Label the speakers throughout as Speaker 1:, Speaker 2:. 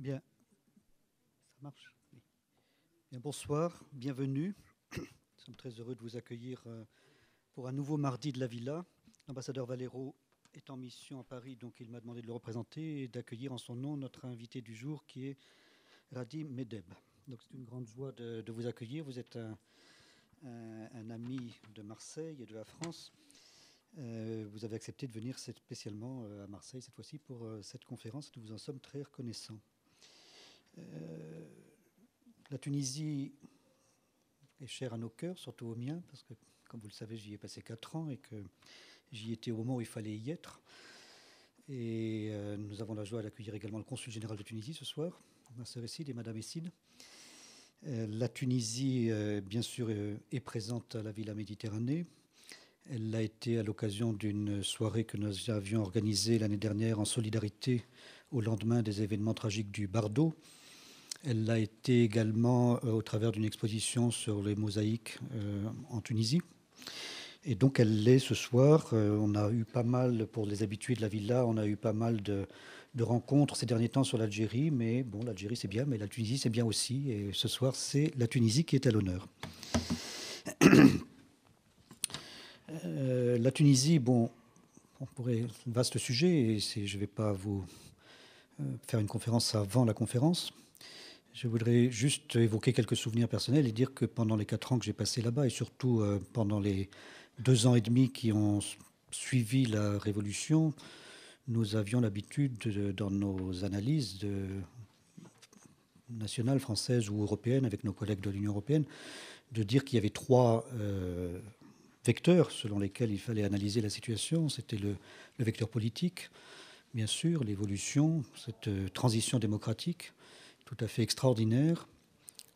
Speaker 1: Bien, ça marche. bonsoir, bienvenue. Nous sommes très heureux de vous accueillir euh, pour un nouveau mardi de la Villa. L'ambassadeur Valero est en mission à Paris, donc il m'a demandé de le représenter et d'accueillir en son nom notre invité du jour qui est Radim Medeb. Donc c'est une grande joie de, vous accueillir. Vous êtes un, ami de Marseille et de la France. Euh, vous avez accepté de venir spécialement euh, à Marseille cette fois-ci pour cette conférence. Nous vous en sommes très reconnaissants. Euh, la Tunisie est chère à nos cœurs, surtout aux miens, parce que, comme vous le savez, j'y ai passé quatre ans et que j'y étais au moment où il fallait y être. Et euh, nous avons la joie d'accueillir également le consul général de Tunisie ce soir, M. Essid et Madame Essid. Euh, la Tunisie, bien sûr, est présente à la Villa Méditerranée. Elle l'a été à l'occasion d'une soirée que nous avions organisée l'année dernière en solidarité au lendemain des événements tragiques du Bardo. Elle l'a été également euh, au travers d'une exposition sur les mosaïques euh, en Tunisie. Et donc elle l'est ce soir. Euh, on a eu pas mal, pour les habitués de la villa, on a eu pas mal de, rencontres ces derniers temps sur l'Algérie. Mais bon, l'Algérie c'est bien, mais la Tunisie c'est bien aussi. Et ce soir, c'est la Tunisie qui est à l'honneur. la Tunisie, bon, on pourrait, vaste sujet, et je ne vais pas vous faire une conférence avant la conférence. Je voudrais juste évoquer quelques souvenirs personnels et dire que pendant les quatre ans que j'ai passé là-bas, et surtout euh, pendant les deux ans et demi qui ont suivi la révolution, nous avions l'habitude, dans nos analyses nationales, françaises ou européennes, avec nos collègues de l'Union européenne, de dire qu'il y avait trois euh, vecteurs selon lesquels il fallait analyser la situation. C'était le, vecteur politique, bien sûr, l'évolution, cette euh, transition démocratique, tout à fait extraordinaire,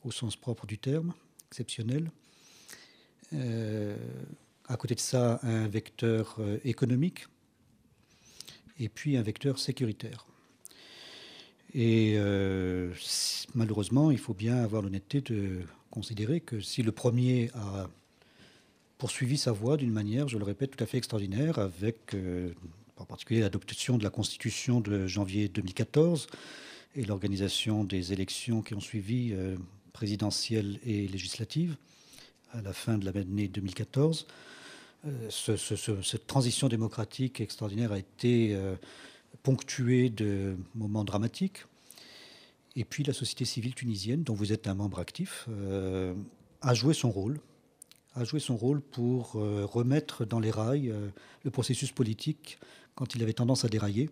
Speaker 1: au sens propre du terme, exceptionnel. Euh, à côté de ça, un vecteur euh, économique et puis un vecteur sécuritaire. Et euh, malheureusement, il faut bien avoir l'honnêteté de considérer que si le premier a poursuivi sa voie d'une manière, je le répète, tout à fait extraordinaire, avec en particulier l'adoption de la Constitution de janvier 2014, et l'organisation des élections qui ont suivi, euh, présidentielles et législatives, à la fin de l'année 2014. Euh, cette transition démocratique extraordinaire a été euh, ponctuée de moments dramatiques. Et puis la société civile tunisienne, dont vous êtes un membre actif, a joué son rôle, a joué son rôle pour remettre dans les rails le processus politique quand il avait tendance à dérailler.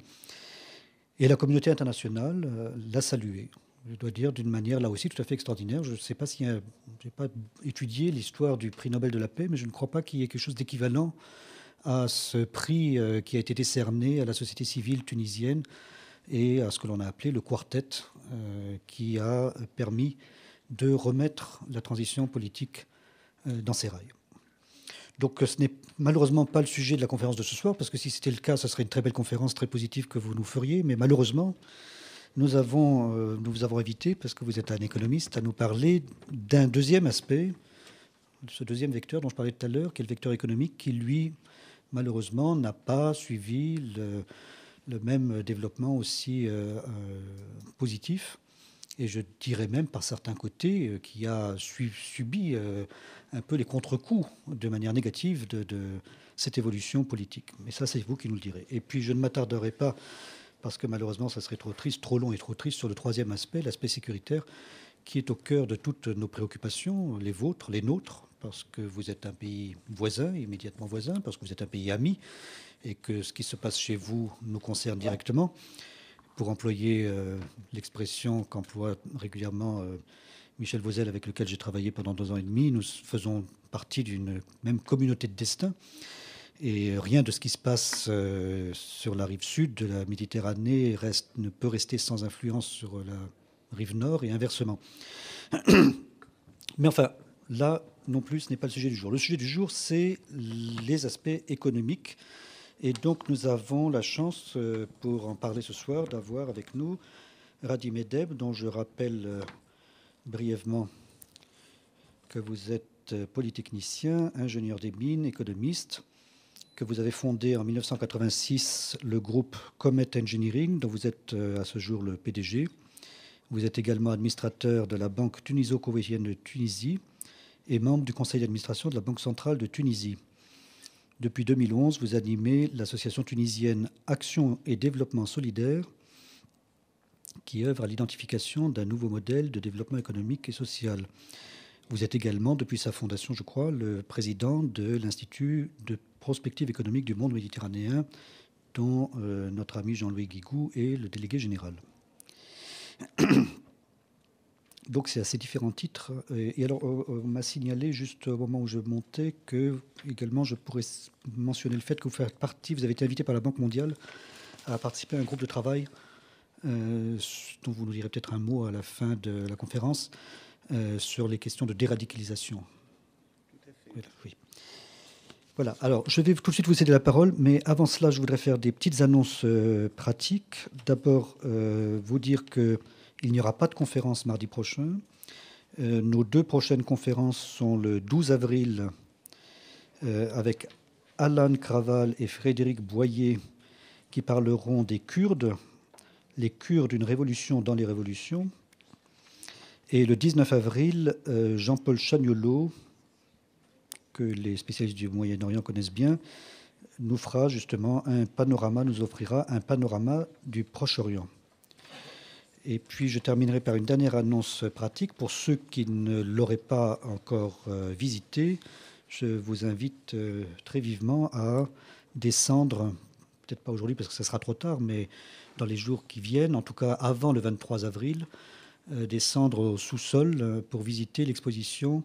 Speaker 1: Et la communauté internationale euh, l'a salué, je dois dire, d'une manière là aussi tout à fait extraordinaire. Je ne sais pas si. Euh, j'ai pas étudié l'histoire du prix Nobel de la paix, mais je ne crois pas qu'il y ait quelque chose d'équivalent à ce prix euh, qui a été décerné à la société civile tunisienne et à ce que l'on a appelé le quartet, qui a permis de remettre la transition politique dans ses rails. Donc euh, ce n'est malheureusement pas le sujet de la conférence de ce soir, parce que si c'était le cas, ce serait une très belle conférence, très positive que vous nous feriez, mais malheureusement, euh, nous, vous avons invité, parce que vous êtes un économiste, à nous parler d'un deuxième aspect, ce deuxième vecteur dont je parlais tout à l'heure, qui est le vecteur économique, qui lui, malheureusement, n'a pas suivi le, même développement aussi euh, positif et je dirais même par certains côtés, euh, qui a subi euh, un peu les contre-coups de manière négative de, de, cette évolution politique. Mais ça, c'est vous qui nous le direz. Et puis, je ne m'attarderai pas, parce que malheureusement, ça serait trop triste, trop long et trop triste, sur le troisième aspect, l'aspect sécuritaire, qui est au cœur de toutes nos préoccupations, les vôtres, les nôtres, parce que vous êtes un pays voisin, immédiatement voisin, parce que vous êtes un pays ami, et que ce qui se passe chez vous nous concerne directement pour employer euh, l'expression qu'emploie régulièrement euh, Michel Vauzel, avec lequel j'ai travaillé pendant deux ans et demi, nous faisons partie d'une même communauté de destin. Et euh, rien de ce qui se passe sur la rive sud de la Méditerranée ne peut rester sans influence sur la rive nord et inversement. Mais enfin, là non plus, ce n'est pas le sujet du jour. Le sujet du jour, c'est les aspects économiques et donc nous avons la chance, euh, pour en parler ce soir, d'avoir avec nous Radim Medeb, dont je rappelle euh, brièvement que vous êtes euh, polytechnicien, ingénieur des mines, économiste, que vous avez fondé en 1986 le groupe Comet Engineering, dont vous êtes à ce jour le PDG. Vous êtes également administrateur de la Banque tuniso covétienne de Tunisie et membre du conseil d'administration de la Banque centrale de Tunisie. Depuis 2011, vous animez l'association tunisienne Action et Développement Solidaire, qui œuvre à l'identification d'un nouveau modèle de développement économique et social. Vous êtes également, depuis sa fondation, je crois, le président de l'Institut de prospective économique du monde méditerranéen, dont euh, notre ami Jean-Louis Guigou est le délégué général donc c'est assez ces différents titres. Et, alors, euh, euh, on m'a signalé juste au moment où je montais que, également, je pourrais mentionner le fait que vous faites partie, vous avez été invité par la Banque mondiale à participer à un groupe de travail euh, dont vous nous direz peut-être un mot à la fin de la conférence, sur les questions de déradicalisation. Voilà, alors je vais tout de suite vous céder la parole, mais avant cela, je voudrais faire des petites annonces pratiques. D'abord, vous dire que il n'y aura pas de conférence mardi prochain. Euh, nos deux prochaines conférences sont le 12 avril euh, avec Alan Craval et Frédéric Boyer qui parleront des Kurdes, les Kurdes, une révolution dans les révolutions. Et le 19 avril, euh, Jean-Paul Chagnolot, que les spécialistes du Moyen-Orient connaissent bien, nous fera justement un panorama, nous offrira un panorama du Proche-Orient. Et puis je terminerai par une dernière annonce pratique. Pour ceux qui ne l'auraient pas encore euh, visité, je vous invite euh, très vivement à descendre, peut-être pas aujourd'hui parce que ce sera trop tard, mais dans les jours qui viennent, en tout cas avant le 23 avril, euh, descendre au sous-sol pour visiter l'exposition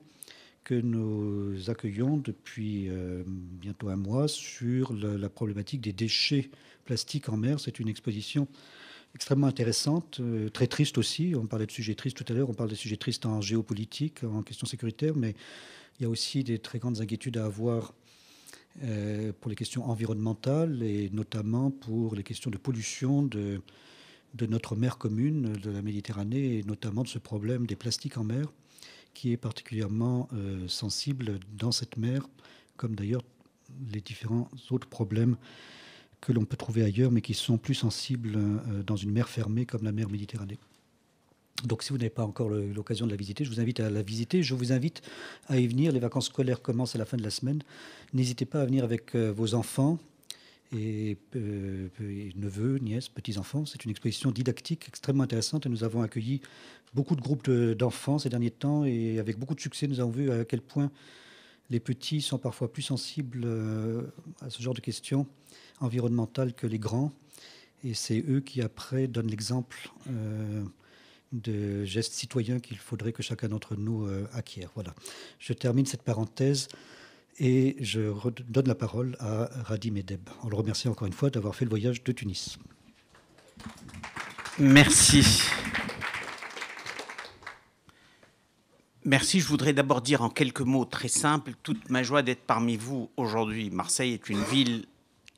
Speaker 1: que nous accueillons depuis bientôt un mois sur la problématique des déchets plastiques en mer. C'est une exposition extrêmement intéressante, euh, très triste aussi. On parlait de sujets tristes tout à l'heure, on parle de sujets tristes en géopolitique, en questions sécuritaires, mais il y a aussi des très grandes inquiétudes à avoir euh, pour les questions environnementales et notamment pour les questions de pollution de, de notre mer commune, de la Méditerranée, et notamment de ce problème des plastiques en mer, qui est particulièrement euh, sensible dans cette mer, comme d'ailleurs les différents autres problèmes que l'on peut trouver ailleurs, mais qui sont plus sensibles euh, dans une mer fermée comme la mer Méditerranée. Donc si vous n'avez pas encore l'occasion de la visiter, je vous invite à la visiter. Je vous invite à y venir. Les vacances scolaires commencent à la fin de la semaine. N'hésitez pas à venir avec euh, vos enfants euh, et, neveux, nièces, petits-enfants. C'est une exposition didactique extrêmement intéressante et nous avons accueilli beaucoup de groupes d'enfants ces derniers temps et avec beaucoup de succès, nous avons vu à quel point les petits sont parfois plus sensibles à ce genre de questions environnementale que les grands. Et c'est eux qui, après, donnent l'exemple euh, de gestes citoyens qu'il faudrait que chacun d'entre nous euh, acquiert. Voilà. Je termine cette parenthèse et je redonne la parole à Radim Edeb. On le remercie encore une fois d'avoir fait le voyage de Tunis. Merci.
Speaker 2: Merci. Je voudrais d'abord dire en quelques mots très simples toute ma joie d'être parmi vous aujourd'hui. Marseille est une ville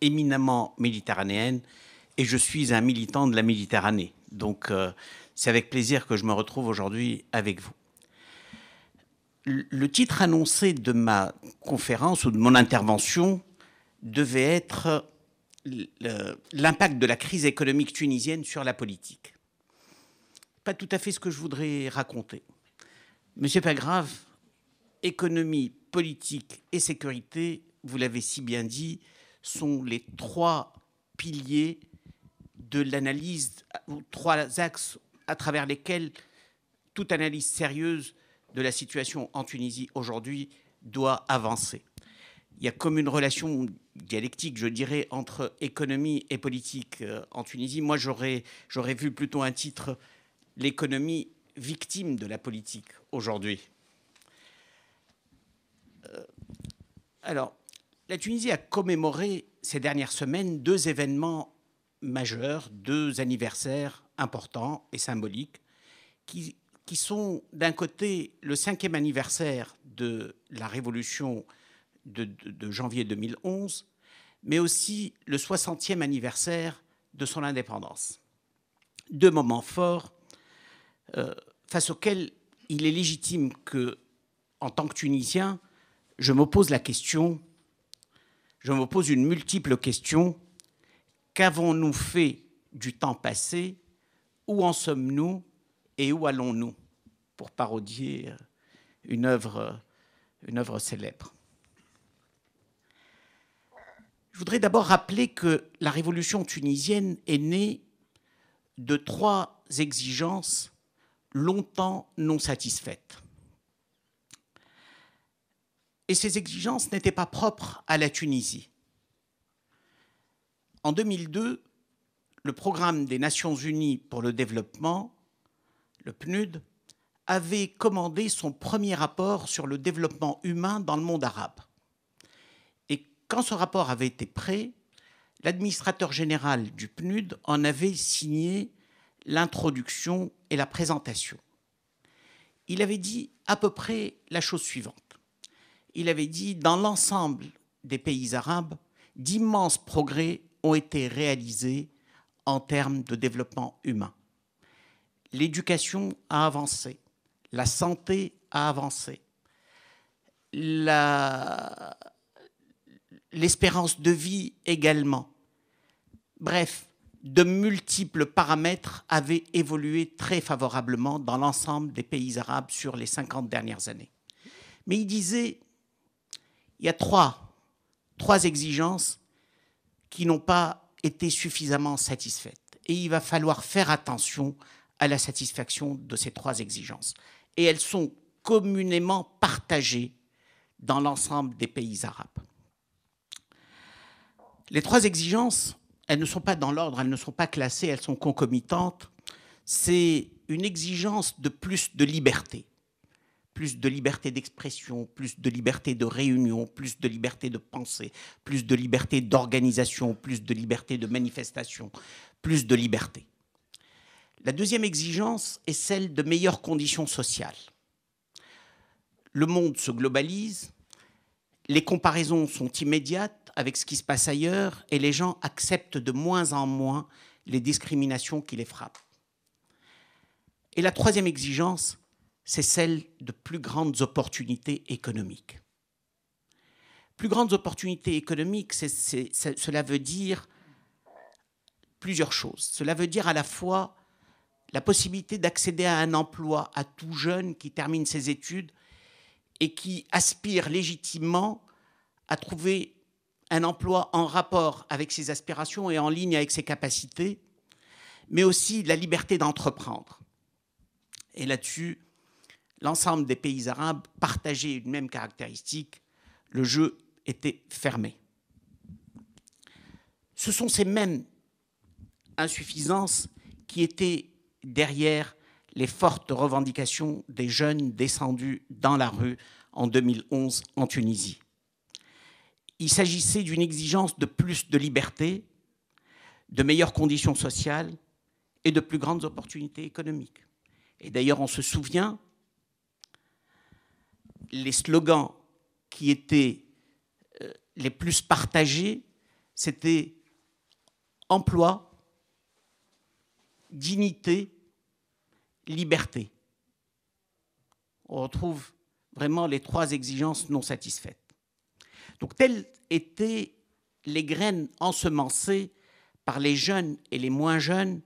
Speaker 2: éminemment méditerranéenne et je suis un militant de la Méditerranée. Donc euh, c'est avec plaisir que je me retrouve aujourd'hui avec vous. Le titre annoncé de ma conférence ou de mon intervention devait être l'impact de la crise économique tunisienne sur la politique. Pas tout à fait ce que je voudrais raconter. Monsieur Pagrave, économie, politique et sécurité, vous l'avez si bien dit, sont les trois piliers de l'analyse, ou trois axes à travers lesquels toute analyse sérieuse de la situation en Tunisie aujourd'hui doit avancer. Il y a comme une relation dialectique, je dirais, entre économie et politique euh, en Tunisie. Moi, j'aurais, vu plutôt un titre L'économie victime de la politique aujourd'hui. Euh, alors, la Tunisie a commémoré ces dernières semaines deux événements majeurs, deux anniversaires importants et symboliques, qui, sont d'un côté le cinquième anniversaire de la révolution de, janvier 2011, mais aussi le 60e anniversaire de son indépendance. Deux moments forts euh, face auxquels il est légitime que, en tant que Tunisien, je me pose la question je me pose une multiple question. Qu'avons-nous fait du temps passé Où en sommes-nous et où allons-nous Pour parodier une œuvre, célèbre. Je voudrais d'abord rappeler que la révolution tunisienne est née de trois exigences longtemps non satisfaites. Et ces exigences n'étaient pas propres à la Tunisie. En 2002, le programme des Nations Unies pour le développement, le PNUD, avait commandé son premier rapport sur le développement humain dans le monde arabe. Et quand ce rapport avait été prêt, l'administrateur général du PNUD en avait signé l'introduction et la présentation. Il avait dit à peu près la chose suivante il avait dit, dans l'ensemble des pays arabes, d'immenses progrès ont été réalisés en termes de développement humain. L'éducation a avancé, la santé a avancé, l'espérance de vie également. Bref, de multiples paramètres avaient évolué très favorablement dans l'ensemble des pays arabes sur les 50 dernières années. Mais il disait, il y a trois, exigences qui n'ont pas été suffisamment satisfaites. Et il va falloir faire attention à la satisfaction de ces trois exigences. Et elles sont communément partagées dans l'ensemble des pays arabes. Les trois exigences, elles ne sont pas dans l'ordre, elles ne sont pas classées, elles sont concomitantes. C'est une exigence de plus de liberté plus de liberté d'expression, plus de liberté de réunion, plus de liberté de pensée, plus de liberté d'organisation, plus de liberté de manifestation, plus de liberté. La deuxième exigence est celle de meilleures conditions sociales. Le monde se globalise, les comparaisons sont immédiates avec ce qui se passe ailleurs et les gens acceptent de moins en moins les discriminations qui les frappent. Et la troisième exigence, c'est celle de plus grandes opportunités économiques. Plus grandes opportunités économiques, cela veut dire plusieurs choses. Cela veut dire à la fois la possibilité d'accéder à un emploi à tout jeune qui termine ses études et qui aspire légitimement à trouver un emploi en rapport avec ses aspirations et en ligne avec ses capacités, mais aussi la liberté d'entreprendre. Et là-dessus, l'ensemble des pays arabes partageaient une même caractéristique, le jeu était fermé. Ce sont ces mêmes insuffisances qui étaient derrière les fortes revendications des jeunes descendus dans la rue en 2011 en Tunisie. Il s'agissait d'une exigence de plus de liberté, de meilleures conditions sociales et de plus grandes opportunités économiques. Et d'ailleurs, on se souvient les slogans qui étaient euh, les plus partagés, c'était emploi, dignité, liberté. On retrouve vraiment les trois exigences non satisfaites. Donc telles étaient les graines ensemencées par les jeunes et les moins jeunes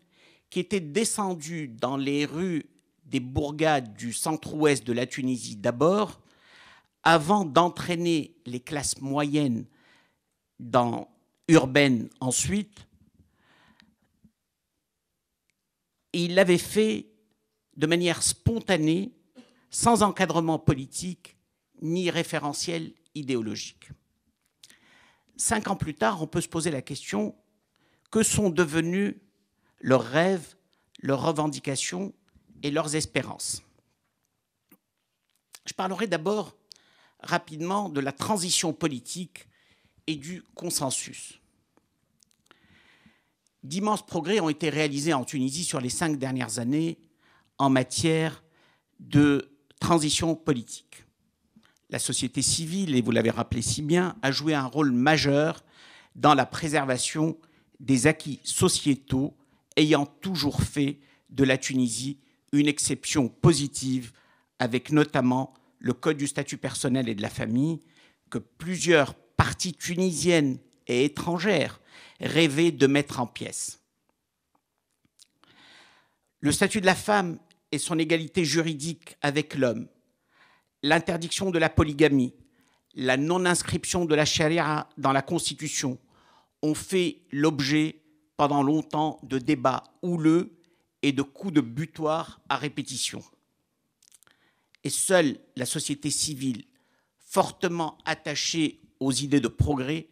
Speaker 2: qui étaient descendus dans les rues des bourgades du centre-ouest de la Tunisie d'abord, avant d'entraîner les classes moyennes dans, urbaines ensuite, il l'avait fait de manière spontanée, sans encadrement politique ni référentiel idéologique. Cinq ans plus tard, on peut se poser la question, que sont devenus leurs rêves, leurs revendications et leurs espérances Je parlerai d'abord rapidement de la transition politique et du consensus. D'immenses progrès ont été réalisés en Tunisie sur les cinq dernières années en matière de transition politique. La société civile, et vous l'avez rappelé si bien, a joué un rôle majeur dans la préservation des acquis sociétaux ayant toujours fait de la Tunisie une exception positive, avec notamment le Code du statut personnel et de la famille que plusieurs parties tunisiennes et étrangères rêvaient de mettre en pièces. Le statut de la femme et son égalité juridique avec l'homme, l'interdiction de la polygamie, la non-inscription de la charia dans la Constitution ont fait l'objet pendant longtemps de débats houleux et de coups de butoir à répétition et seule la société civile, fortement attachée aux idées de progrès,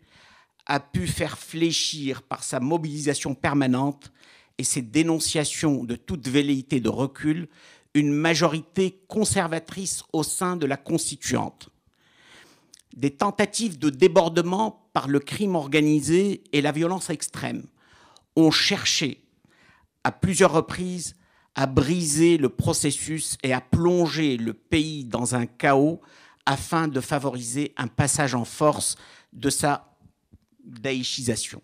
Speaker 2: a pu faire fléchir par sa mobilisation permanente et ses dénonciations de toute velléité de recul une majorité conservatrice au sein de la constituante. Des tentatives de débordement par le crime organisé et la violence extrême ont cherché à plusieurs reprises à briser le processus et à plonger le pays dans un chaos afin de favoriser un passage en force de sa daïchisation,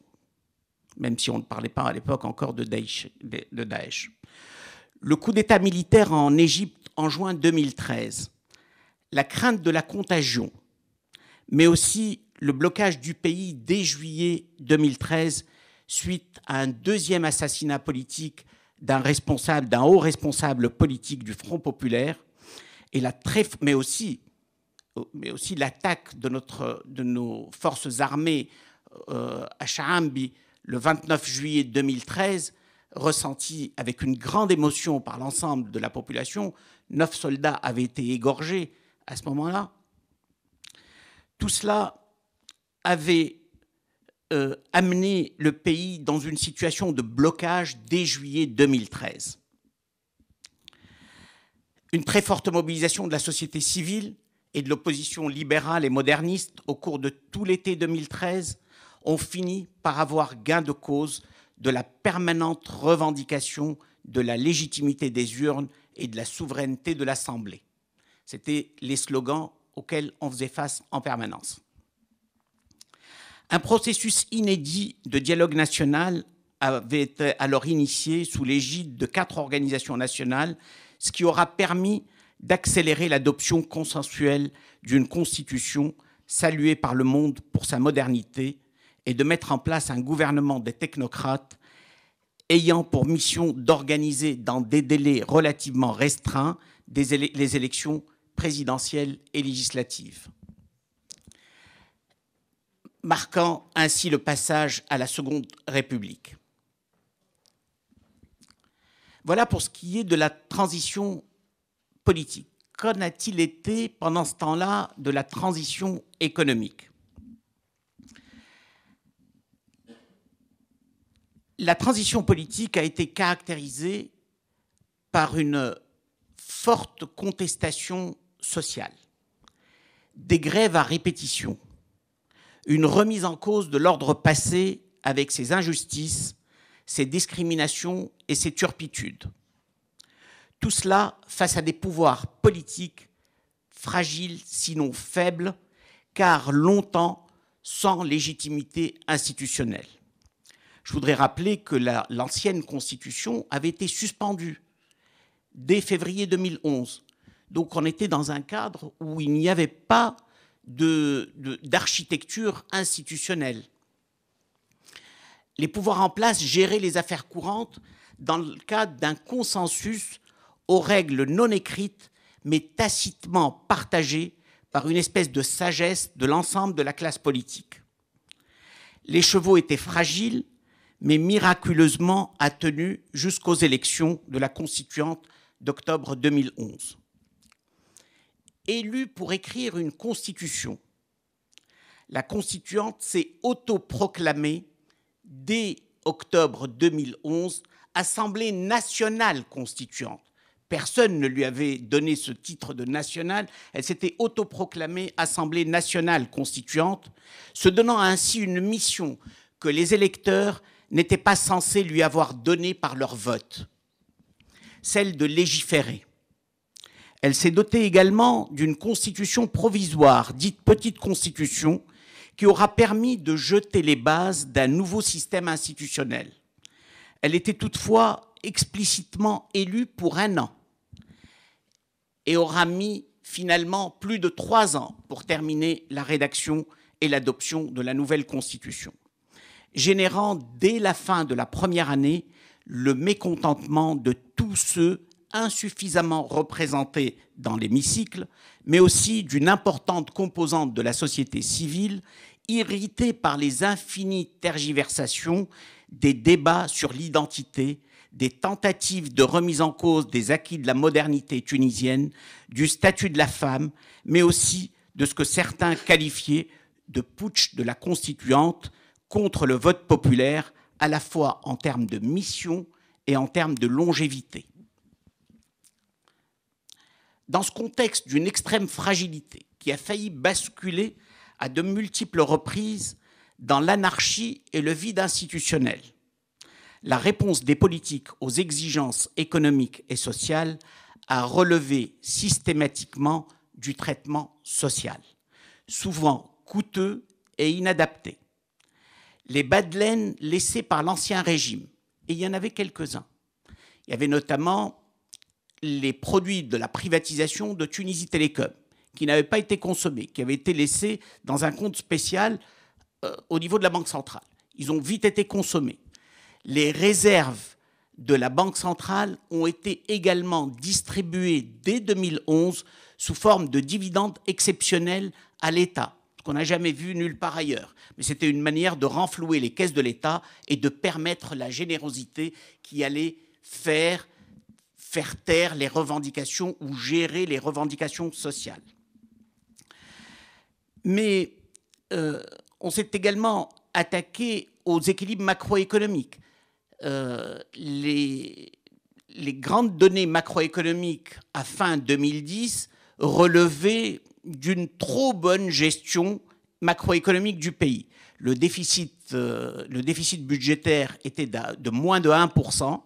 Speaker 2: même si on ne parlait pas à l'époque encore de Daesh, Le coup d'État militaire en Égypte en juin 2013, la crainte de la contagion, mais aussi le blocage du pays dès juillet 2013 suite à un deuxième assassinat politique d'un responsable, d'un haut responsable politique du Front populaire, euh, mais aussi, l'attaque de, nos forces armées euh, à Shahambi le 29 juillet 2013, ressentie avec une grande émotion par l'ensemble de la population. Neuf soldats avaient été égorgés à ce moment-là. Tout cela avait euh, amener le pays dans une situation de blocage dès juillet 2013. Une très forte mobilisation de la société civile et de l'opposition libérale et moderniste au cours de tout l'été 2013 ont fini par avoir gain de cause de la permanente revendication de la légitimité des urnes et de la souveraineté de l'Assemblée. C'était les slogans auxquels on faisait face en permanence. Un processus inédit de dialogue national avait été alors initié sous l'égide de quatre organisations nationales, ce qui aura permis d'accélérer l'adoption consensuelle d'une constitution saluée par le monde pour sa modernité et de mettre en place un gouvernement des technocrates ayant pour mission d'organiser dans des délais relativement restreints les élections présidentielles et législatives marquant ainsi le passage à la Seconde République. Voilà pour ce qui est de la transition politique. Qu'en a-t-il été pendant ce temps-là de la transition économique La transition politique a été caractérisée par une forte contestation sociale, des grèves à répétition, une remise en cause de l'ordre passé avec ses injustices, ses discriminations et ses turpitudes. Tout cela face à des pouvoirs politiques fragiles, sinon faibles, car longtemps sans légitimité institutionnelle. Je voudrais rappeler que l'ancienne constitution avait été suspendue dès février 2011. Donc on était dans un cadre où il n'y avait pas d'architecture institutionnelle. Les pouvoirs en place géraient les affaires courantes dans le cadre d'un consensus aux règles non écrites, mais tacitement partagées par une espèce de sagesse de l'ensemble de la classe politique. Les chevaux étaient fragiles, mais miraculeusement attenus jusqu'aux élections de la Constituante d'octobre 2011 élue pour écrire une constitution. La constituante s'est autoproclamée dès octobre 2011 Assemblée nationale constituante. Personne ne lui avait donné ce titre de nationale. Elle s'était autoproclamée Assemblée nationale constituante, se donnant ainsi une mission que les électeurs n'étaient pas censés lui avoir donnée par leur vote, celle de légiférer. Elle s'est dotée également d'une constitution provisoire, dite petite constitution, qui aura permis de jeter les bases d'un nouveau système institutionnel. Elle était toutefois explicitement élue pour un an et aura mis finalement plus de trois ans pour terminer la rédaction et l'adoption de la nouvelle Constitution, générant dès la fin de la première année le mécontentement de tous ceux insuffisamment représentée dans l'hémicycle, mais aussi d'une importante composante de la société civile, irritée par les infinies tergiversations des débats sur l'identité, des tentatives de remise en cause des acquis de la modernité tunisienne, du statut de la femme, mais aussi de ce que certains qualifiaient de putsch de la constituante contre le vote populaire, à la fois en termes de mission et en termes de longévité. Dans ce contexte d'une extrême fragilité qui a failli basculer à de multiples reprises dans l'anarchie et le vide institutionnel, la réponse des politiques aux exigences économiques et sociales a relevé systématiquement du traitement social, souvent coûteux et inadapté. Les bas de laissés par l'ancien régime, et il y en avait quelques-uns. Il y avait notamment les produits de la privatisation de Tunisie Télécom, qui n'avaient pas été consommés, qui avaient été laissés dans un compte spécial euh, au niveau de la Banque centrale. Ils ont vite été consommés. Les réserves de la Banque centrale ont été également distribuées dès 2011 sous forme de dividendes exceptionnels à l'État, qu'on n'a jamais vu nulle part ailleurs. Mais c'était une manière de renflouer les caisses de l'État et de permettre la générosité qui allait faire faire taire les revendications ou gérer les revendications sociales. Mais euh, on s'est également attaqué aux équilibres macroéconomiques. Euh, les, grandes données macroéconomiques à fin 2010 relevaient d'une trop bonne gestion macroéconomique du pays. Le euh, le déficit budgétaire était de moins de 1%.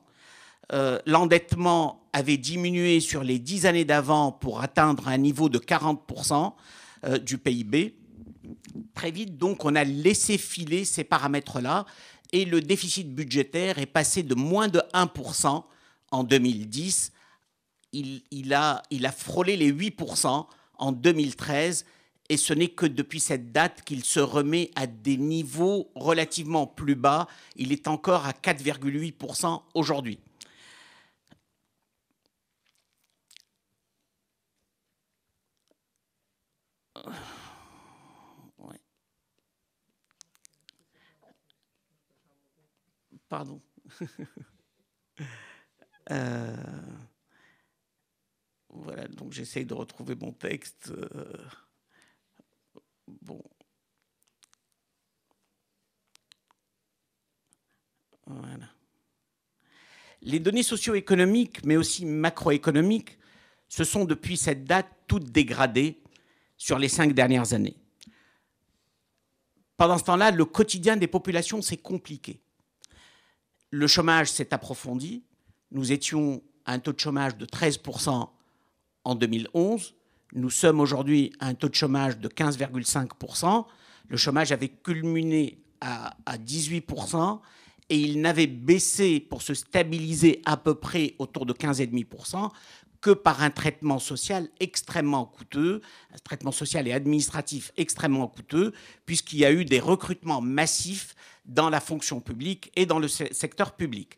Speaker 2: Euh, l'endettement avait diminué sur les dix années d'avant pour atteindre un niveau de 40% euh, du PIB. Très vite, donc, on a laissé filer ces paramètres-là et le déficit budgétaire est passé de moins de 1% en 2010. il a frôlé les 8% en 2013 et ce n'est que depuis cette date qu'il se remet à des niveaux relativement plus bas. Il est encore à 4,8% aujourd'hui. Euh, Pardon. Euh, voilà, donc j'essaye de retrouver mon texte. Euh, bon. Les données socio-économiques, mais aussi macroéconomiques, se sont depuis cette date toutes dégradées sur les cinq dernières années. Pendant ce temps-là, le quotidien des populations s'est compliqué. Le chômage s'est approfondi. Nous étions à un taux de chômage de 13% en 2011. Nous sommes aujourd'hui à un taux de chômage de 15,5%. Le chômage avait culminé à, 18% et il n'avait baissé pour se stabiliser à peu près autour de 15,5% que par un traitement social extrêmement coûteux, un traitement social et administratif extrêmement coûteux, puisqu'il y a eu des recrutements massifs dans la fonction publique et dans le secteur public.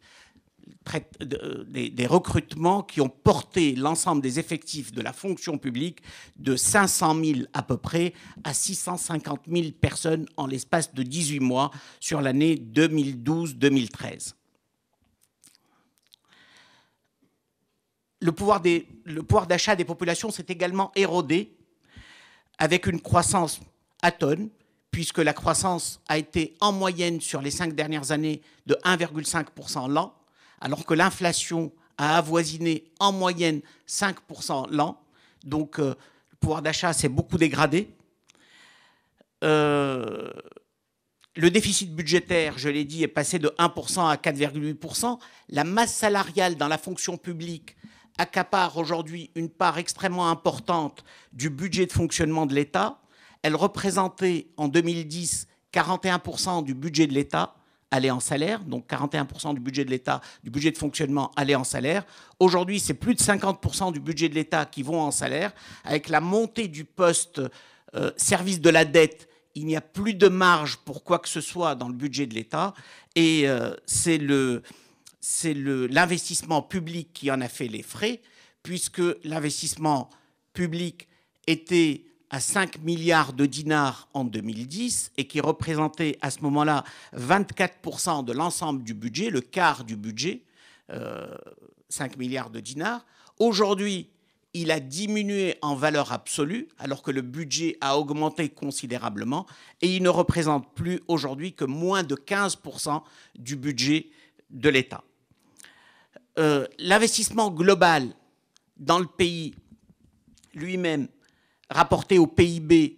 Speaker 2: Euh, des, recrutements qui ont porté l'ensemble des effectifs de la fonction publique de 500 000 à peu près à 650 000 personnes en l'espace de 18 mois sur l'année 2012-2013. le pouvoir d'achat des, populations s'est également érodé avec une croissance à tonnes puisque la croissance a été en moyenne sur les cinq dernières années de 1,5% l'an, alors que l'inflation a avoisiné en moyenne 5% l'an. Donc euh, le pouvoir d'achat s'est beaucoup dégradé. Euh, le déficit budgétaire, je l'ai dit, est passé de 1% à 4,8%. La masse salariale dans la fonction publique accapare aujourd'hui une part extrêmement importante du budget de fonctionnement de l'État. Elle représentait en 2010 41% du budget de l'État allait en salaire, donc 41% du budget de l'État, du budget de fonctionnement allait en salaire. Aujourd'hui, c'est plus de 50% du budget de l'État qui vont en salaire. Avec la montée du poste euh, service de la dette, il n'y a plus de marge pour quoi que ce soit dans le budget de l'État. Et euh, c'est le c'est l'investissement public qui en a fait les frais, puisque l'investissement public était à 5 milliards de dinars en 2010 et qui représentait à ce moment-là 24% de l'ensemble du budget, le quart du budget, 5 euh, milliards de dinars. Aujourd'hui, il a diminué en valeur absolue alors que le budget a augmenté considérablement et il ne représente plus aujourd'hui que moins de 15% du budget de l'État. Euh, l'investissement global dans le pays lui-même, rapporté au PIB,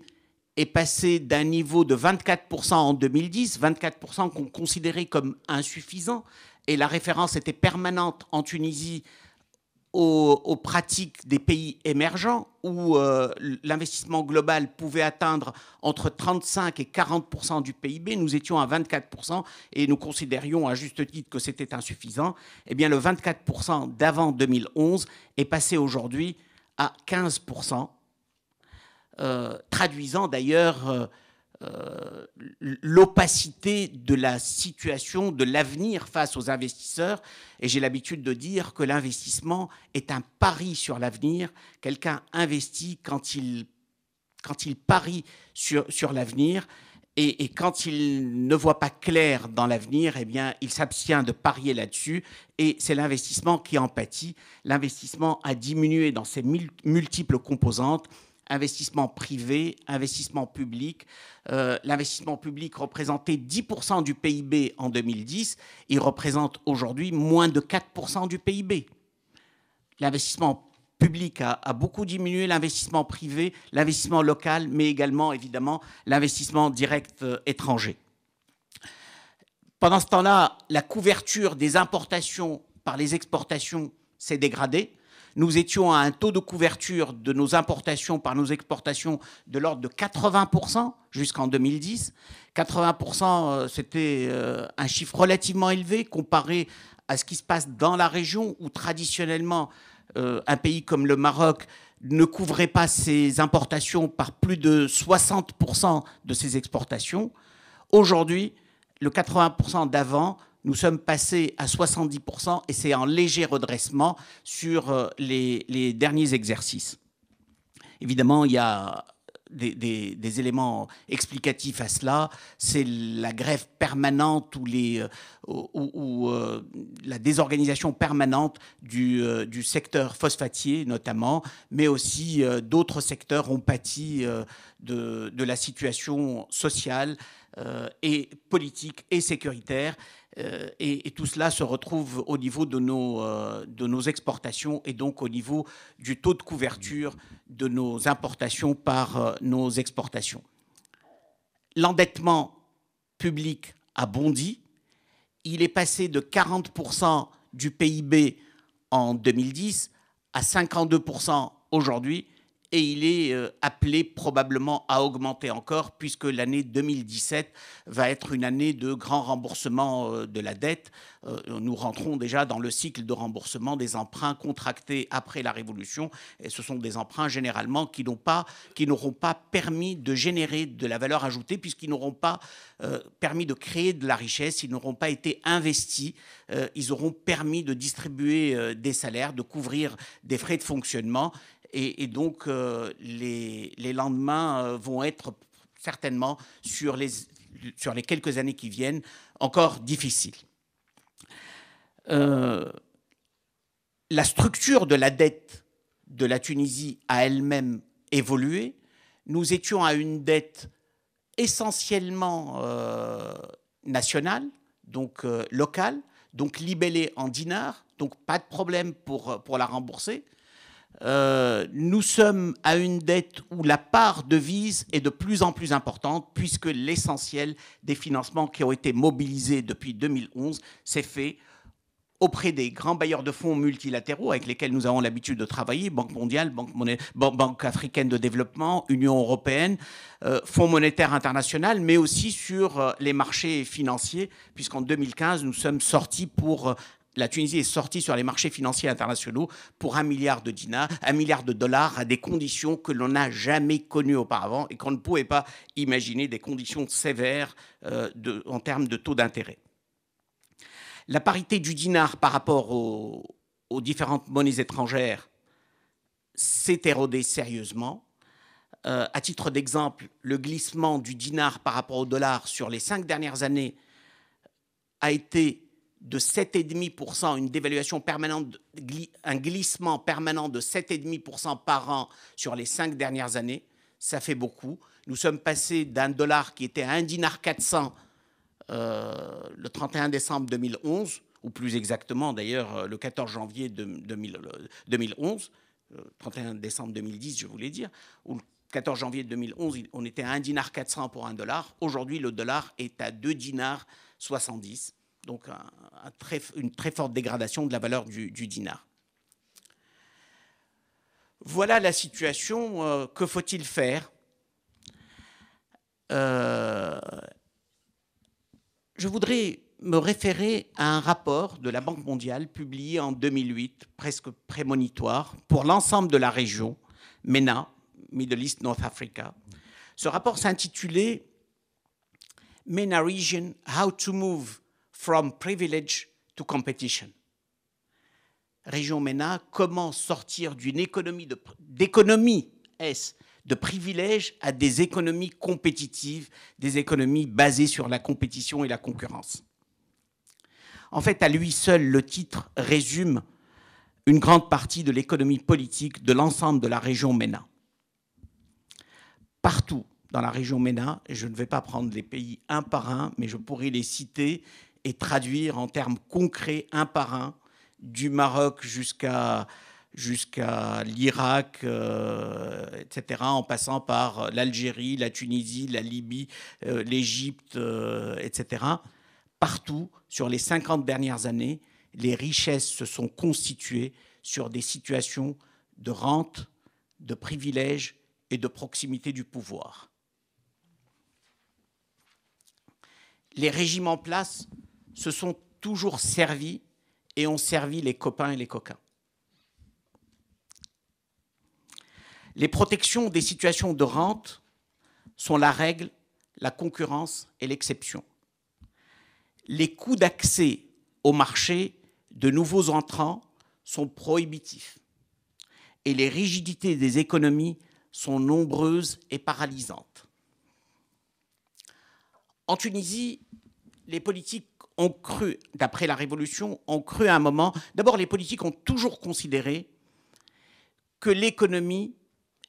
Speaker 2: est passé d'un niveau de 24% en 2010, 24% qu'on considérait comme insuffisant, et la référence était permanente en Tunisie aux, pratiques des pays émergents où euh, l'investissement global pouvait atteindre entre 35 et 40 du PIB, nous étions à 24 et nous considérions à juste titre que c'était insuffisant. Eh bien, le 24 d'avant 2011 est passé aujourd'hui à 15 euh, traduisant d'ailleurs euh, euh, l'opacité de la situation, de l'avenir face aux investisseurs. Et j'ai l'habitude de dire que l'investissement est un pari sur l'avenir. Quelqu'un investit quand il, parie sur, l'avenir. Et, et, quand il ne voit pas clair dans l'avenir, eh bien, il s'abstient de parier là-dessus. Et c'est l'investissement qui en pâtit. L'investissement a diminué dans ses multiples composantes investissement privé, investissement public. Euh, l'investissement public représentait 10% du PIB en 2010, il représente aujourd'hui moins de 4% du PIB. L'investissement public a, beaucoup diminué, l'investissement privé, l'investissement local, mais également évidemment l'investissement direct euh, étranger. Pendant ce temps-là, la couverture des importations par les exportations s'est dégradée nous étions à un taux de couverture de nos importations par nos exportations de l'ordre de 80% jusqu'en 2010. 80%, euh, c'était euh, un chiffre relativement élevé comparé à ce qui se passe dans la région où traditionnellement euh, un pays comme le Maroc ne couvrait pas ses importations par plus de 60% de ses exportations. Aujourd'hui, le 80% d'avant nous sommes passés à 70% et c'est en léger redressement sur euh, les, derniers exercices. Évidemment, il y a des, éléments explicatifs à cela. C'est la grève permanente ou, euh, euh, la désorganisation permanente du, secteur phosphatier notamment, mais aussi d'autres secteurs ont pâti de, de, la situation sociale et politique et sécuritaire euh, et, tout cela se retrouve au niveau euh, de nos, exportations et donc au niveau du taux de couverture de nos importations par euh, nos exportations. L'endettement public a bondi. Il est passé de 40% du PIB en 2010 à 52% aujourd'hui et il est euh, appelé probablement à augmenter encore puisque l'année 2017 va être une année de grand remboursement euh, de la dette. Euh, nous rentrons déjà dans le cycle de remboursement des emprunts contractés après la Révolution et ce sont des emprunts généralement qui n'ont pas, qui n'auront pas permis de générer de la valeur ajoutée puisqu'ils n'auront pas permis de créer de la richesse, ils n'auront pas été investis, ils auront permis de distribuer des salaires, de couvrir des frais de fonctionnement et, donc, euh, les, lendemains euh, vont être certainement, sur les, sur les quelques années qui viennent, encore difficiles. Euh, la structure de la dette de la Tunisie a elle-même évolué. Nous étions à une dette essentiellement nationale, donc locale, donc libellée en dinars, donc pas de problème pour, pour la rembourser. Euh, nous sommes à une dette où la part devise est de plus en plus importante, puisque l'essentiel des financements qui ont été mobilisés depuis 2011 s'est fait auprès des grands bailleurs de fonds multilatéraux avec lesquels nous avons l'habitude de travailler, Banque mondiale, Banque, africaine de développement, Union européenne, euh, Fonds monétaire international, mais aussi sur euh, les marchés financiers, puisqu'en 2015, nous sommes sortis pour la Tunisie est sortie sur les marchés financiers internationaux pour un milliard de dinars, un milliard de dollars à des conditions que l'on n'a jamais connues auparavant et qu'on ne pouvait pas imaginer des conditions sévères euh, en termes de taux d'intérêt. La parité du dinar par rapport aux, différentes monnaies étrangères s'est érodée sérieusement. Euh, à titre d'exemple, le glissement du dinar par rapport au dollar sur les cinq dernières années a été de 7,5%, une dévaluation permanente, un glissement permanent de 7,5% par an sur les cinq dernières années, ça fait beaucoup. Nous sommes passés d'un dollar qui était à un dinar 400 euh, le 31 décembre 2011, ou plus exactement d'ailleurs euh, le 14 janvier 2011, 31 euh, décembre 2010 je voulais dire, ou le 14 janvier 2011 on était à un dinar 400 pour un dollar. Aujourd'hui le dollar est à 2 dinars 70 donc un, une très forte dégradation de la valeur du, dinar. Voilà la situation. Euh, que faut-il faire euh, Je voudrais me référer à un rapport de la Banque mondiale publié en 2008, presque prémonitoire, pour l'ensemble de la région, MENA, Middle East North Africa. Ce rapport s'intitulait MENA Region, How to Move from privilege to competition. Région MENA, comment sortir d'une économie d'économie S de privilèges à des économies compétitives, des économies basées sur la compétition et la concurrence. En fait, à lui seul, le titre résume une grande partie de l'économie politique de l'ensemble de la région MENA. Partout dans la région MENA, je ne vais pas prendre les pays un par un, mais je pourrais les citer et traduire en termes concrets, un par un, du Maroc jusqu'à jusqu'à l'Irak, euh, etc., en passant par l'Algérie, la Tunisie, la Libye, euh, l'Égypte, euh, etc. Partout, sur les 50 dernières années, les richesses se sont constituées sur des situations de rente, de privilèges et de proximité du pouvoir. Les régimes en place se sont toujours servis et ont servi les copains et les coquins. Les protections des situations de rente sont la règle, la concurrence et l'exception. Les coûts d'accès au marché de nouveaux entrants sont prohibitifs et les rigidités des économies sont nombreuses et paralysantes. En Tunisie, les politiques ont cru, d'après la Révolution, ont cru à un moment, d'abord les politiques ont toujours considéré que l'économie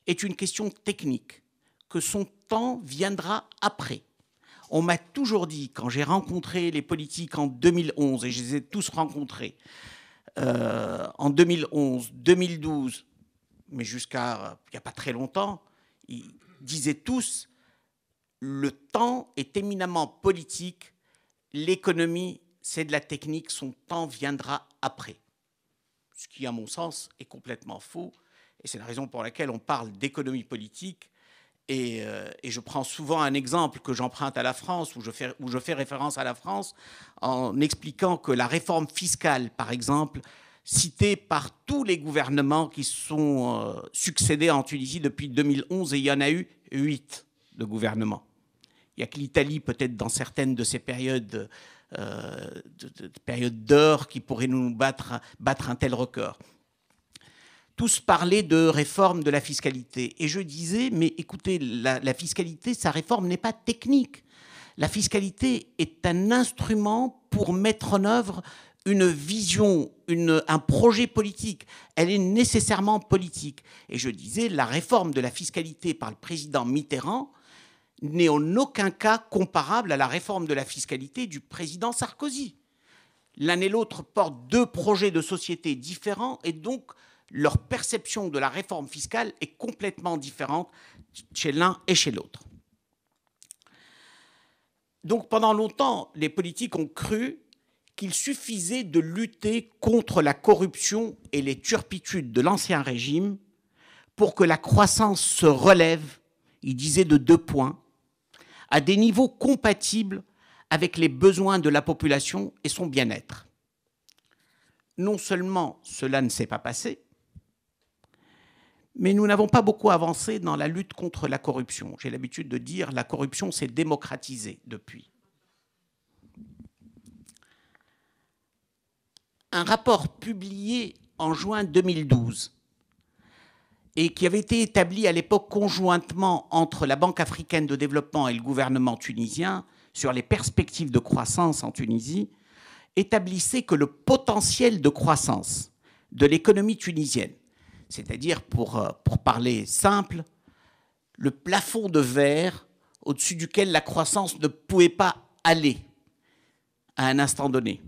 Speaker 2: est une question technique, que son temps viendra après. On m'a toujours dit, quand j'ai rencontré les politiques en 2011, et je les ai tous rencontrés, euh, en 2011, 2012, mais jusqu'à il n'y a pas très longtemps, ils disaient tous, le temps est éminemment politique l'économie, c'est de la technique, son temps viendra après. Ce qui, à mon sens, est complètement faux. Et c'est la raison pour laquelle on parle d'économie politique. Et, euh, je prends souvent un exemple que j'emprunte à la France, où je, fais, référence à la France, en expliquant que la réforme fiscale, par exemple, citée par tous les gouvernements qui sont euh, succédés en Tunisie depuis 2011, et il y en a eu huit de gouvernements. Il n'y a que l'Italie, peut-être dans certaines de ces périodes euh, d'or qui pourrait nous battre, battre un tel record. Tous parlaient de réforme de la fiscalité. Et je disais, mais écoutez, la, fiscalité, sa réforme n'est pas technique. La fiscalité est un instrument pour mettre en œuvre une vision, un projet politique. Elle est nécessairement politique. Et je disais, la réforme de la fiscalité par le président Mitterrand n'est en aucun cas comparable à la réforme de la fiscalité du président Sarkozy. L'un et l'autre portent deux projets de société différents et donc leur perception de la réforme fiscale est complètement différente chez l'un et chez l'autre. Donc pendant longtemps, les politiques ont cru qu'il suffisait de lutter contre la corruption et les turpitudes de l'ancien régime pour que la croissance se relève, il disait de deux points, à des niveaux compatibles avec les besoins de la population et son bien-être. Non seulement cela ne s'est pas passé, mais nous n'avons pas beaucoup avancé dans la lutte contre la corruption. J'ai l'habitude de dire la corruption s'est démocratisée depuis. Un rapport publié en juin 2012 et qui avait été établi à l'époque conjointement entre la Banque africaine de développement et le gouvernement tunisien sur les perspectives de croissance en Tunisie, établissait que le potentiel de croissance de l'économie tunisienne, c'est-à-dire pour, euh, pour parler simple, le plafond de verre au-dessus duquel la croissance ne pouvait pas aller à un instant donné,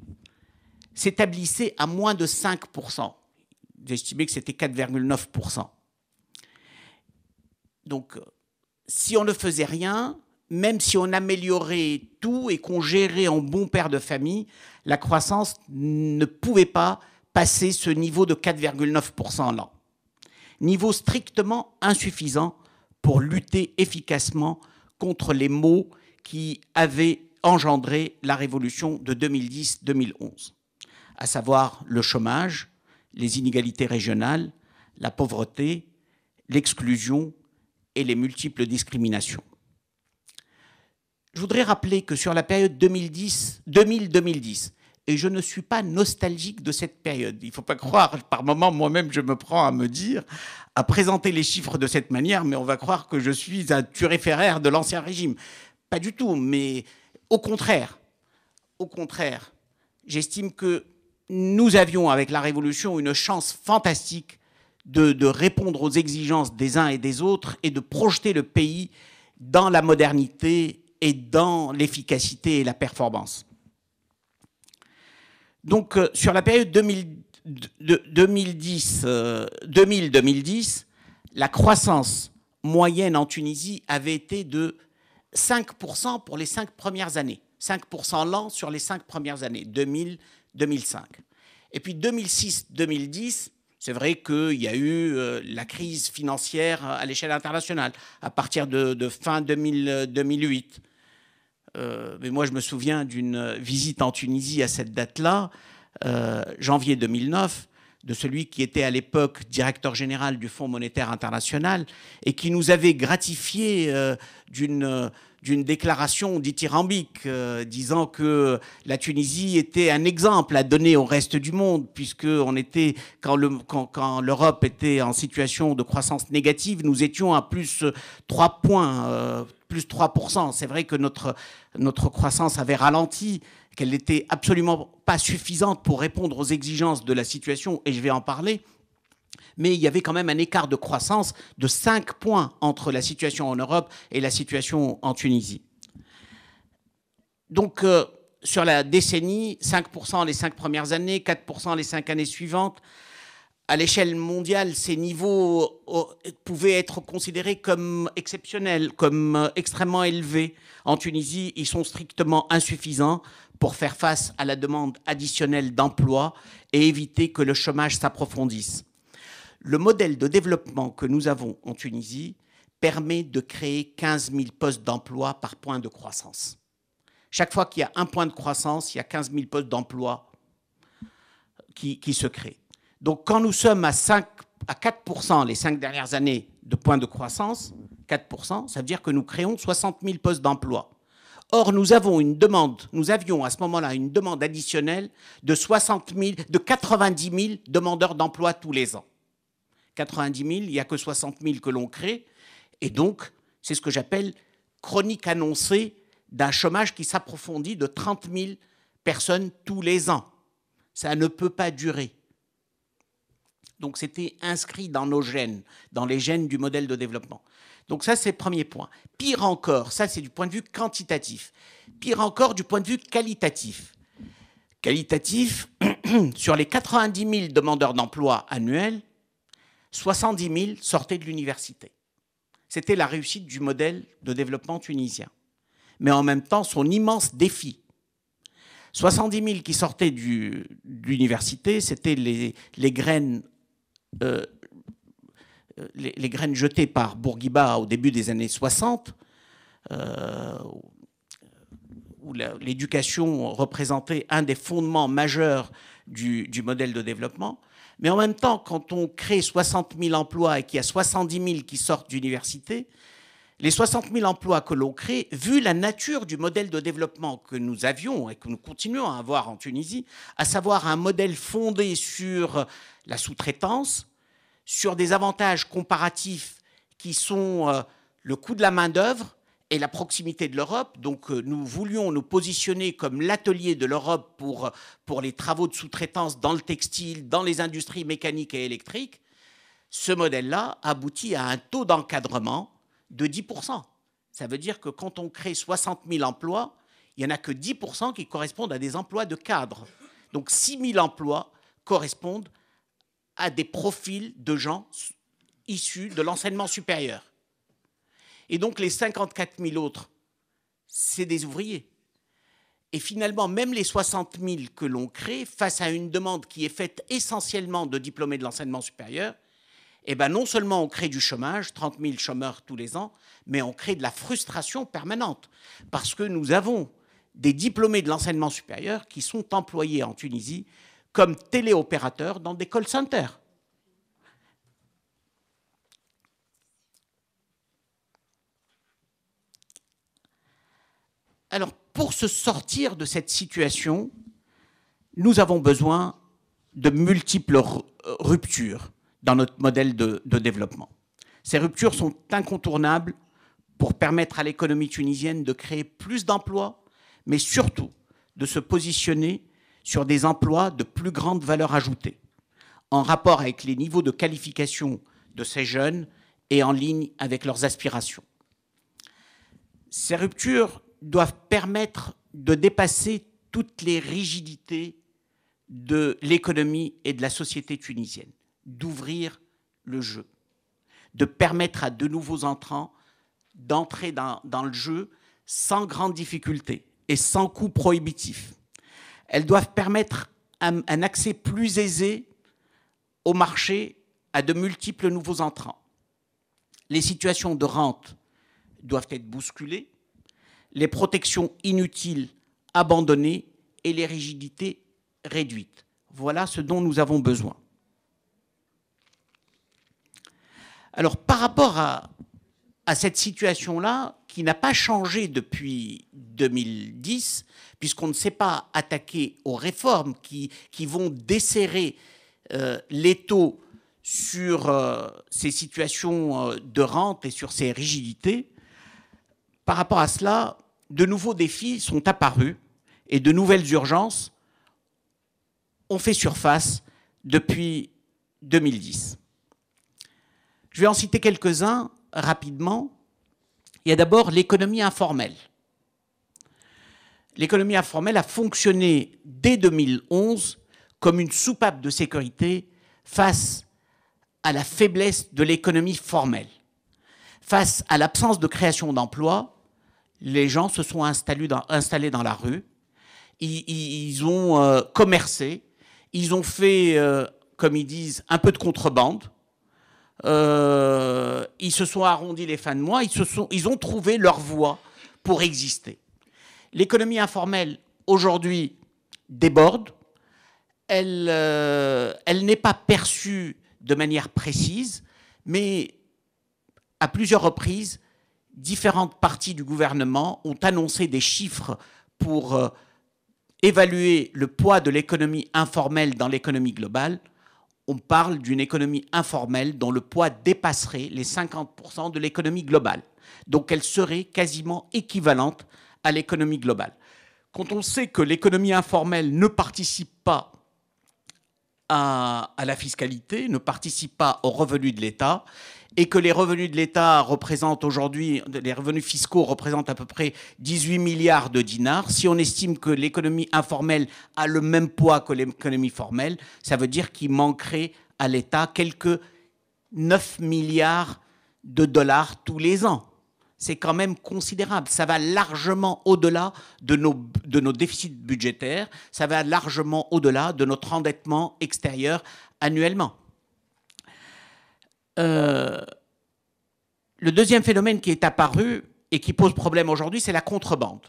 Speaker 2: s'établissait à moins de 5%. J'estimais que c'était 4,9%. Donc, euh, si on ne faisait rien, même si on améliorait tout et qu'on gérait en bon père de famille, la croissance ne pouvait pas passer ce niveau de 4,9% l'an. Niveau strictement insuffisant pour lutter efficacement contre les maux qui avaient engendré la révolution de 2010-2011, à savoir le chômage, les inégalités régionales, la pauvreté, l'exclusion et les multiples discriminations. Je voudrais rappeler que sur la période 2010-2010, et je ne suis pas nostalgique de cette période. Il ne faut pas croire, par moment, moi-même, je me prends à me dire, à présenter les chiffres de cette manière, mais on va croire que je suis un turéféraire de l'ancien régime. Pas du tout, mais au contraire, au contraire, j'estime que nous avions, avec la Révolution, une chance fantastique de, répondre aux exigences des uns et des autres et de projeter le pays dans la modernité et dans l'efficacité et la performance. Donc euh, sur la période 2000-2010, euh, la croissance moyenne en Tunisie avait été de 5% pour les cinq premières années, 5% l'an sur les cinq premières années, 2000-2005. Et puis 2006-2010, c'est vrai qu'il y a eu euh, la crise financière à l'échelle internationale à partir de, fin 2008. Euh, euh, mais moi, je me souviens d'une visite en Tunisie à cette date-là, janvier 2009, de celui qui était à l'époque directeur général du Fonds monétaire international et qui nous avait gratifié d'une d'une déclaration dithyrambique euh, disant que la Tunisie était un exemple à donner au reste du monde, puisque on était, quand, l'Europe était en situation de croissance négative, nous étions à plus 3 points, euh, plus 3%. C'est vrai que notre, notre croissance avait ralenti, qu'elle n'était absolument pas suffisante pour répondre aux exigences de la situation, et je vais en parler mais il y avait quand même un écart de croissance de 5 points entre la situation en Europe et la situation en Tunisie. Donc, euh, sur la décennie, 5% les 5 premières années, 4% les 5 années suivantes, à l'échelle mondiale, ces niveaux euh, pouvaient être considérés comme exceptionnels, comme euh, extrêmement élevés. En Tunisie, ils sont strictement insuffisants pour faire face à la demande additionnelle d'emplois et éviter que le chômage s'approfondisse. Le modèle de développement que nous avons en Tunisie permet de créer 15 000 postes d'emploi par point de croissance. Chaque fois qu'il y a un point de croissance, il y a 15 000 postes d'emploi qui, se créent. Donc quand nous sommes à, 5, à 4 les cinq dernières années de points de croissance, 4 ça veut dire que nous créons 60 000 postes d'emploi. Or, nous avons une demande, nous avions à ce moment-là une demande additionnelle de de 90 000 demandeurs d'emploi tous les ans. 90 000, il n'y a que 60 000 que l'on crée. Et donc, c'est ce que j'appelle chronique annoncée d'un chômage qui s'approfondit de 30 000 personnes tous les ans. Ça ne peut pas durer. Donc c'était inscrit dans nos gènes, dans les gènes du modèle de développement. Donc ça, c'est le premier point. Pire encore, ça c'est du point de vue quantitatif. Pire encore du point de vue qualitatif. Qualitatif, sur les 90 000 demandeurs d'emploi annuels, 70 000 sortaient de l'université. C'était la réussite du modèle de développement tunisien. Mais en même temps, son immense défi. 70 000 qui sortaient de l'université, c'était les, graines, euh, les, graines jetées par Bourguiba au début des années 60, euh, où l'éducation représentait un des fondements majeurs du modèle de développement. Mais en même temps, quand on crée 60 000 emplois et qu'il y a 70 000 qui sortent d'université, les 60 000 emplois que l'on crée, vu la nature du modèle de développement que nous avions et que nous continuons à avoir en Tunisie, à savoir un modèle fondé sur la sous-traitance, sur des avantages comparatifs qui sont euh, le coût de la main-d'œuvre et la proximité de l'Europe. Donc euh, nous voulions nous positionner comme l'atelier de l'Europe pour, euh, pour les travaux de sous-traitance dans le textile, dans les industries mécaniques et électriques. Ce modèle-là aboutit à un taux d'encadrement de 10%. Ça veut dire que quand on crée 60 000 emplois, il n'y en a que 10% qui correspondent à des emplois de cadre. Donc 6 000 emplois correspondent à des profils de gens issus de l'enseignement supérieur. Et donc les 54 000 autres, c'est des ouvriers. Et finalement, même les 60 000 que l'on crée, face à une demande qui est faite essentiellement de diplômés de l'enseignement supérieur, eh ben non seulement on crée du chômage, 30 000 chômeurs tous les ans, mais on crée de la frustration permanente. Parce que nous avons des diplômés de l'enseignement supérieur qui sont employés en Tunisie comme téléopérateurs dans des call centers. Alors, pour se sortir de cette situation, nous avons besoin de multiples ruptures dans notre modèle de, développement. Ces ruptures sont incontournables pour permettre à l'économie tunisienne de créer plus d'emplois, mais surtout de se positionner sur des emplois de plus grande valeur ajoutée, en rapport avec les niveaux de qualification de ces jeunes et en ligne avec leurs aspirations. Ces ruptures doivent permettre de dépasser toutes les rigidités de l'économie et de la société tunisienne, d'ouvrir le jeu, de permettre à de nouveaux entrants d'entrer dans, le jeu sans grande difficulté et sans coût prohibitif. Elles doivent permettre un accès plus aisé au marché à de multiples nouveaux entrants. Les situations de rente doivent être bousculées les protections inutiles abandonnées et les rigidités réduites. Voilà ce dont nous avons besoin. Alors par rapport à, cette situation-là, qui n'a pas changé depuis 2010, puisqu'on ne s'est pas attaqué aux réformes qui, vont desserrer euh, les taux sur euh, ces situations euh, de rente et sur ces rigidités, par rapport à cela, de nouveaux défis sont apparus et de nouvelles urgences ont fait surface depuis 2010. Je vais en citer quelques-uns rapidement. Il y a d'abord l'économie informelle. L'économie informelle a fonctionné dès 2011 comme une soupape de sécurité face à la faiblesse de l'économie formelle, face à l'absence de création d'emplois les gens se sont installés dans, la rue, ils, ont euh, commercé, ils ont fait, euh, comme ils disent, un peu de contrebande, euh, ils se sont arrondis les fins de mois, ils, ont trouvé leur voie pour exister. L'économie informelle, aujourd'hui, déborde, elle n'est pas perçue de manière précise, mais à plusieurs reprises, différentes parties du gouvernement ont annoncé des chiffres pour euh, évaluer le poids de l'économie informelle dans l'économie globale. On parle d'une économie informelle dont le poids dépasserait les 50% de l'économie globale. Donc elle serait quasiment équivalente à l'économie globale. Quand on sait que l'économie informelle ne participe pas à, à, la fiscalité, ne participe pas aux revenus de l'État, et que les revenus de l'État représentent aujourd'hui, les revenus fiscaux représentent à peu près 18 milliards de dinars, si on estime que l'économie informelle a le même poids que l'économie formelle, ça veut dire qu'il manquerait à l'État quelques 9 milliards de dollars tous les ans. C'est quand même considérable. Ça va largement au-delà de nos, de nos déficits budgétaires, ça va largement au-delà de notre endettement extérieur annuellement. Euh, le deuxième phénomène qui est apparu et qui pose problème aujourd'hui, c'est la contrebande.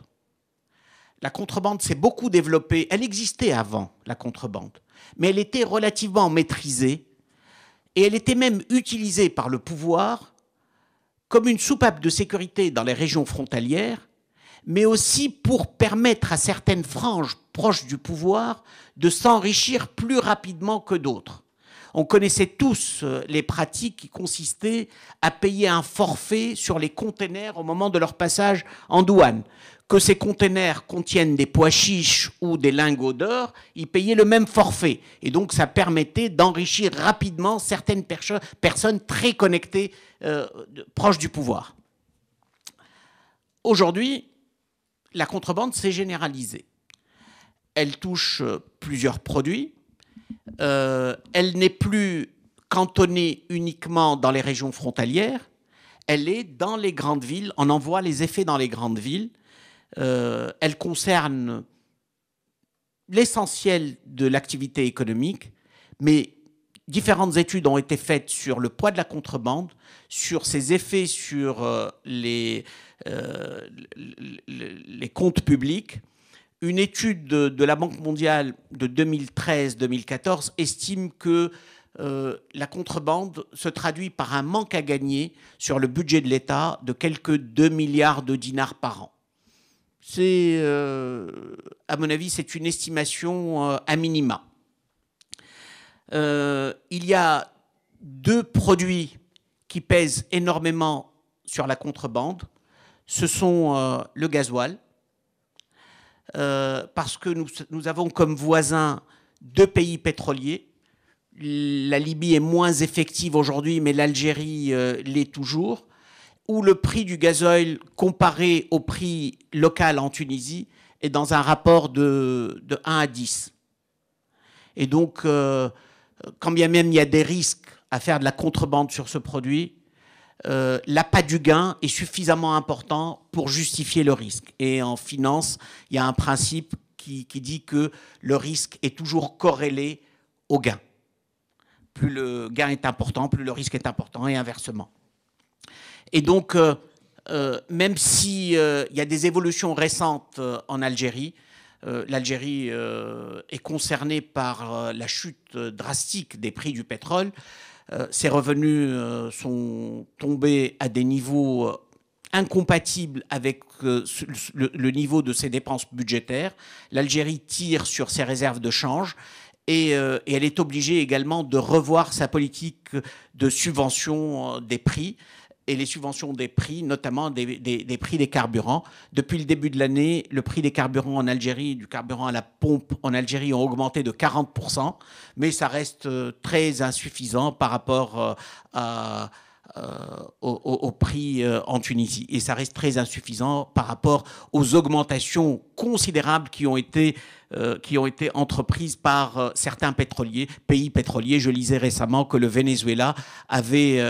Speaker 2: La contrebande s'est beaucoup développée. Elle existait avant, la contrebande, mais elle était relativement maîtrisée et elle était même utilisée par le pouvoir comme une soupape de sécurité dans les régions frontalières, mais aussi pour permettre à certaines franges proches du pouvoir de s'enrichir plus rapidement que d'autres on connaissait tous euh, les pratiques qui consistaient à payer un forfait sur les containers au moment de leur passage en douane. Que ces containers contiennent des pois chiches ou des lingots d'or, ils payaient le même forfait. Et donc, ça permettait d'enrichir rapidement certaines personnes très connectées, euh, proches du pouvoir. Aujourd'hui, la contrebande s'est généralisée. Elle touche euh, plusieurs produits euh, elle n'est plus cantonnée uniquement dans les régions frontalières, elle est dans les grandes villes, on en voit les effets dans les grandes villes, euh, elle concerne l'essentiel de l'activité économique, mais différentes études ont été faites sur le poids de la contrebande, sur ses effets sur euh, les comptes publics, une étude de, la Banque mondiale de 2013-2014 estime que euh, la contrebande se traduit par un manque à gagner sur le budget de l'État de quelques 2 milliards de dinars par an. C'est, euh, à mon avis, c'est une estimation euh, à minima. il y a deux produits qui pèsent énormément sur la contrebande. Ce sont le gasoil euh, parce que nous, avons comme voisins deux pays pétroliers. La Libye est moins effective aujourd'hui, mais l'Algérie euh, l'est toujours, où le prix du gazoil comparé au prix local en Tunisie est dans un rapport de, 1 à 10. Et donc, euh, quand bien même il y a des risques à faire de la contrebande sur ce produit, euh, l'appât du gain est suffisamment important pour justifier le risque. Et en finance, il y a un principe qui, dit que le risque est toujours corrélé au gain. Plus le gain est important, plus le risque est important, et inversement. Et donc, euh, euh, même s'il il y a des évolutions récentes en Algérie, l'Algérie est concernée par la chute drastique des prix du pétrole. Euh, ses revenus euh, sont tombés à des niveaux euh, incompatibles avec le, niveau de ses dépenses budgétaires. L'Algérie tire sur ses réserves de change et, elle est obligée également de revoir sa politique de subvention des prix et les subventions des prix, notamment des, prix des carburants. Depuis le début de l'année, le prix des carburants en Algérie, du carburant à la pompe en Algérie, ont augmenté de 40%, mais ça reste euh, très insuffisant par rapport euh, à... Euh, au, prix en Tunisie. Et ça reste très insuffisant par rapport aux augmentations considérables qui ont été, qui ont été entreprises par certains pétroliers, pays pétroliers. Je lisais récemment que le Venezuela avait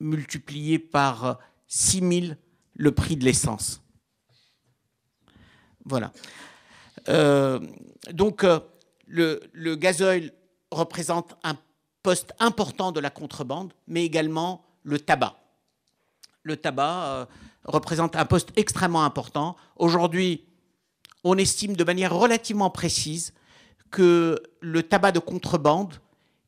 Speaker 2: multiplié par 6000 euh, le prix de l'essence. Voilà. Euh, donc, euh, le, le, gazoil représente un poste important de la contrebande, mais également le tabac. Le tabac représente un poste extrêmement important. Aujourd'hui, on estime de manière relativement précise que le tabac de contrebande,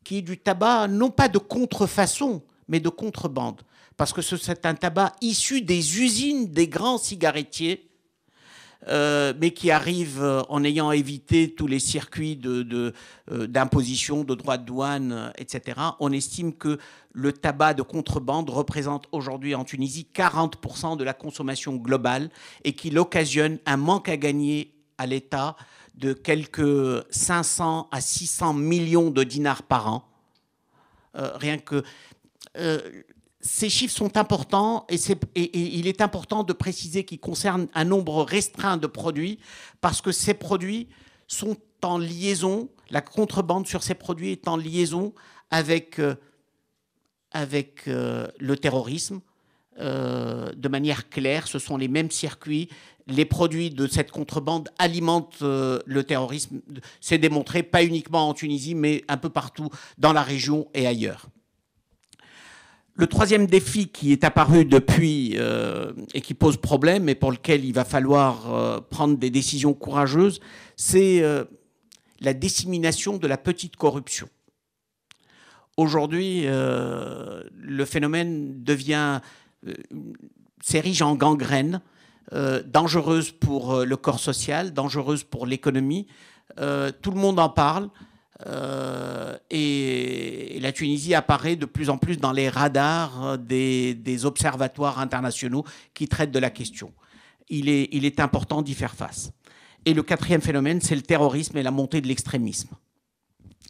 Speaker 2: qui est du tabac non pas de contrefaçon, mais de contrebande. Parce que c'est un tabac issu des usines des grands cigarettiers, euh, mais qui arrive euh, en ayant évité tous les circuits euh, d'imposition, de, droits de douane, etc. On estime que le tabac de contrebande représente aujourd'hui en Tunisie 40% de la consommation globale et qu'il occasionne un manque à gagner à l'État de quelques 500 à 600 millions de dinars par an. rien que euh, ces chiffres sont importants et, il est important de préciser qu'ils concernent un nombre restreint de produits parce que ces produits sont en liaison, la contrebande sur ces produits est en liaison avec, euh, avec euh, le terrorisme. de manière claire, ce sont les mêmes circuits. Les produits de cette contrebande alimentent le terrorisme. C'est démontré, pas uniquement en Tunisie, mais un peu partout dans la région et ailleurs. Le troisième défi qui est apparu depuis euh, et qui pose problème et pour lequel il va falloir euh, prendre des décisions courageuses, c'est euh, la dissémination de la petite corruption. Aujourd'hui, le phénomène devient s'érige en gangrène, dangereuse pour le corps social, dangereuse pour l'économie. tout le monde en parle. Euh, et, la Tunisie apparaît de plus en plus dans les radars des, observatoires internationaux qui traitent de la question. Il est, il est important d'y faire face. Et le quatrième phénomène, c'est le terrorisme et la montée de l'extrémisme.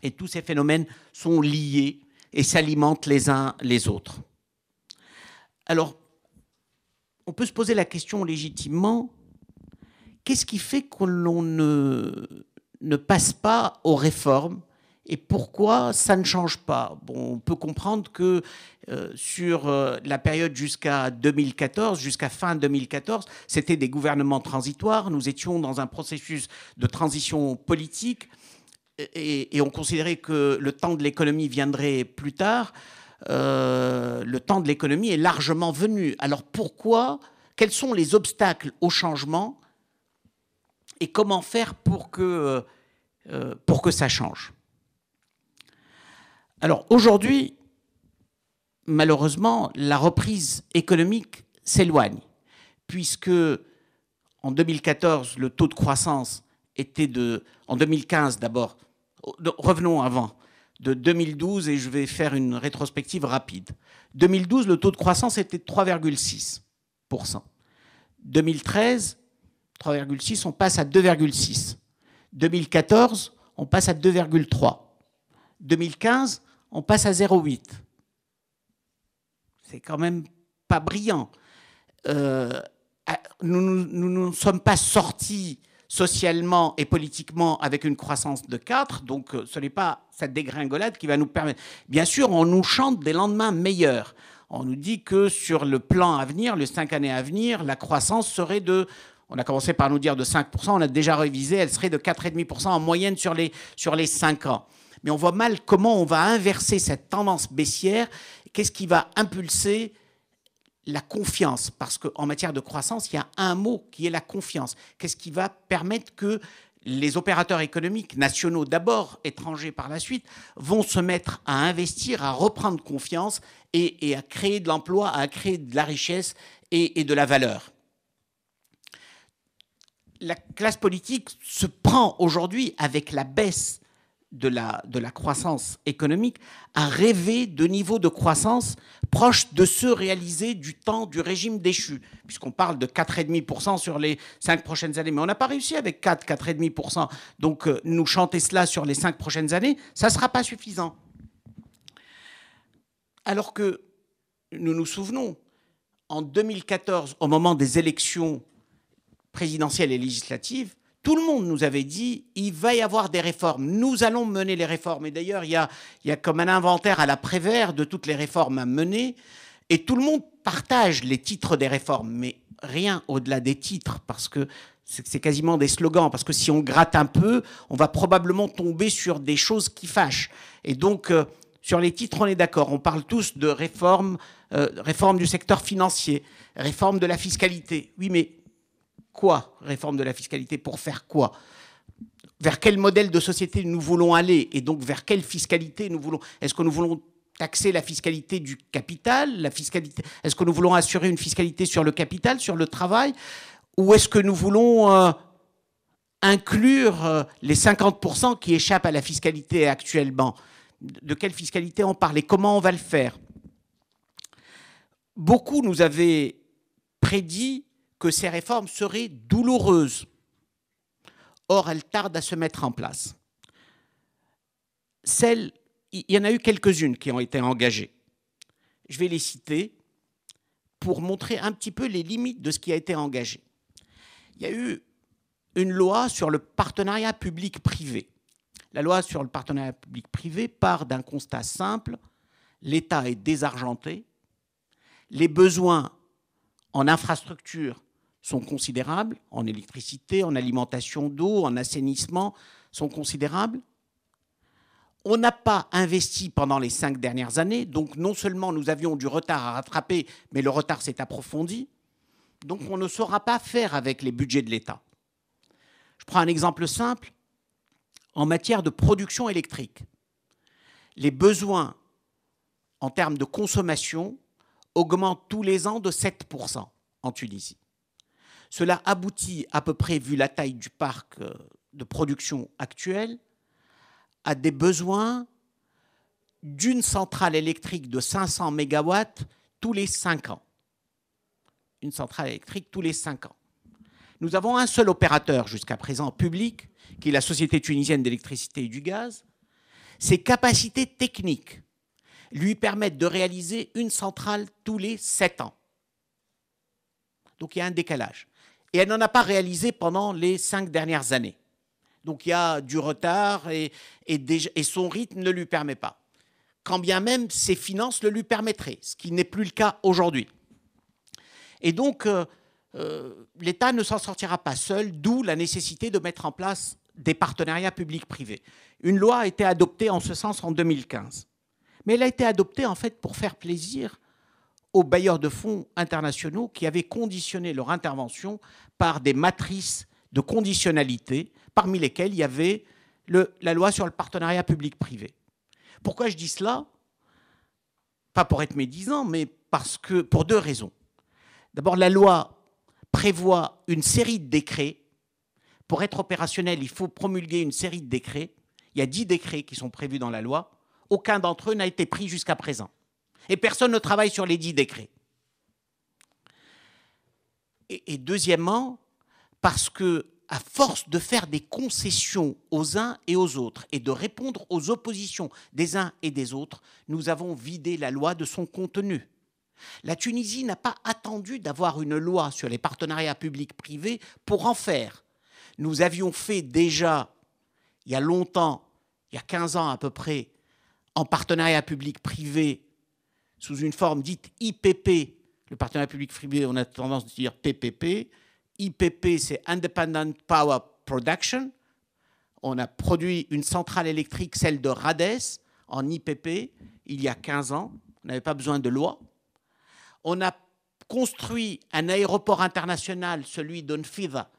Speaker 2: Et tous ces phénomènes sont liés et s'alimentent les uns les autres. Alors, on peut se poser la question légitimement, qu'est-ce qui fait que l'on ne ne passe pas aux réformes et pourquoi ça ne change pas bon, On peut comprendre que euh, sur euh, la période jusqu'à 2014, jusqu'à fin 2014, c'était des gouvernements transitoires. Nous étions dans un processus de transition politique et, on considérait que le temps de l'économie viendrait plus tard. Euh, le temps de l'économie est largement venu. Alors pourquoi Quels sont les obstacles au changement et comment faire pour que, euh, euh, pour que ça change. Alors aujourd'hui, malheureusement, la reprise économique s'éloigne, puisque en 2014, le taux de croissance était de... En 2015 d'abord, oh, revenons avant, de 2012, et je vais faire une rétrospective rapide. 2012, le taux de croissance était de 3,6%. 2013, 3,6, on passe à 2,6. 2014, on passe à 2,3. 2015, on passe à 0,8. C'est quand même pas brillant. Euh, nous ne sommes pas sortis socialement et politiquement avec une croissance de 4, donc euh, ce n'est pas cette dégringolade qui va nous permettre. Bien sûr, on nous chante des lendemains meilleurs. On nous dit que sur le plan à venir, les cinq années à venir, la croissance serait de on a commencé par nous dire de 5%, on a déjà révisé, elle serait de 4,5% en moyenne sur les, sur les 5 ans. Mais on voit mal comment on va inverser cette tendance baissière, qu'est-ce qui va impulser la confiance, parce qu'en matière de croissance, il y a un mot qui est la confiance. Qu'est-ce qui va permettre que les opérateurs économiques, nationaux d'abord, étrangers par la suite, vont se mettre à investir, à reprendre confiance et, à créer de l'emploi, à créer de la richesse et de la valeur la classe politique se prend aujourd'hui avec la baisse de la, de la croissance économique à rêver de niveaux de croissance proches de ceux réalisés du temps du régime déchu, puisqu'on parle de 4,5% sur les cinq prochaines années. Mais on n'a pas réussi avec 4, 4,5%. Donc euh, nous chanter cela sur les cinq prochaines années, ça ne sera pas suffisant. Alors que nous nous souvenons, en 2014, au moment des élections présidentielle et législative, tout le monde nous avait dit il va y avoir des réformes, nous allons mener les réformes. Et d'ailleurs, il y a, y comme un inventaire à la Prévert de toutes les réformes à mener. Et tout le monde partage les titres des réformes, mais rien au-delà des titres, parce que c'est quasiment des slogans, parce que si on gratte un peu, on va probablement tomber sur des choses qui fâchent. Et donc, euh, sur les titres, on est d'accord. On parle tous de réformes euh, réforme du secteur financier, réforme de la fiscalité. Oui, mais quoi Réforme de la fiscalité pour faire quoi Vers quel modèle de société nous voulons aller Et donc vers quelle fiscalité nous voulons Est-ce que nous voulons taxer la fiscalité du capital la fiscalité Est-ce que nous voulons assurer une fiscalité sur le capital, sur le travail Ou est-ce que nous voulons euh, inclure euh, les 50% qui échappent à la fiscalité actuellement De quelle fiscalité on parle et comment on va le faire Beaucoup nous avaient prédit que ces réformes seraient douloureuses. Or, elles tardent à se mettre en place. il y en a eu quelques-unes qui ont été engagées. Je vais les citer pour montrer un petit peu les limites de ce qui a été engagé. Il y a eu une loi sur le partenariat public-privé. La loi sur le partenariat public-privé part d'un constat simple, l'État est désargenté, les besoins en infrastructures sont considérables, en électricité, en alimentation d'eau, en assainissement, sont considérables. On n'a pas investi pendant les cinq dernières années, donc non seulement nous avions du retard à rattraper, mais le retard s'est approfondi, donc on ne saura pas faire avec les budgets de l'État. Je prends un exemple simple. En matière de production électrique, les besoins en termes de consommation augmentent tous les ans de 7% en Tunisie. Cela aboutit à peu près, vu la taille du parc euh, de production actuel, à des besoins d'une centrale électrique de 500 MW tous les 5 ans. Une centrale électrique tous les 5 ans. Nous avons un seul opérateur jusqu'à présent public, qui est la Société tunisienne d'électricité et du gaz. Ses capacités techniques lui permettent de réaliser une centrale tous les 7 ans. Donc il y a un décalage et elle n'en a pas réalisé pendant les cinq dernières années. Donc il y a du retard et, déjà, et son rythme ne lui permet pas. Quand bien même ses finances le lui permettraient, ce qui n'est plus le cas aujourd'hui. Et donc, euh, euh, l'État ne s'en sortira pas seul, d'où la nécessité de mettre en place des partenariats publics-privés. Une loi a été adoptée en ce sens en 2015. Mais elle a été adoptée en fait pour faire plaisir aux bailleurs de fonds internationaux qui avaient conditionné leur intervention par des matrices de conditionnalité, parmi lesquelles il y avait la loi sur le partenariat public-privé. Pourquoi je dis cela Pas pour être médisant, mais parce que pour deux raisons. D'abord, la loi prévoit une série de décrets. Pour être opérationnel, il faut promulguer une série de décrets. Il y a dix décrets qui sont prévus dans la loi. Aucun d'entre eux n'a été pris jusqu'à présent et personne ne travaille sur les dix décrets. Et, deuxièmement, parce que à force de faire des concessions aux uns et aux autres et de répondre aux oppositions des uns et des autres, nous avons vidé la loi de son contenu. La Tunisie n'a pas attendu d'avoir une loi sur les partenariats publics-privés pour en faire. Nous avions fait déjà, il y a longtemps, il y a 15 ans à peu près, en partenariat public-privé, sous une forme dite IPP. Le partenariat public-privé, on a tendance à dire PPP. IPP, c'est Independent Power Production. On a produit une centrale électrique, celle de Rades, en IPP, il y a 15 ans. On n'avait pas besoin de loi. On a construit un aéroport international, celui d'Onfiva,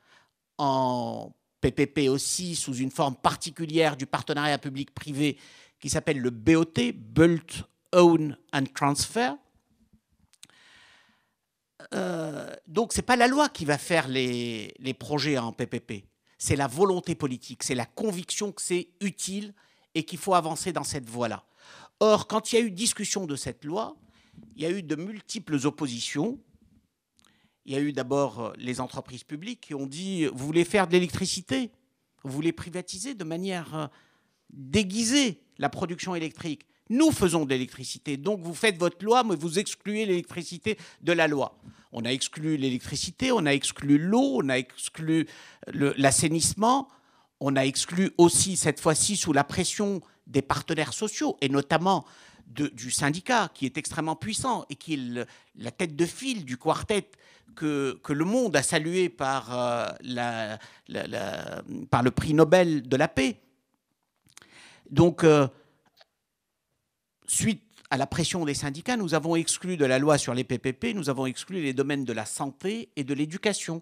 Speaker 2: en PPP aussi, sous une forme particulière du partenariat public-privé qui s'appelle le BOT, Bult own and transfer. Euh, donc, ce n'est pas la loi qui va faire les, les projets en PPP, c'est la volonté politique, c'est la conviction que c'est utile et qu'il faut avancer dans cette voie-là. Or, quand il y a eu discussion de cette loi, il y a eu de multiples oppositions. Il y a eu d'abord euh, les entreprises publiques qui ont dit, vous voulez faire de l'électricité, vous voulez privatiser de manière euh, déguisée la production électrique. Nous faisons de l'électricité. Donc vous faites votre loi, mais vous excluez l'électricité de la loi. On a exclu l'électricité, on a exclu l'eau, on a exclu l'assainissement, on a exclu aussi, cette fois-ci, sous la pression des partenaires sociaux, et notamment du syndicat, qui est extrêmement puissant et qui est la tête de file du quartet que, le monde a salué euh, par, le prix Nobel de la paix. Donc, euh, suite à la pression des syndicats, nous avons exclu de la loi sur les PPP, nous avons exclu les domaines de la santé et de l'éducation.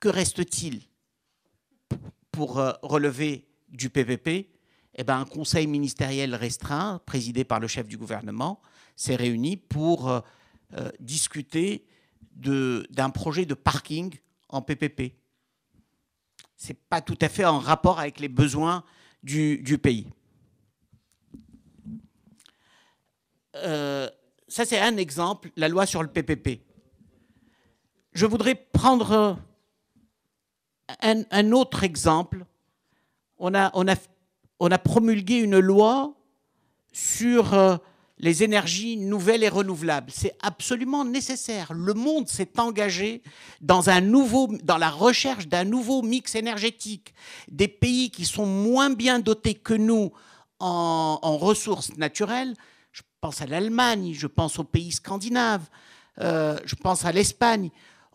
Speaker 2: Que reste-t-il pour euh, relever du PPP eh bien, un conseil ministériel restreint, présidé par le chef du gouvernement, s'est réuni pour euh, euh, discuter d'un projet de parking en PPP. Ce n'est pas tout à fait en rapport avec les besoins du pays. Euh, ça c'est un exemple, la loi sur le PPP. Je voudrais prendre un, autre exemple. On a, promulgué une loi sur euh, les énergies nouvelles et renouvelables. C'est absolument nécessaire. Le monde s'est engagé dans, dans la recherche d'un nouveau mix énergétique. Des pays qui sont moins bien dotés que nous en ressources naturelles pense à l'Allemagne, je pense aux pays scandinaves, euh, je pense à l'Espagne,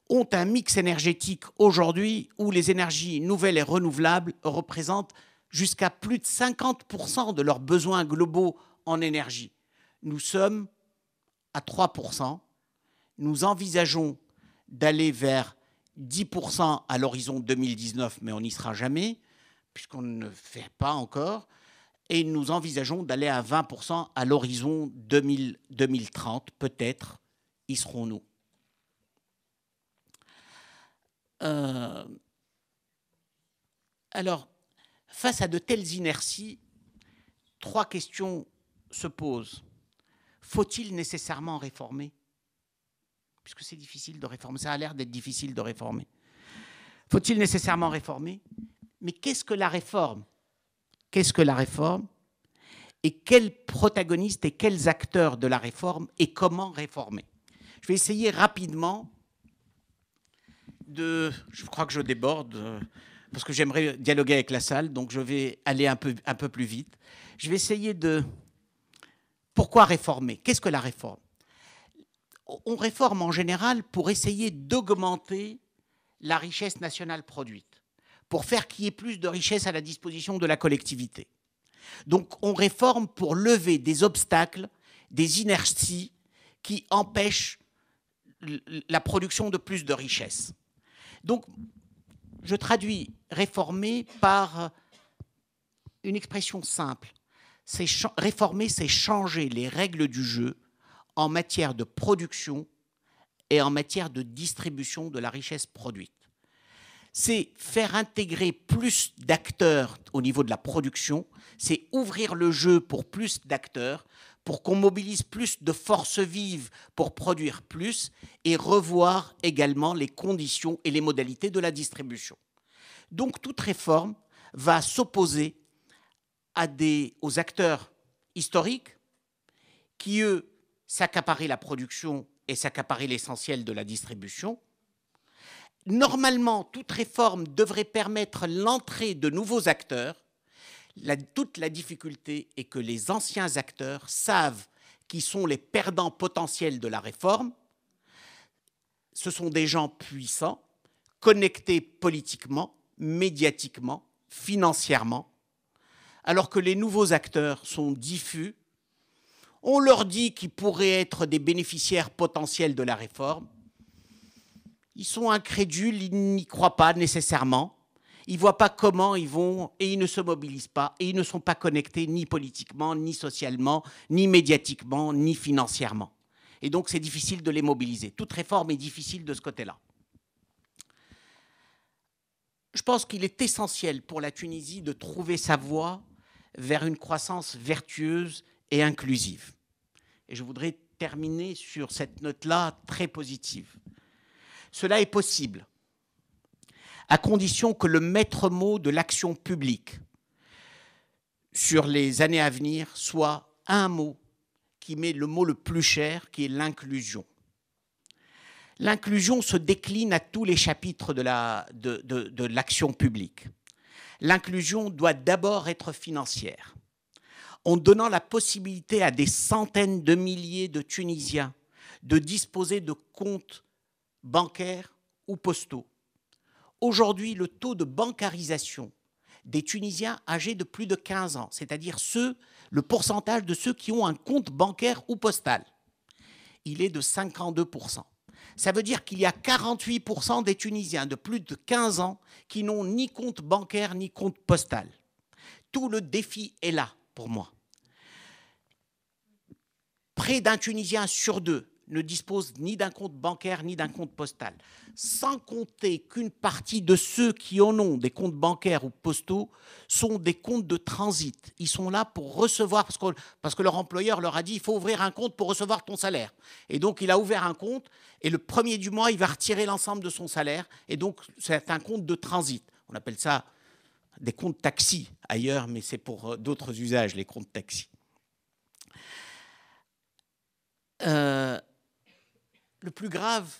Speaker 2: ont un mix énergétique aujourd'hui où les énergies nouvelles et renouvelables représentent jusqu'à plus de 50% de leurs besoins globaux en énergie. Nous sommes à 3%. Nous envisageons d'aller vers 10% à l'horizon 2019, mais on n'y sera jamais, puisqu'on ne fait pas encore et nous envisageons d'aller à 20% à l'horizon 2030. Peut-être y serons-nous. Euh, alors, face à de telles inerties, trois questions se posent. Faut-il nécessairement réformer Puisque c'est difficile de réformer, ça a l'air d'être difficile de réformer. Faut-il nécessairement réformer Mais qu'est-ce que la réforme qu'est-ce que la réforme et quels protagonistes et quels acteurs de la réforme et comment réformer. Je vais essayer rapidement de... Je crois que je déborde euh, parce que j'aimerais dialoguer avec la salle, donc je vais aller un peu, un peu plus vite. Je vais essayer de... Pourquoi réformer Qu'est-ce que la réforme On réforme en général pour essayer d'augmenter la richesse nationale produite pour faire qu'il y ait plus de richesse à la disposition de la collectivité. Donc on réforme pour lever des obstacles, des inerties qui empêchent la production de plus de richesses. Donc je traduis réformer par une expression simple. réformer, c'est changer les règles du jeu en matière de production et en matière de distribution de la richesse produite c'est faire intégrer plus d'acteurs au niveau de la production, c'est ouvrir le jeu pour plus d'acteurs, pour qu'on mobilise plus de forces vives pour produire plus et revoir également les conditions et les modalités de la distribution. Donc toute réforme va s'opposer aux acteurs historiques qui, eux, s'accaparaient la production et s'accaparaient l'essentiel de la distribution normalement, toute réforme devrait permettre l'entrée de nouveaux acteurs. toute la difficulté est que les anciens acteurs savent qui sont les perdants potentiels de la réforme. Ce sont des gens puissants, connectés politiquement, médiatiquement, financièrement, alors que les nouveaux acteurs sont diffus. On leur dit qu'ils pourraient être des bénéficiaires potentiels de la réforme, ils sont incrédules, ils n'y croient pas nécessairement, ils ne voient pas comment ils vont et ils ne se mobilisent pas et ils ne sont pas connectés ni politiquement, ni socialement, ni médiatiquement, ni financièrement. Et donc c'est difficile de les mobiliser. Toute réforme est difficile de ce côté-là. Je pense qu'il est essentiel pour la Tunisie de trouver sa voie vers une croissance vertueuse et inclusive. Et je voudrais terminer sur cette note-là très positive. Cela est possible, à condition que le maître mot de l'action publique sur les années à venir soit un mot qui met le mot le plus cher, qui est l'inclusion. L'inclusion se décline à tous les chapitres de l'action publique. L'inclusion doit d'abord être financière. En donnant la possibilité à des centaines de milliers de Tunisiens de disposer de comptes bancaires ou postaux. Aujourd'hui, le taux de bancarisation des Tunisiens âgés de plus de 15 ans, c'est-à-dire ceux, le pourcentage de ceux qui ont un compte bancaire ou postal, il est de 52%. Ça veut dire qu'il y a 48% des Tunisiens de plus de 15 ans qui n'ont ni compte bancaire ni compte postal. Tout le défi est là pour moi. Près d'un Tunisien sur deux ne disposent ni d'un compte bancaire ni d'un compte postal. Sans compter qu'une partie de ceux qui en ont des comptes bancaires ou postaux sont des comptes de transit. Ils sont là pour recevoir, parce que, parce que leur employeur leur a dit, il faut ouvrir un compte pour recevoir ton salaire. Et donc, il a ouvert un compte, et le premier du mois, il va retirer l'ensemble de son salaire. Et donc, c'est un compte de transit. On appelle ça des comptes taxi, ailleurs, mais c'est pour euh, d'autres usages, les comptes taxi. Euh, le plus grave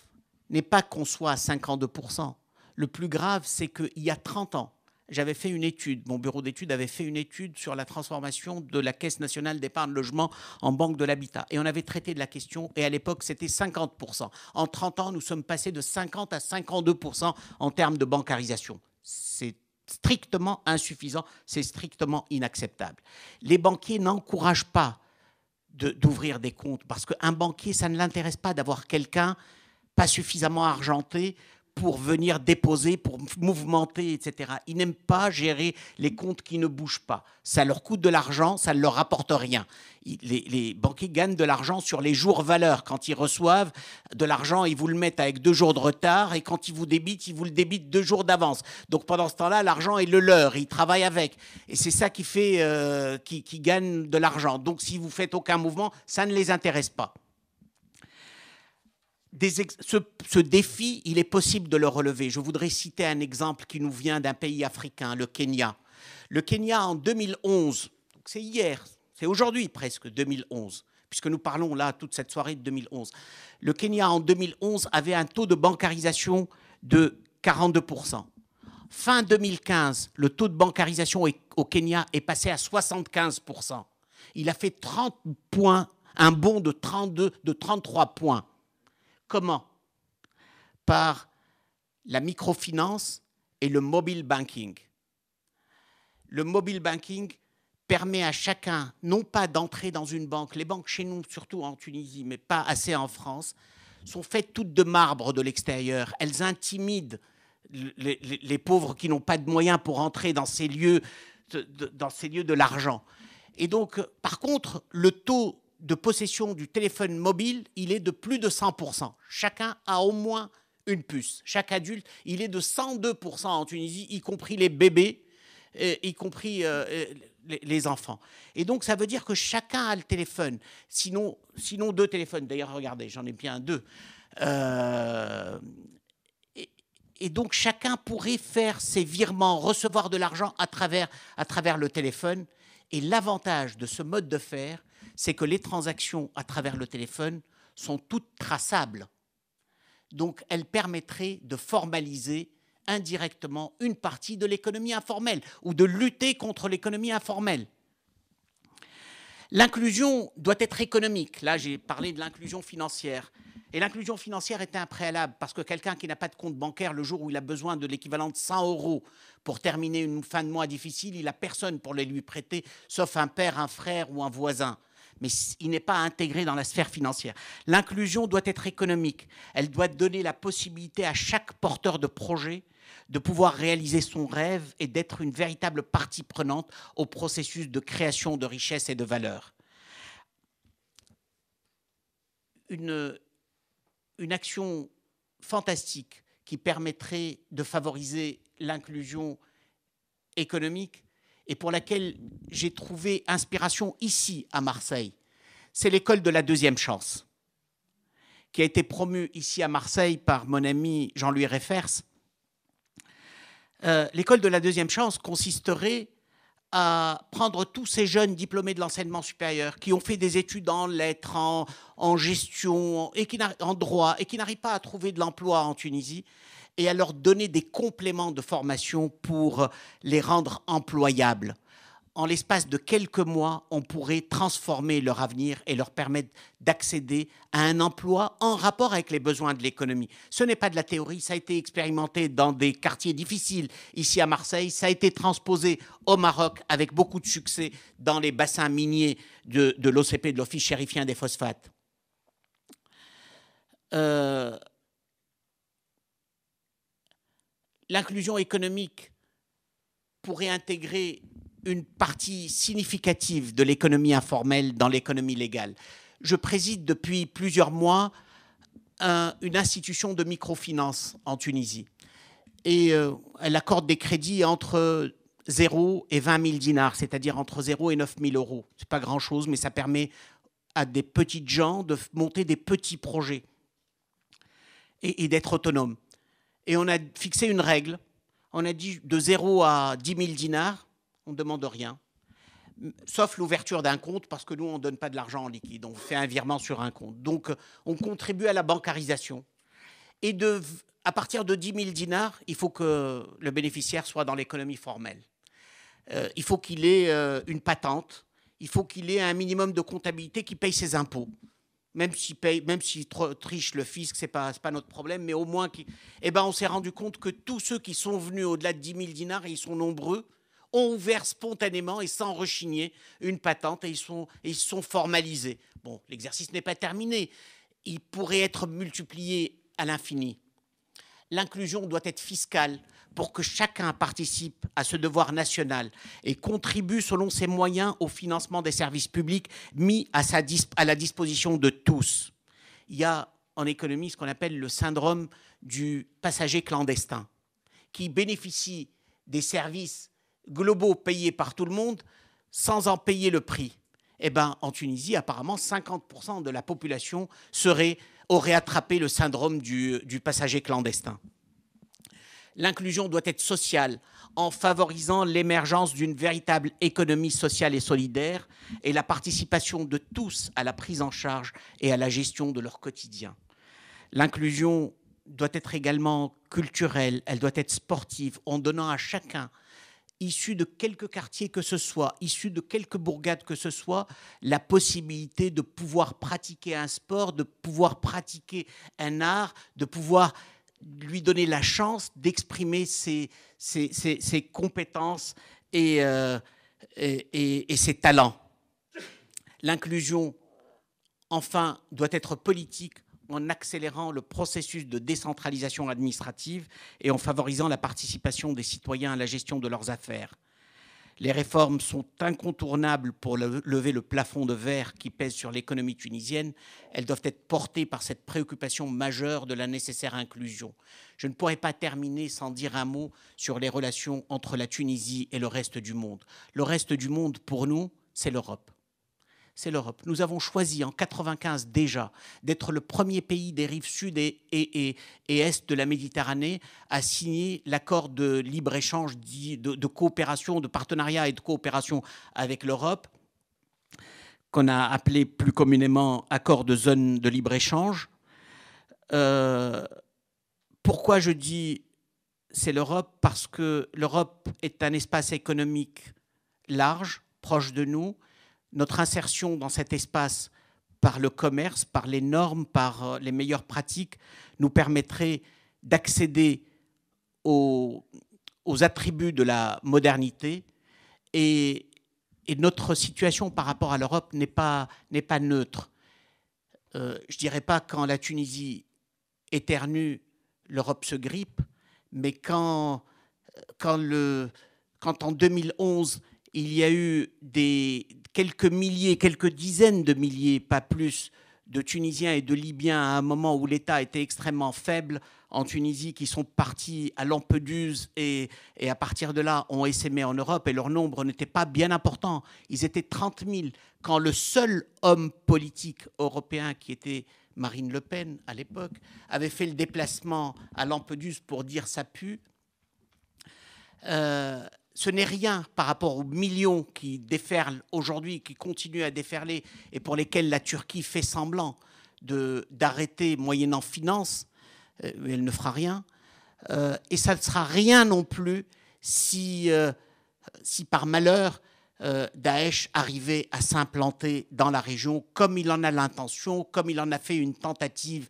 Speaker 2: n'est pas qu'on soit à 52%. Le plus grave, c'est qu'il y a 30 ans, j'avais fait une étude, mon bureau d'études avait fait une étude sur la transformation de la Caisse nationale d'épargne logement en banque de l'habitat. Et on avait traité de la question, et à l'époque, c'était 50%. En 30 ans, nous sommes passés de 50 à 52% en termes de bancarisation. C'est strictement insuffisant, c'est strictement inacceptable. Les banquiers n'encouragent pas d'ouvrir des comptes, parce qu'un banquier, ça ne l'intéresse pas d'avoir quelqu'un pas suffisamment argenté pour venir déposer, pour mouvementer, etc. Ils n'aiment pas gérer les comptes qui ne bougent pas. Ça leur coûte de l'argent, ça ne leur rapporte rien. Les, banquiers gagnent de l'argent sur les jours valeur Quand ils reçoivent de l'argent, ils vous le mettent avec deux jours de retard et quand ils vous débitent, ils vous le débitent deux jours d'avance. Donc pendant ce temps-là, l'argent est le leur, ils travaillent avec. Et c'est ça qui fait euh, qu'ils gagnent qui gagne de l'argent. Donc si vous faites aucun mouvement, ça ne les intéresse pas ce, défi, il est possible de le relever. Je voudrais citer un exemple qui nous vient d'un pays africain, le Kenya. Le Kenya, en 2011, c'est hier, c'est aujourd'hui presque 2011, puisque nous parlons là toute cette soirée de 2011. Le Kenya, en 2011, avait un taux de bancarisation de 42%. Fin 2015, le taux de bancarisation au Kenya est passé à 75%. Il a fait 30 points, un bond de, 32, de 33 points. Comment Par la microfinance et le mobile banking. Le mobile banking permet à chacun, non pas d'entrer dans une banque, les banques chez nous, surtout en Tunisie, mais pas assez en France, sont faites toutes de marbre de l'extérieur. Elles intimident les, pauvres qui n'ont pas de moyens pour entrer dans ces lieux de, dans ces lieux de l'argent. Et donc, par contre, le taux de possession du téléphone mobile, il est de plus de 100%. Chacun a au moins une puce. Chaque adulte, il est de 102% en Tunisie, y compris les bébés, euh, y compris euh, les, enfants. Et donc, ça veut dire que chacun a le téléphone. Sinon, sinon deux téléphones. D'ailleurs, regardez, j'en ai bien deux. Euh, et, donc, chacun pourrait faire ses virements, recevoir de l'argent à travers, à travers le téléphone. Et l'avantage de ce mode de faire, c'est que les transactions à travers le téléphone sont toutes traçables. Donc elles permettraient de formaliser indirectement une partie de l'économie informelle ou de lutter contre l'économie informelle. L'inclusion doit être économique. Là, j'ai parlé de l'inclusion financière. Et l'inclusion financière est un préalable parce que quelqu'un qui n'a pas de compte bancaire, le jour où il a besoin de l'équivalent de 100 euros pour terminer une fin de mois difficile, il n'a personne pour les lui prêter, sauf un père, un frère ou un voisin mais il n'est pas intégré dans la sphère financière. L'inclusion doit être économique. Elle doit donner la possibilité à chaque porteur de projet de pouvoir réaliser son rêve et d'être une véritable partie prenante au processus de création de richesses et de valeur. Une, une action fantastique qui permettrait de favoriser l'inclusion économique, et pour laquelle j'ai trouvé inspiration ici à Marseille, c'est l'école de la deuxième chance, qui a été promue ici à Marseille par mon ami Jean-Louis Reffers. Euh, l'école de la deuxième chance consisterait à prendre tous ces jeunes diplômés de l'enseignement supérieur qui ont fait des études en lettres, en, gestion et en droit et qui n'arrivent pas à trouver de l'emploi en Tunisie et à leur donner des compléments de formation pour les rendre employables. En l'espace de quelques mois, on pourrait transformer leur avenir et leur permettre d'accéder à un emploi en rapport avec les besoins de l'économie. Ce n'est pas de la théorie, ça a été expérimenté dans des quartiers difficiles ici à Marseille, ça a été transposé au Maroc avec beaucoup de succès dans les bassins miniers de, l'OCP, de l'Office chérifien des phosphates. Euh l'inclusion économique pourrait intégrer une partie significative de l'économie informelle dans l'économie légale. Je préside depuis plusieurs mois une institution de microfinance en Tunisie. Et euh, elle accorde des crédits entre 0 et 20 000 dinars, c'est-à-dire entre 0 et 9 000 euros. Ce n'est pas grand-chose, mais ça permet à des petites gens de monter des petits projets et, et d'être autonomes et on a fixé une règle. On a dit de 0 à 10 000 dinars, on ne demande rien, sauf l'ouverture d'un compte, parce que nous, on ne donne pas de l'argent en liquide, on fait un virement sur un compte. Donc, on contribue à la bancarisation. Et à partir de 10 000 dinars, il faut que le bénéficiaire soit dans l'économie formelle. Euh, il faut qu'il ait euh, une patente, il faut qu'il ait un minimum de comptabilité qui paye ses impôts même s'ils paye, même s'il triche le fisc, c'est pas pas notre problème, mais au moins eh ben on s'est rendu compte que tous ceux qui sont venus au-delà de 10 000 dinars et ils sont nombreux ont ouvert spontanément et sans rechigner une patente et ils sont ils sont formalisés. Bon, l'exercice n'est pas terminé. Il pourrait être multiplié à l'infini l'inclusion doit être fiscale pour que chacun participe à ce devoir national et contribue selon ses moyens au financement des services publics mis à, sa à la disposition de tous. Il y a en économie ce qu'on appelle le syndrome du passager clandestin, qui bénéficie des services globaux payés par tout le monde sans en payer le prix. Eh ben, en Tunisie, apparemment, 50% de la population serait aurait attrapé le syndrome du, du passager clandestin. L'inclusion doit être sociale en favorisant l'émergence d'une véritable économie sociale et solidaire et la participation de tous à la prise en charge et à la gestion de leur quotidien. L'inclusion doit être également culturelle, elle doit être sportive, en donnant à chacun issus de quelque quartier que ce soit, issus de quelque bourgade que ce soit, la possibilité de pouvoir pratiquer un sport, de pouvoir pratiquer un art, de pouvoir lui donner la chance d'exprimer ses, compétences euh, et ses talents. L'inclusion, enfin, doit être politique en accélérant le processus de décentralisation administrative et en favorisant la participation des citoyens à la gestion de leurs affaires. Les réformes sont incontournables pour lever le plafond de verre qui pèse sur l'économie tunisienne. Elles doivent être portées par cette préoccupation majeure de la nécessaire inclusion. Je ne pourrais pas terminer sans dire un mot sur les relations entre la Tunisie et le reste du monde. Le reste du monde, pour nous, c'est l'Europe c'est l'Europe. Nous avons choisi en 1995 déjà d'être le premier pays des rives sud et, est de la Méditerranée à signer l'accord de libre-échange, de, coopération, de partenariat et de coopération avec l'Europe, qu'on a appelé plus communément accord de zone de libre-échange. Euh, pourquoi je dis c'est l'Europe Parce que l'Europe est un espace économique large, proche de nous, notre insertion dans cet espace par le commerce, par les normes, par euh, les meilleures pratiques, nous permettrait d'accéder aux, attributs de la modernité. Et, notre situation par rapport à l'Europe n'est pas, neutre. Euh, je ne dirais pas quand la Tunisie éternue, l'Europe se grippe, mais quand, quand, quand en 2011, il y a eu quelques milliers, quelques dizaines de milliers, pas plus, de Tunisiens et de Libyens à un moment où l'État était extrêmement faible en Tunisie, qui sont partis à Lampedusa et, à partir de là ont essaimé en Europe et leur nombre n'était pas bien important. Ils étaient 30 000 quand le seul homme politique européen qui était Marine Le Pen à l'époque avait fait le déplacement à Lampedusa pour dire sa pue. Euh, ce n'est rien par rapport aux millions qui déferlent aujourd'hui, qui continuent à déferler et pour lesquels la Turquie fait semblant d'arrêter moyennant finance, mais euh, elle ne fera rien. Euh, et ça ne sera rien non plus si, euh, si par malheur Daesh arrivait à s'implanter dans la région comme il en a l'intention, comme il en a fait une tentative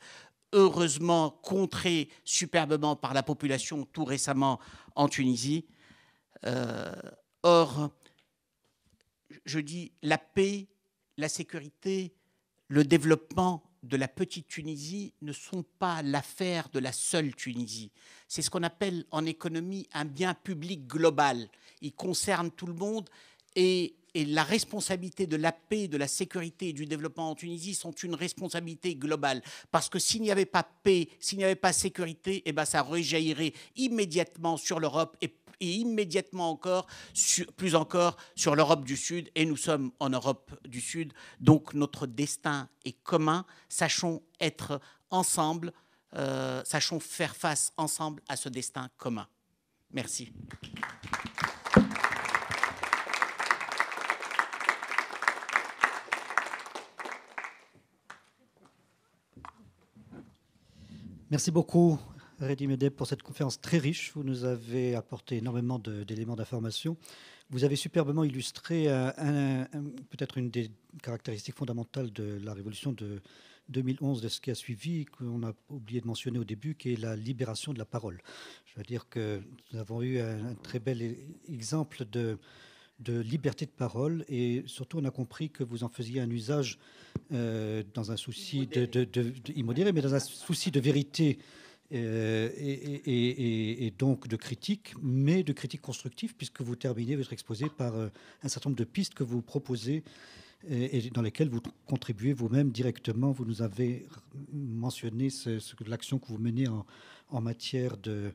Speaker 2: heureusement contrée superbement par la population tout récemment en Tunisie. Euh, or, je dis la paix, la sécurité, le développement de la petite Tunisie ne sont pas l'affaire de la seule Tunisie. C'est ce qu'on appelle en économie un bien public global. Il concerne tout le monde et, la responsabilité de la paix, de la sécurité et du développement en Tunisie sont une responsabilité globale. Parce que s'il n'y avait pas paix, s'il n'y avait pas sécurité, eh ben ça rejaillirait immédiatement sur l'Europe et et immédiatement encore, plus encore, sur l'Europe du Sud. Et nous sommes en Europe du Sud, donc notre destin est commun. Sachons être ensemble, euh, sachons faire face ensemble à ce destin commun. Merci.
Speaker 1: Merci beaucoup, Rémi Medeb, pour cette conférence très riche. Vous nous avez apporté énormément d'éléments d'information. Vous avez superbement illustré euh, un, peut-être une des caractéristiques fondamentales de la révolution de 2011, de ce qui a suivi, qu'on a oublié de mentionner au début, qui est la libération de la parole. Je veux dire que nous avons eu un, très bel e-, exemple de, de liberté de parole et surtout on a compris que vous en faisiez un usage euh, dans un souci de, immodéré, mais dans un souci de vérité euh, et, donc de critiques, mais de critiques constructives, puisque vous terminez votre exposé par euh, un certain nombre de pistes que vous proposez euh, et, dans lesquelles vous contribuez vous-même directement. Vous nous avez mentionné ce, l'action que vous menez en, matière de,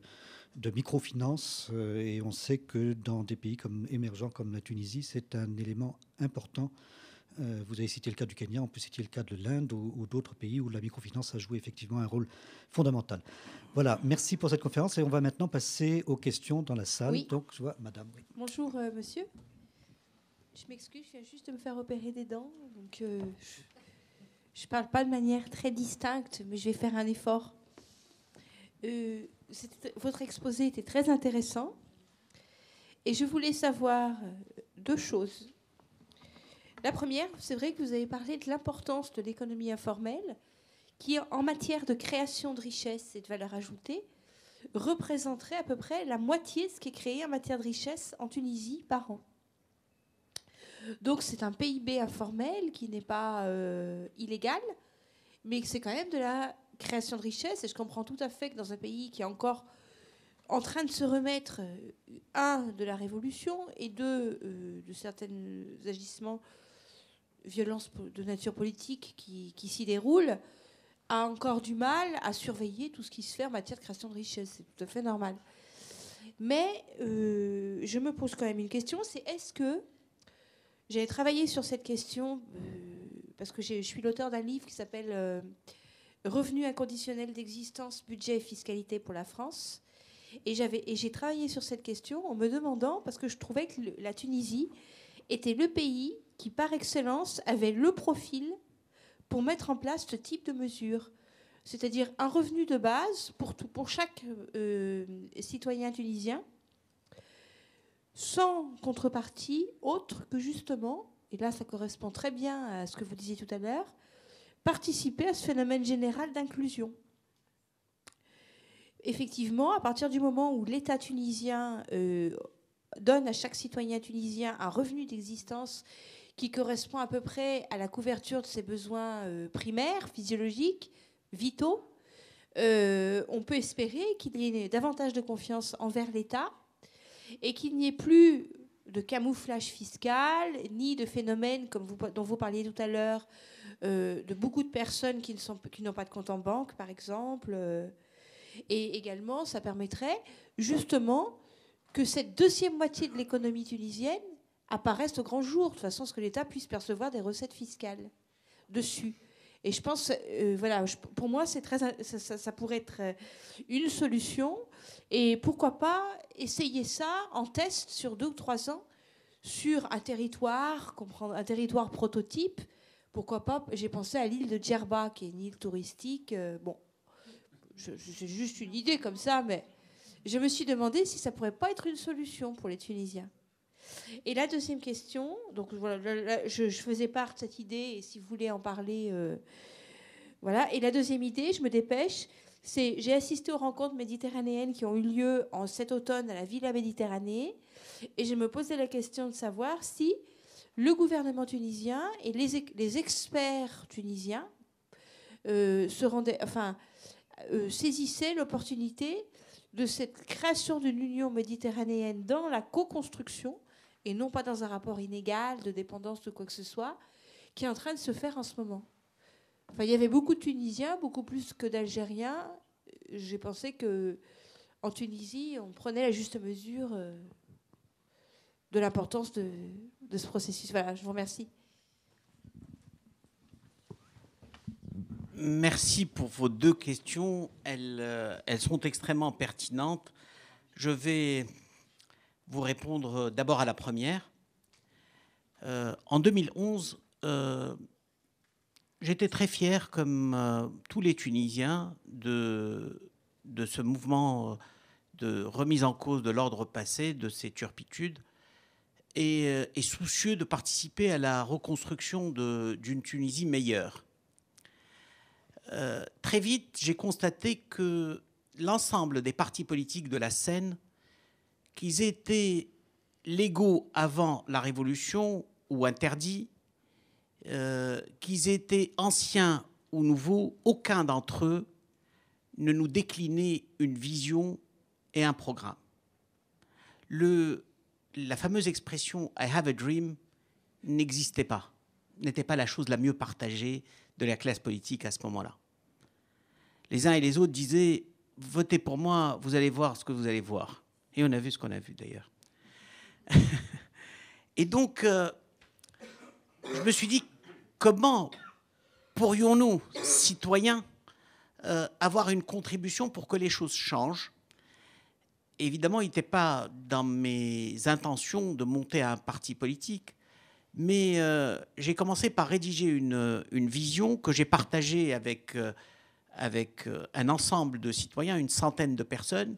Speaker 1: microfinance, et on sait que dans des pays comme, émergents comme la Tunisie, c'est un élément important euh, vous avez cité le cas du Kenya, on peut citer le cas de l'Inde ou, d'autres pays où la microfinance a joué effectivement un rôle fondamental. Voilà, merci pour cette conférence et on va maintenant passer aux questions dans la salle. Donc, je vois Madame.
Speaker 3: Bonjour, euh, monsieur. Je m'excuse, je viens juste de me faire opérer des dents. Donc, euh, je ne parle pas de manière très distincte, mais je vais faire un effort. votre exposé était très intéressant. Et je voulais savoir deux choses. La première, c'est vrai que vous avez parlé de l'importance de l'économie informelle, qui en matière de création de richesse et de valeur ajoutée, représenterait à peu près la moitié de ce qui est créé en matière de richesse en Tunisie par an. Donc c'est un PIB informel qui n'est pas euh, illégal, mais c'est quand même de la création de richesse. Et je comprends tout à fait que dans un pays qui est encore en train de se remettre, euh, un, de la révolution et deux, euh, de certains agissements violence de nature politique qui, qui s'y déroule a encore du mal à surveiller tout ce qui se fait en matière de création de richesse. C'est tout à fait normal. Mais euh, je me pose quand même une question, c'est est-ce que J'avais travaillé sur cette question euh, parce que je suis l'auteur d'un livre qui s'appelle Revenus Revenu inconditionnel d'existence, budget et fiscalité pour la France. Et j'ai travaillé sur cette question en me demandant, parce que je trouvais que la Tunisie était le pays qui, par excellence, avait le profil pour mettre en place ce type de mesure. C'est-à-dire un revenu de base pour, tout, pour chaque euh, citoyen tunisien, sans contrepartie autre que justement, et là ça correspond très bien à ce que vous disiez tout à l'heure, participer à ce phénomène général d'inclusion. Effectivement, à partir du moment où l'État tunisien euh, donne à chaque citoyen tunisien un revenu d'existence qui correspond à peu près à la couverture de ses besoins euh, primaires, physiologiques, vitaux, euh, on peut espérer qu'il y ait davantage de confiance envers l'État et qu'il n'y ait plus de camouflage fiscal, ni de phénomène comme vous, dont vous parliez tout à l'heure, euh, de beaucoup de personnes qui, qui n'ont pas de compte en banque, par exemple. et également, ça permettrait justement que cette deuxième moitié de l'économie tunisienne apparaissent au grand jour, de façon ce que l'État puisse percevoir des recettes fiscales dessus. Et je pense, euh, voilà, pour moi, c'est très, ça, pourrait être euh, une solution. Et pourquoi pas essayer ça en test sur deux ou trois ans sur un territoire, comprendre un territoire prototype. Pourquoi pas J'ai pensé à l'île de Djerba, qui est une île touristique. Euh, bon, c'est juste une idée comme ça, mais je me suis demandé si ça pourrait pas être une solution pour les Tunisiens. Et la deuxième question, donc je, faisais part de cette idée, et si vous voulez en parler, euh, voilà. Et la deuxième idée, je me dépêche, c'est j'ai assisté aux rencontres méditerranéennes qui ont eu lieu en cet automne à la Villa Méditerranée, et je me posais la question de savoir si le gouvernement tunisien et les, experts tunisiens euh, se rendaient, enfin, euh, saisissaient l'opportunité de cette création d'une union méditerranéenne dans la co-construction et non pas dans un rapport inégal de dépendance de quoi que ce soit, qui est en train de se faire en ce moment. Enfin, il y avait beaucoup de Tunisiens, beaucoup plus que d'Algériens. J'ai pensé que en Tunisie, on prenait la juste mesure euh, de l'importance de, ce processus. Voilà, je vous remercie.
Speaker 2: Merci pour vos deux questions. Elles, euh, elles sont extrêmement pertinentes. Je vais vous répondre euh, d'abord à la première. Euh, en 2011, euh, j'étais très fier, comme tous les Tunisiens, de, ce mouvement de remise en cause de l'ordre passé, de ces turpitudes, et, et, soucieux de participer à la reconstruction d'une Tunisie meilleure. très vite, j'ai constaté que l'ensemble des partis politiques de la scène qu'ils étaient légaux avant la Révolution ou interdits, euh, qu'ils étaient anciens ou nouveaux, aucun d'entre eux ne nous déclinait une vision et un programme. Le, la fameuse expression I have a dream n'existait pas, n'était pas la chose la mieux partagée de la classe politique à ce moment-là. Les uns et les autres disaient Votez pour moi, vous allez voir ce que vous allez voir. Et on a vu ce qu'on a vu d'ailleurs. et donc, euh, je me suis dit, comment pourrions-nous, citoyens, euh, avoir une contribution pour que les choses changent Évidemment, il n'était pas dans mes intentions de monter à un parti politique, mais euh, j'ai commencé par rédiger une, vision que j'ai partagée avec, avec un ensemble de citoyens, une centaine de personnes,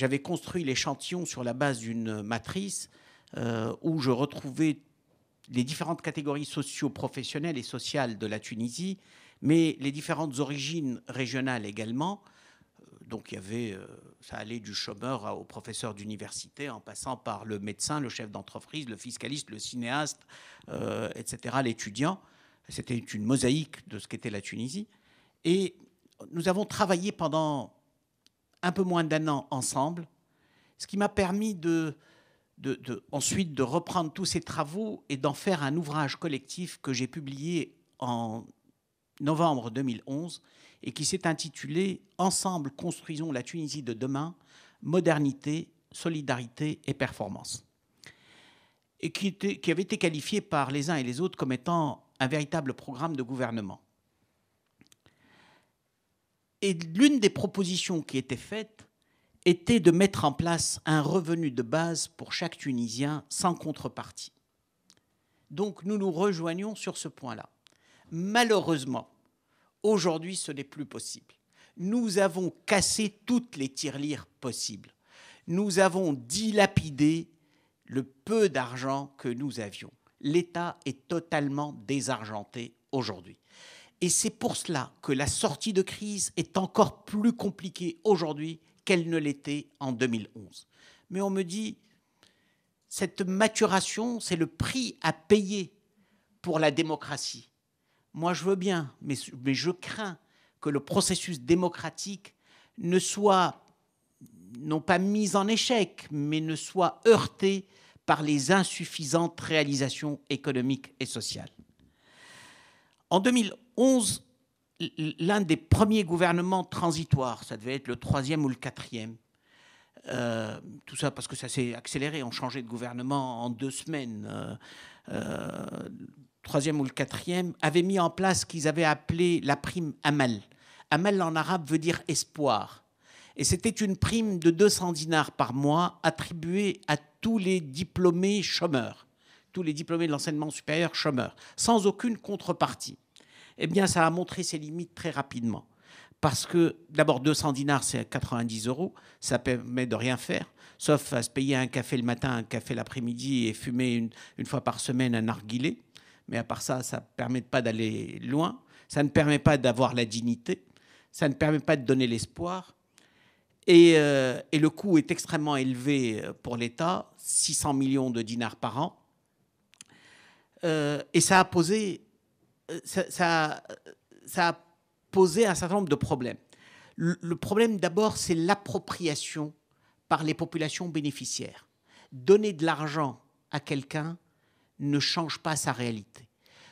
Speaker 2: j'avais construit l'échantillon sur la base d'une matrice euh, où je retrouvais les différentes catégories socio-professionnelles et sociales de la Tunisie, mais les différentes origines régionales également. Euh, donc il y avait, euh, ça allait du chômeur au professeur d'université, en passant par le médecin, le chef d'entreprise, le fiscaliste, le cinéaste, etc., l'étudiant. C'était une mosaïque de ce qu'était la Tunisie. Et nous avons travaillé pendant un peu moins d'un an ensemble, ce qui m'a permis de, ensuite de reprendre tous ces travaux et d'en faire un ouvrage collectif que j'ai publié en novembre 2011 et qui s'est intitulé Ensemble construisons la Tunisie de demain, modernité, solidarité et performance. Et qui avait été qualifié par les uns et les autres comme étant un véritable programme de gouvernement. Et l'une des propositions qui était faite était de mettre en place un revenu de base pour chaque Tunisien sans contrepartie. Donc nous nous rejoignons sur ce point-là. Malheureusement, aujourd'hui ce n'est plus possible. Nous avons cassé toutes les tirelires possibles. Nous avons dilapidé le peu d'argent que nous avions. L'État est totalement désargenté aujourd'hui. Et c'est pour cela que la sortie de crise est encore plus compliquée aujourd'hui qu'elle ne l'était en 2011. Mais on me dit, cette maturation, c'est le prix à payer pour la démocratie. Moi, je veux bien, mais, mais je crains que le processus démocratique ne soit, non pas mis en échec, mais ne soit heurté par les insuffisantes réalisations économiques et sociales. En 2011, l'un des premiers gouvernements transitoires, ça devait être le troisième ou le quatrième, euh, tout ça parce que ça s'est accéléré, on changeait de gouvernement en deux semaines, euh, euh, troisième ou le quatrième, avait mis en place ce qu'ils avaient appelé la prime Amal. Amal en arabe veut dire espoir. Et c'était une prime de 200 dinars par mois attribuée à tous les diplômés chômeurs tous les diplômés de l'enseignement supérieur chômeurs, sans aucune contrepartie, eh bien, ça a montré ses limites très rapidement. Parce que, d'abord, 200 dinars, c'est 90 euros, ça permet de rien faire, sauf à se payer un café le matin, un café l'après-midi et fumer une, une, fois par semaine un narguilé. Mais à part ça, ça ne permet pas d'aller loin, ça ne permet pas d'avoir la dignité, ça ne permet pas de donner l'espoir. et, euh, le coût est extrêmement élevé euh, pour l'État, 600 millions de dinars par an. Euh, et ça a posé, euh, ça, a posé un certain nombre de problèmes. le problème d'abord, c'est l'appropriation par les populations bénéficiaires. Donner de l'argent à quelqu'un ne change pas sa réalité.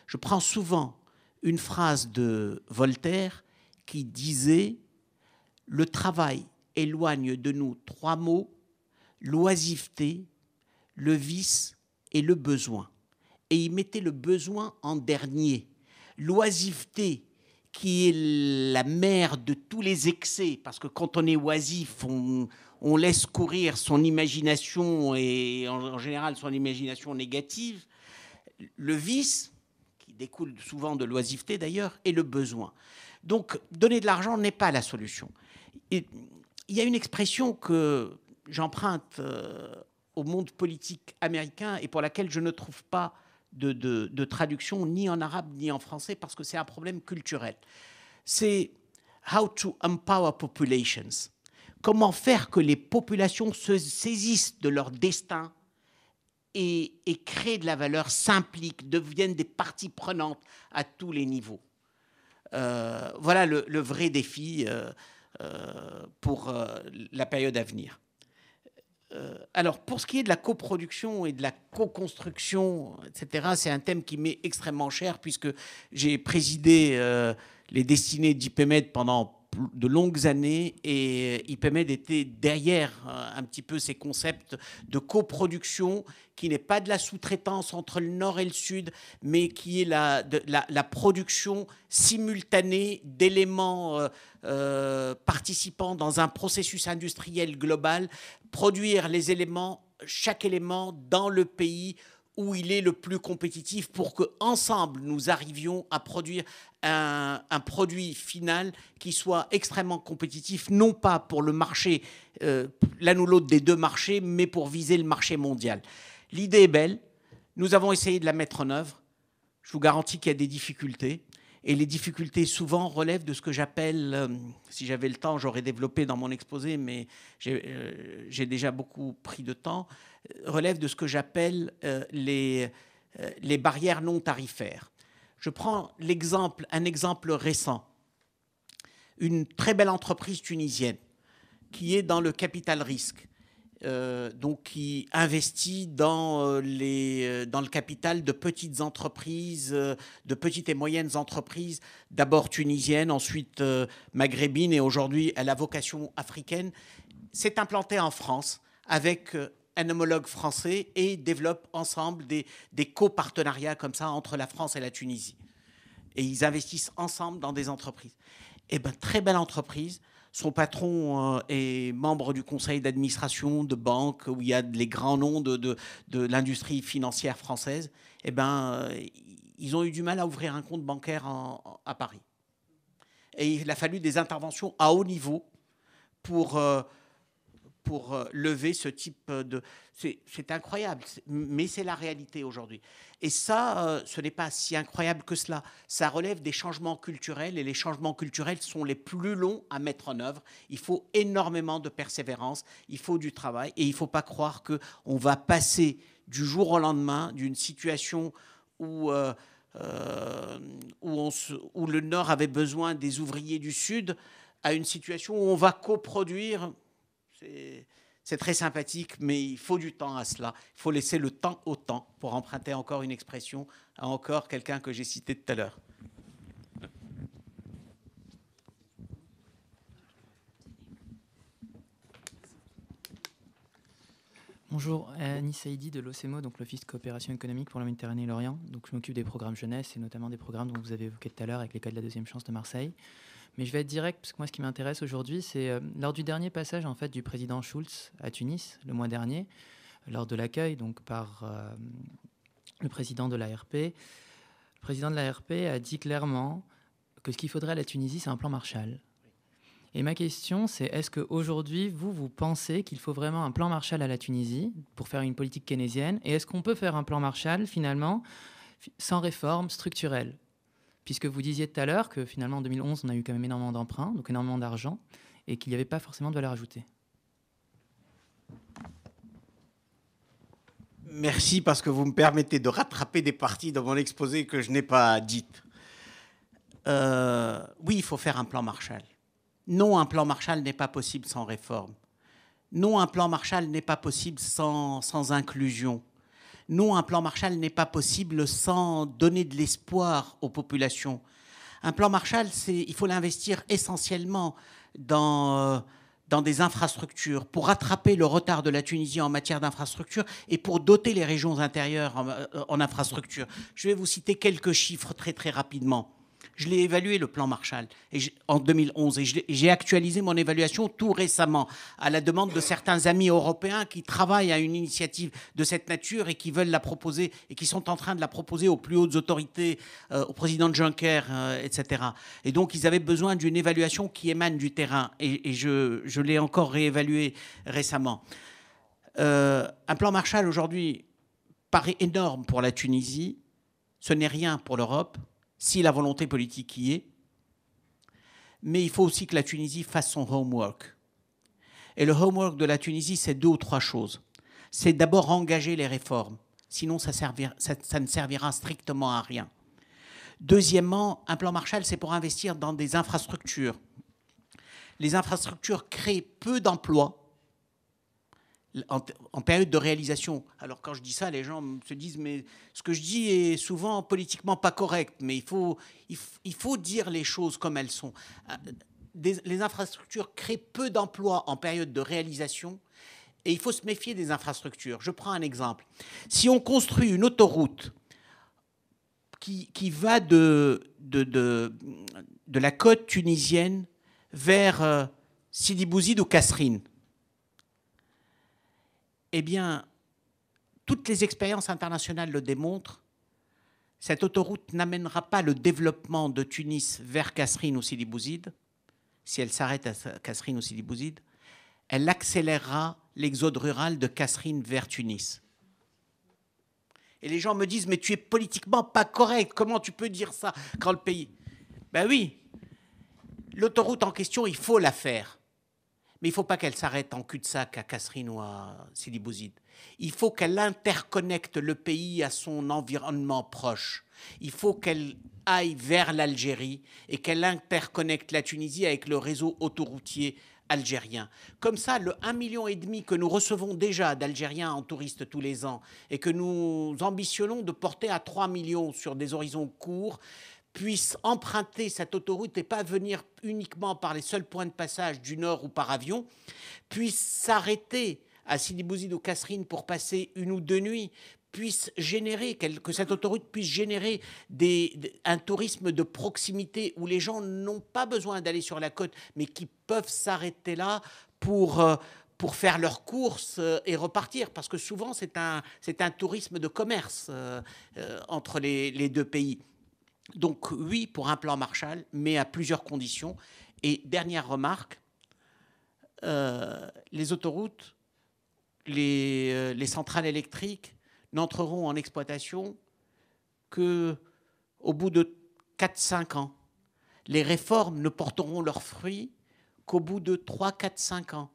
Speaker 2: Je prends souvent une phrase de Voltaire qui disait Le travail éloigne de nous trois mots, l'oisiveté, le vice et le besoin et il mettait le besoin en dernier. L'oisiveté, qui est la mère de tous les excès, parce que quand on est oisif, on, on laisse courir son imagination, et en, général son imagination négative, le vice, qui découle souvent de l'oisiveté d'ailleurs, est le besoin. Donc donner de l'argent n'est pas la solution. il y a une expression que j'emprunte euh, au monde politique américain et pour laquelle je ne trouve pas de, traduction ni en arabe ni en français parce que c'est un problème culturel. C'est How to Empower Populations. Comment faire que les populations se saisissent de leur destin et, et créent de la valeur, s'impliquent, deviennent des parties prenantes à tous les niveaux. Euh, voilà le, vrai défi euh, euh, pour la période à venir. Euh, alors, pour ce qui est de la coproduction et de la co-construction, etc., c'est un thème qui m'est extrêmement cher puisque j'ai présidé euh, les destinées d'IPMED pendant de longues années et euh, il permet d'être derrière euh, un petit peu ces concepts de coproduction qui n'est pas de la sous-traitance entre le nord et le sud, mais qui est la, la, production simultanée d'éléments euh, participants dans un processus industriel global, produire les éléments, chaque élément dans le pays où il est le plus compétitif pour que ensemble nous arrivions à produire un, produit final qui soit extrêmement compétitif, non pas pour le marché, euh, l'un ou l'autre des deux marchés, mais pour viser le marché mondial. L'idée est belle, nous avons essayé de la mettre en œuvre, je vous garantis qu'il y a des difficultés, et les difficultés souvent relèvent de ce que j'appelle, euh, si j'avais le temps, j'aurais développé dans mon exposé, mais j'ai euh, déjà beaucoup pris de temps, relève de ce que j'appelle euh, les, euh, les barrières non tarifaires. Je prends l'exemple, un exemple récent. Une très belle entreprise tunisienne qui est dans le capital risque, euh, donc qui investit dans, les, dans le capital de petites entreprises, de petites et moyennes entreprises, d'abord tunisiennes, ensuite maghrébines, et aujourd'hui elle a vocation africaine, s'est implantée en France avec un homologue français et développent ensemble des, copartenariats comme ça entre la France et la Tunisie. Et ils investissent ensemble dans des entreprises. Et eh ben, très belle entreprise. Son patron euh, est membre du conseil d'administration de banque où il y a les grands noms de, l'industrie financière française. Et eh ben, euh, ils ont eu du mal à ouvrir un compte bancaire à Paris. Et il a fallu des interventions à haut niveau pour euh, pour euh, lever ce type de... C'est incroyable, mais c'est la réalité aujourd'hui. Et ça, euh, ce n'est pas si incroyable que cela. Ça relève des changements culturels, et les changements culturels sont les plus longs à mettre en œuvre. Il faut énormément de persévérance, il faut du travail, et il ne faut pas croire qu'on va passer du jour au lendemain d'une situation où... Euh, où, on où, le Nord avait besoin des ouvriers du Sud, à une situation où on va coproduire c'est très sympathique, mais il faut du temps à cela. Il faut laisser le temps au temps pour emprunter encore une expression à encore quelqu'un que j'ai cité tout à l'heure.
Speaker 4: Bonjour, Annie Saïdi de l'OCMO, donc l'Office de coopération économique pour la Méditerranée et l'Orient. Donc je m'occupe des programmes jeunesse et notamment des programmes dont vous avez évoqué tout à l'heure avec l'école de la deuxième chance de Marseille. Mais je vais être direct, parce que moi, ce qui m'intéresse aujourd'hui, c'est euh, lors du dernier passage en fait, du président Schulz à Tunis, le mois dernier, lors de l'accueil donc par euh, le président de l'ARP, le président de l'ARP a dit clairement que ce qu'il faudrait à la Tunisie, c'est un plan Marshall. Et ma question, c'est est-ce qu'aujourd'hui, vous, vous pensez qu'il faut vraiment un plan Marshall à la Tunisie pour faire une politique keynésienne Et est-ce qu'on peut faire un plan Marshall, finalement, sans réforme structurelle puisque vous disiez tout à l'heure que finalement en 2011, on a eu quand
Speaker 2: même énormément d'emprunts, donc énormément d'argent, et qu'il n'y avait pas forcément de valeur ajoutée. Merci parce que vous me permettez de rattraper des parties dans mon exposé que je n'ai pas dites. Euh, oui, il faut faire un plan Marshall. Non, un plan Marshall n'est pas possible sans réforme. Non, un plan Marshall n'est pas possible sans inclusion. Nous, un plan Marshall n'est pas possible sans donner de l'espoir aux populations. Un plan Marshall, il faut l'investir essentiellement euh, dans, des infrastructures, pour rattraper le retard de la Tunisie en matière d'infrastructures et pour doter les régions intérieures en, euh, en infrastructures. Je vais vous citer quelques chiffres très très rapidement je l'ai évalué, le plan Marshall, et en 2011. Et j'ai actualisé mon évaluation tout récemment, à la demande de certains amis européens qui travaillent à une initiative de cette nature et qui veulent la proposer, et qui sont en train de la proposer aux plus hautes autorités, euh, au président Juncker, euh, etc. Et donc, ils avaient besoin d'une évaluation qui émane du terrain. Et, je, l'ai encore réévalué récemment. Euh, un plan Marshall, aujourd'hui, paraît énorme pour la Tunisie. Ce n'est rien pour l'Europe si la volonté politique y est, mais il faut aussi que la Tunisie fasse son homework. Et le homework de la Tunisie, c'est deux ou trois choses. C'est d'abord engager les réformes, sinon ça, ne servira strictement à rien. Deuxièmement, un plan Marshall, c'est pour investir dans des infrastructures. Les infrastructures créent peu d'emplois en, période de réalisation. Alors quand je dis ça, les gens se disent, mais ce que je dis est souvent politiquement pas correct, mais il faut, il, faut dire les choses comme elles sont. Euh, les infrastructures créent peu d'emplois en période de réalisation. Et il faut se méfier des infrastructures. Je prends un exemple. Si on construit une autoroute qui, qui va de, de, de, la côte tunisienne vers euh, Sidi Bouzid ou Kasserine, eh bien, toutes les expériences internationales le démontrent, cette autoroute n'amènera pas le développement de Tunis vers Kasserine ou Sidi Bouzid, si elle s'arrête à Kasserine ou Sidi Bouzid, elle accélérera l'exode rural de Kasserine vers Tunis. Et les gens me disent, mais tu es politiquement pas correct, comment tu peux dire ça quand le pays... Ben oui, l'autoroute en question, il faut la faire. Mais il ne faut pas qu'elle s'arrête en cul-de-sac à Kasserine ou à Sidi Bouzid. Il faut qu'elle interconnecte le pays à son environnement proche. Il faut qu'elle aille vers l'Algérie et qu'elle interconnecte la Tunisie avec le réseau autoroutier algérien. Comme ça, le 1,5 million et demi que nous recevons déjà d'Algériens en touristes tous les ans et que nous ambitionnons de porter à 3 millions sur des horizons courts, puissent emprunter cette autoroute et pas venir uniquement par les seuls points de passage du nord ou par avion, puisse s'arrêter à Sidi Bouzid ou Kasserine pour passer une ou deux nuits, puisse générer, que cette autoroute puisse générer des, un tourisme de proximité où les gens n'ont pas besoin d'aller sur la côte, mais qui peuvent s'arrêter là pour, euh, pour faire leurs courses euh, et repartir. Parce que souvent, c'est un, c'est un tourisme de commerce euh, entre les, les, deux pays. Donc oui pour un plan Marshall, mais à plusieurs conditions. Et dernière remarque, euh, les autoroutes, euh, les, centrales électriques n'entreront en exploitation que au bout de 4-5 ans. Les réformes ne porteront leurs fruits qu'au bout de 3, 4, 5 ans.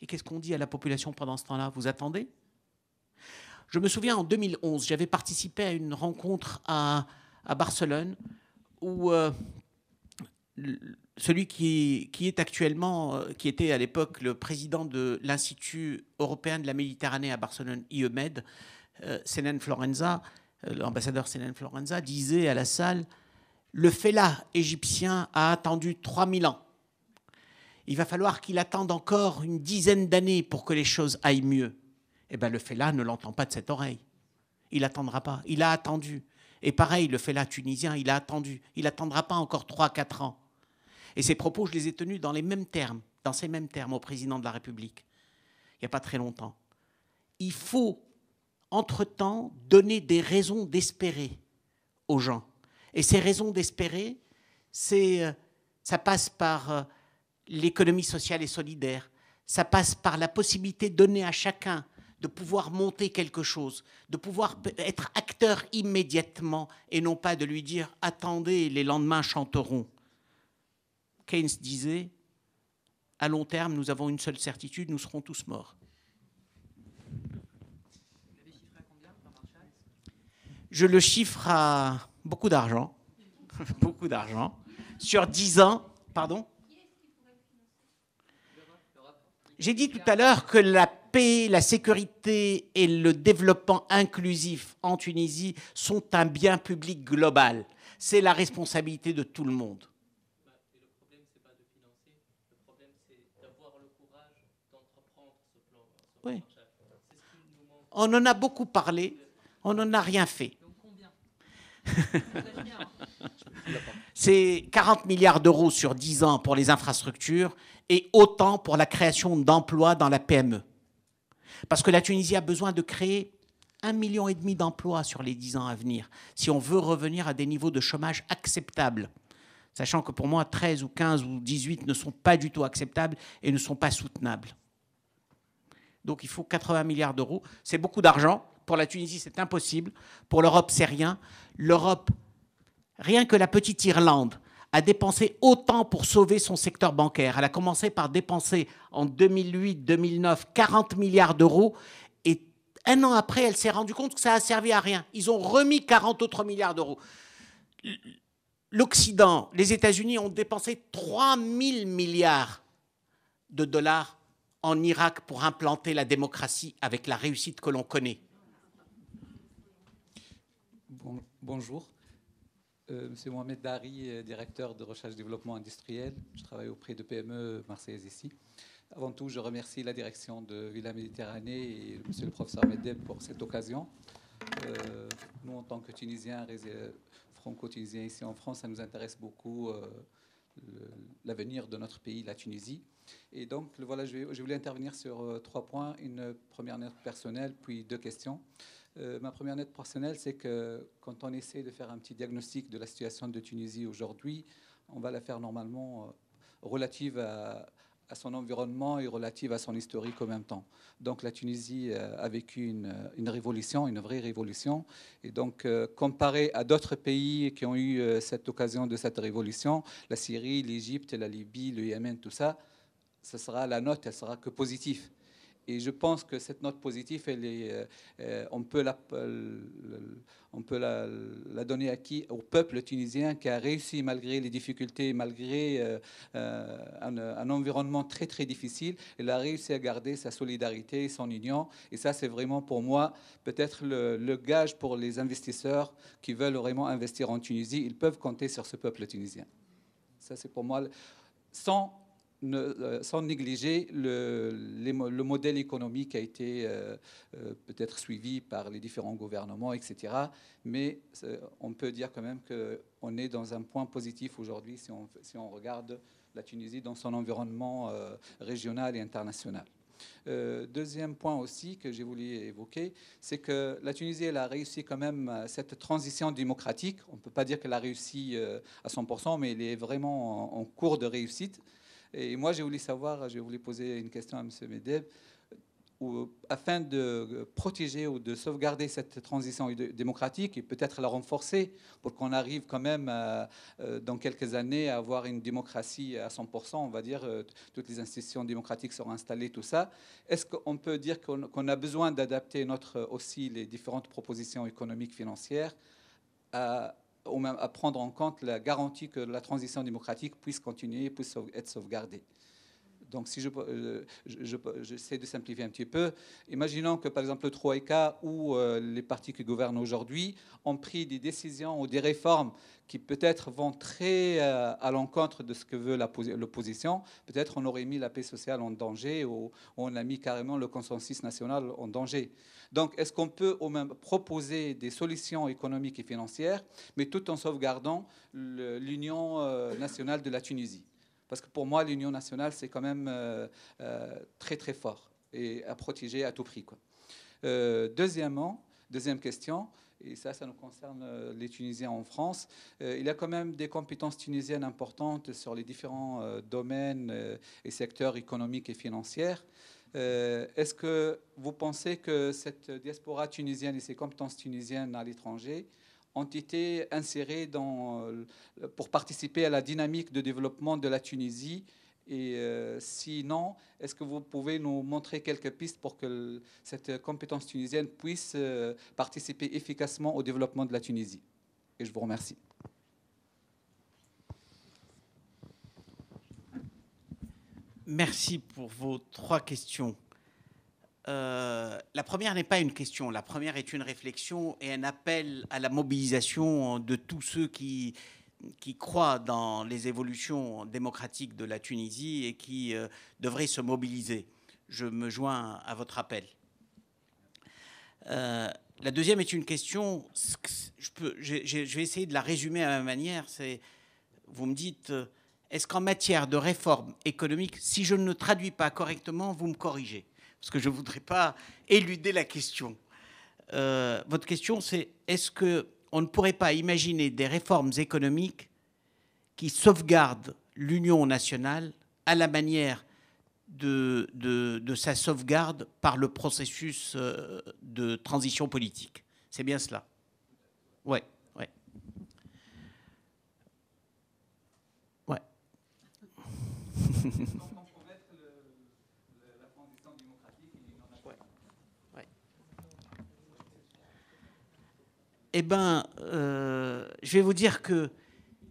Speaker 2: Et qu'est-ce qu'on dit à la population pendant ce temps-là Vous attendez Je me souviens en 2011, j'avais participé à une rencontre à à Barcelone, où euh, celui qui, qui, est actuellement, euh, qui était à l'époque le président de l'Institut européen de la Méditerranée à Barcelone, IEMED, euh, Florenza, euh, l'ambassadeur Senen Florenza, disait à la salle Le fellah égyptien a attendu 3000 ans. Il va falloir qu'il attende encore une dizaine d'années pour que les choses aillent mieux. Eh bien, le fella ne l'entend pas de cette oreille. Il n'attendra pas. Il a attendu. Et pareil, le fait là tunisien, il a attendu. Il n'attendra pas encore 3-4 ans. Et ces propos, je les ai tenus dans les mêmes termes, dans ces mêmes termes au président de la République, il n'y a pas très longtemps. Il faut, entre-temps, donner des raisons d'espérer aux gens. Et ces raisons d'espérer, c'est, euh, ça passe par euh, l'économie sociale et solidaire, ça passe par la possibilité donnée à chacun de pouvoir monter quelque chose, de pouvoir être acteur immédiatement et non pas de lui dire attendez, les lendemains chanteront. Keynes disait à long terme, nous avons une seule certitude, nous serons tous morts. Je le chiffre à beaucoup d'argent, beaucoup d'argent, sur 10 ans, pardon J'ai dit tout à l'heure que la la sécurité et le développement inclusif en Tunisie sont un bien public global. C'est la responsabilité de tout le monde. On en a beaucoup parlé, on n'en a rien fait. C'est 40 milliards d'euros sur 10 ans pour les infrastructures et autant pour la création d'emplois dans la PME. Parce que la Tunisie a besoin de créer un million et demi d'emplois sur les dix ans à venir, si on veut revenir à des niveaux de chômage acceptables. Sachant que pour moi, 13 ou 15 ou 18 ne sont pas du tout acceptables et ne sont pas soutenables. Donc il faut 80 milliards d'euros. C'est beaucoup d'argent. Pour la Tunisie, c'est impossible. Pour l'Europe, c'est rien. L'Europe, rien que la petite Irlande, a dépensé autant pour sauver son secteur bancaire. Elle a commencé par dépenser en 2008-2009 40 milliards d'euros et un an après, elle s'est rendue compte que ça a servi à rien. Ils ont remis 40 autres milliards d'euros. L'Occident, les États-Unis ont dépensé 3 000 milliards de dollars en Irak pour implanter la démocratie avec la réussite que l'on connaît.
Speaker 5: bonjour. Monsieur Mohamed Dari, euh, directeur de recherche et développement industriel. Je travaille auprès de PME marseillaise ici. Avant tout, je remercie la direction de Villa Méditerranée et Monsieur le professeur Medeb pour cette occasion. Euh, nous, en tant que Tunisiens, euh, franco-tunisiens ici en France, ça nous intéresse beaucoup l'avenir de notre pays, la Tunisie. Et donc, voilà, je, voulais intervenir sur trois points. Une première note personnelle, puis deux questions. Euh, ma première note personnelle, c'est que quand on essaie de faire un petit diagnostic de la situation de Tunisie aujourd'hui, on va la faire normalement euh, relative à, son environnement et relative à son historique en même temps. Donc la Tunisie euh, a vécu une, révolution, une vraie révolution. Et donc comparée comparé à d'autres pays qui ont eu cette occasion de cette révolution, la Syrie, l'Égypte, la Libye, le Yémen, tout ça, ce sera la note, elle sera que positive. Et je pense que cette note positive, elle est, euh, euh, on peut, la, euh, on peut la, donner à qui Au peuple tunisien qui a réussi malgré les difficultés, malgré un, environnement très très difficile. Il a réussi à garder sa solidarité, et son union. Et ça, c'est vraiment pour moi peut-être le, gage pour les investisseurs qui veulent vraiment investir en Tunisie. Ils peuvent compter sur ce peuple tunisien. Ça, c'est pour moi. Sans euh, sans négliger le, modèle économique qui a été euh, euh, peut-être suivi par les différents gouvernements, etc. Mais on peut dire quand même qu'on est dans un point positif aujourd'hui si on, regarde la Tunisie dans son environnement régional et international. deuxième point aussi que j'ai voulu évoquer, c'est que la Tunisie, elle a réussi quand même cette transition démocratique. On ne peut pas dire qu'elle a réussi à 100%, mais elle est vraiment en cours de réussite. Et moi, j'ai voulu savoir, j'ai voulu poser une question à M. Medeb. Euh, afin de euh, protéger ou de sauvegarder cette transition démocratique et peut-être la renforcer pour qu'on arrive quand même euh, dans quelques années à avoir une démocratie à 100%, on va dire, toutes les institutions démocratiques seront installées, tout ça. Est-ce qu'on peut dire qu'on a besoin d'adapter notre aussi les différentes propositions économiques, financières à, ou même à prendre en compte la garantie que la transition démocratique puisse continuer, puisse être sauvegardée donc si je, euh, je, j'essaie de simplifier un petit peu, imaginons que par exemple le Troïka ou euh, les partis qui gouvernent aujourd'hui ont pris des décisions ou des réformes qui peut-être vont très euh, à l'encontre de ce que veut l'opposition. Peut-être on aurait mis la paix sociale en danger ou, on a mis carrément le consensus national en danger. Donc est-ce qu'on peut au même proposer des solutions économiques et financières, mais tout en sauvegardant l'union nationale de la Tunisie parce que pour moi, l'union nationale, c'est quand même euh, euh, très très fort et à protéger à tout prix. Euh, deuxièmement, deuxième question, et ça, ça nous concerne les Tunisiens en France. Il il a quand même des compétences tunisiennes importantes sur les différents domaines et secteurs économiques et financiers. Est-ce que vous pensez que cette diaspora tunisienne et ses compétences tunisiennes à l'étranger ont été insérés dans, euh, pour participer à la dynamique de développement de la Tunisie et euh, sinon, est-ce que vous pouvez nous montrer quelques pistes pour que cette compétence tunisienne puisse euh, participer efficacement au développement de la Tunisie Et je vous remercie.
Speaker 2: Merci pour vos trois questions. Euh, la première n'est pas une question, la première est une réflexion et un appel à la mobilisation de tous ceux qui, qui croient dans les évolutions démocratiques de la Tunisie et qui euh, devraient se mobiliser. Je me joins à votre appel. Euh, la deuxième est une question, je, peux, je, vais essayer de la résumer à ma manière, c'est, vous me dites, est-ce qu'en matière de réforme économique, si je ne traduis pas correctement, vous me corrigez parce que je ne voudrais pas éluder la question. Euh, votre question, c'est est-ce qu'on ne pourrait pas imaginer des réformes économiques qui sauvegardent l'union nationale à la manière de, de, sa sauvegarde par le processus euh, de transition politique C'est bien cela Oui. Ouais. Ouais. ouais. eh bien, euh, je vais vous dire que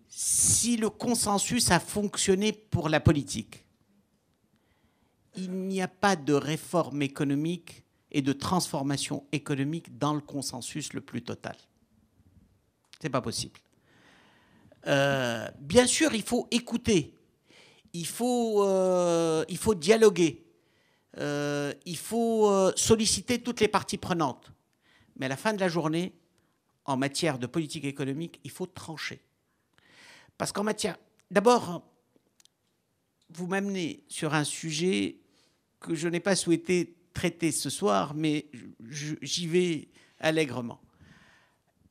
Speaker 2: si le consensus a fonctionné pour la politique, il n'y a pas de réforme économique et de transformation économique dans le consensus le plus total. C'est pas possible. Euh, bien sûr, il faut écouter, il faut, euh, il faut dialoguer, il faut solliciter toutes les parties prenantes. Mais à la fin de la journée, en matière de politique économique, il faut trancher. Parce qu'en matière... D'abord, vous m'amenez sur un sujet que je n'ai pas souhaité traiter ce soir, mais j'y vais allègrement.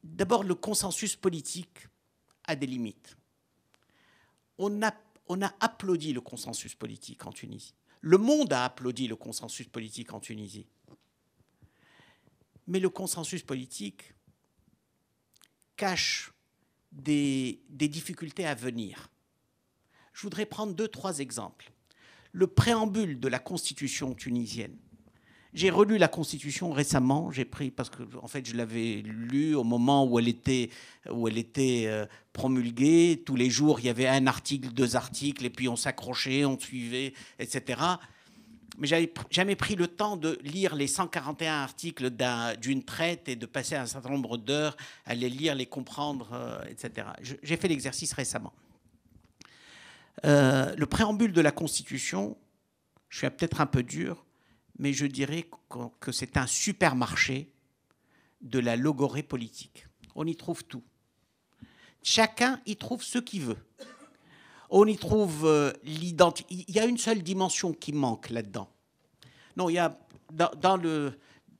Speaker 2: D'abord, le consensus politique a des limites. On a, on a applaudi le consensus politique en Tunisie. Le monde a applaudi le consensus politique en Tunisie. Mais le consensus politique, cache des, difficultés à venir. Je voudrais prendre deux, trois exemples. Le préambule de la Constitution tunisienne. J'ai relu la Constitution récemment. J'ai pris parce que en fait je l'avais lue au moment où elle était où elle était euh, promulguée. Tous les jours il y avait un article, deux articles, et puis on s'accrochait, on suivait, etc mais j'avais jamais pris le temps de lire les 141 articles d'une traite et de passer un certain nombre d'heures à les lire, les comprendre, euh, etc. J'ai fait l'exercice récemment. Euh, le préambule de la Constitution, je suis peut-être un peu dur, mais je dirais que c'est un supermarché de la logorée politique. On y trouve tout. Chacun y trouve ce qu'il veut. On y trouve euh, l'identité. Il y a une seule dimension qui manque là-dedans. Non, il y a dans, le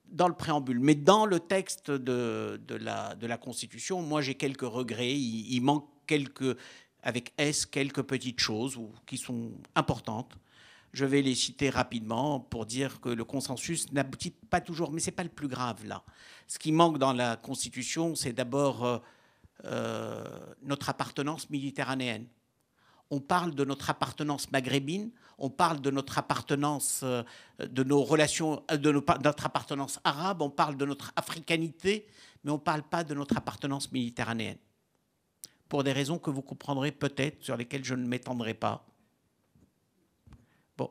Speaker 2: dans le préambule, mais dans le texte de, de, la, de la, Constitution, moi j'ai quelques regrets. Il, manque quelques, avec S, quelques petites choses qui sont importantes. Je vais les citer rapidement pour dire que le consensus n'aboutit pas toujours, mais ce n'est pas le plus grave là. Ce qui manque dans la Constitution, c'est d'abord euh, euh, notre appartenance méditerranéenne on parle de notre appartenance maghrébine, on parle de notre appartenance, euh, de nos relations, euh, de notre appartenance arabe, on parle de notre africanité, mais on ne parle pas de notre appartenance méditerranéenne. Pour des raisons que vous comprendrez peut-être, sur lesquelles je ne m'étendrai pas. Bon,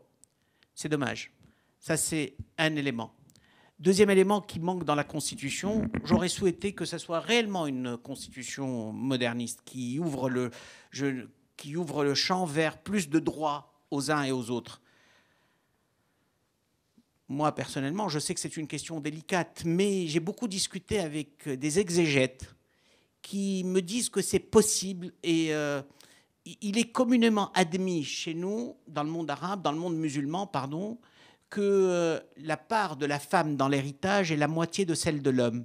Speaker 2: c'est dommage. Ça, c'est un élément. Deuxième élément qui manque dans la Constitution, j'aurais souhaité que ce soit réellement une Constitution moderniste qui ouvre le, qui ouvre le champ vers plus de droits aux uns et aux autres. Moi, personnellement, je sais que c'est une question délicate, mais j'ai beaucoup discuté avec des exégètes qui me disent que c'est possible et euh, il est communément admis chez nous, dans le monde arabe, dans le monde musulman, pardon, que euh, la part de la femme dans l'héritage est la moitié de celle de l'homme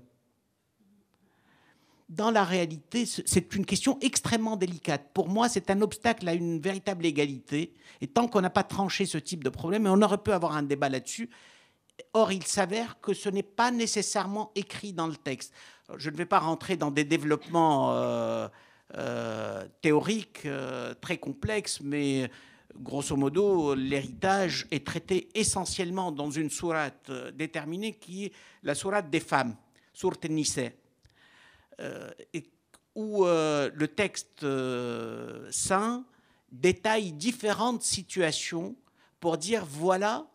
Speaker 2: dans la réalité, c'est une question extrêmement délicate. Pour moi, c'est un obstacle à une véritable égalité. Et tant qu'on n'a pas tranché ce type de problème, on aurait pu avoir un débat là-dessus, Or, il s'avère que ce n'est pas nécessairement écrit dans le texte. Je ne vais pas rentrer dans des développements euh, euh, théoriques euh, très complexes, mais grosso modo, l'héritage est traité essentiellement dans une sourate déterminée qui est la sourate des femmes, sourate Nisé. Euh, et où euh, le texte euh, saint détaille différentes situations pour dire voilà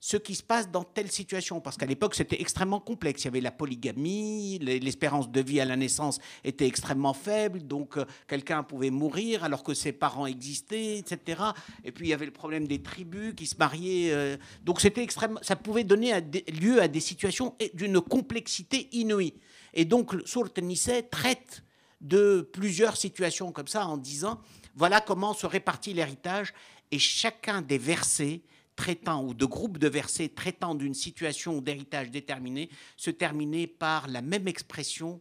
Speaker 2: ce qui se passe dans telle situation. Parce qu'à l'époque, c'était extrêmement complexe. Il y avait la polygamie, l'espérance de vie à la naissance était extrêmement faible, donc quelqu'un pouvait mourir alors que ses parents existaient, etc. Et puis, il y avait le problème des tribus qui se mariaient. Donc, c'était Ça pouvait donner lieu à des situations d'une complexité inouïe. Et donc, Sourd Nisset traite de plusieurs situations comme ça en disant voilà comment se répartit l'héritage. Et chacun des versets traitant ou de groupes de versets traitant d'une situation d'héritage déterminé, se terminait par la même expression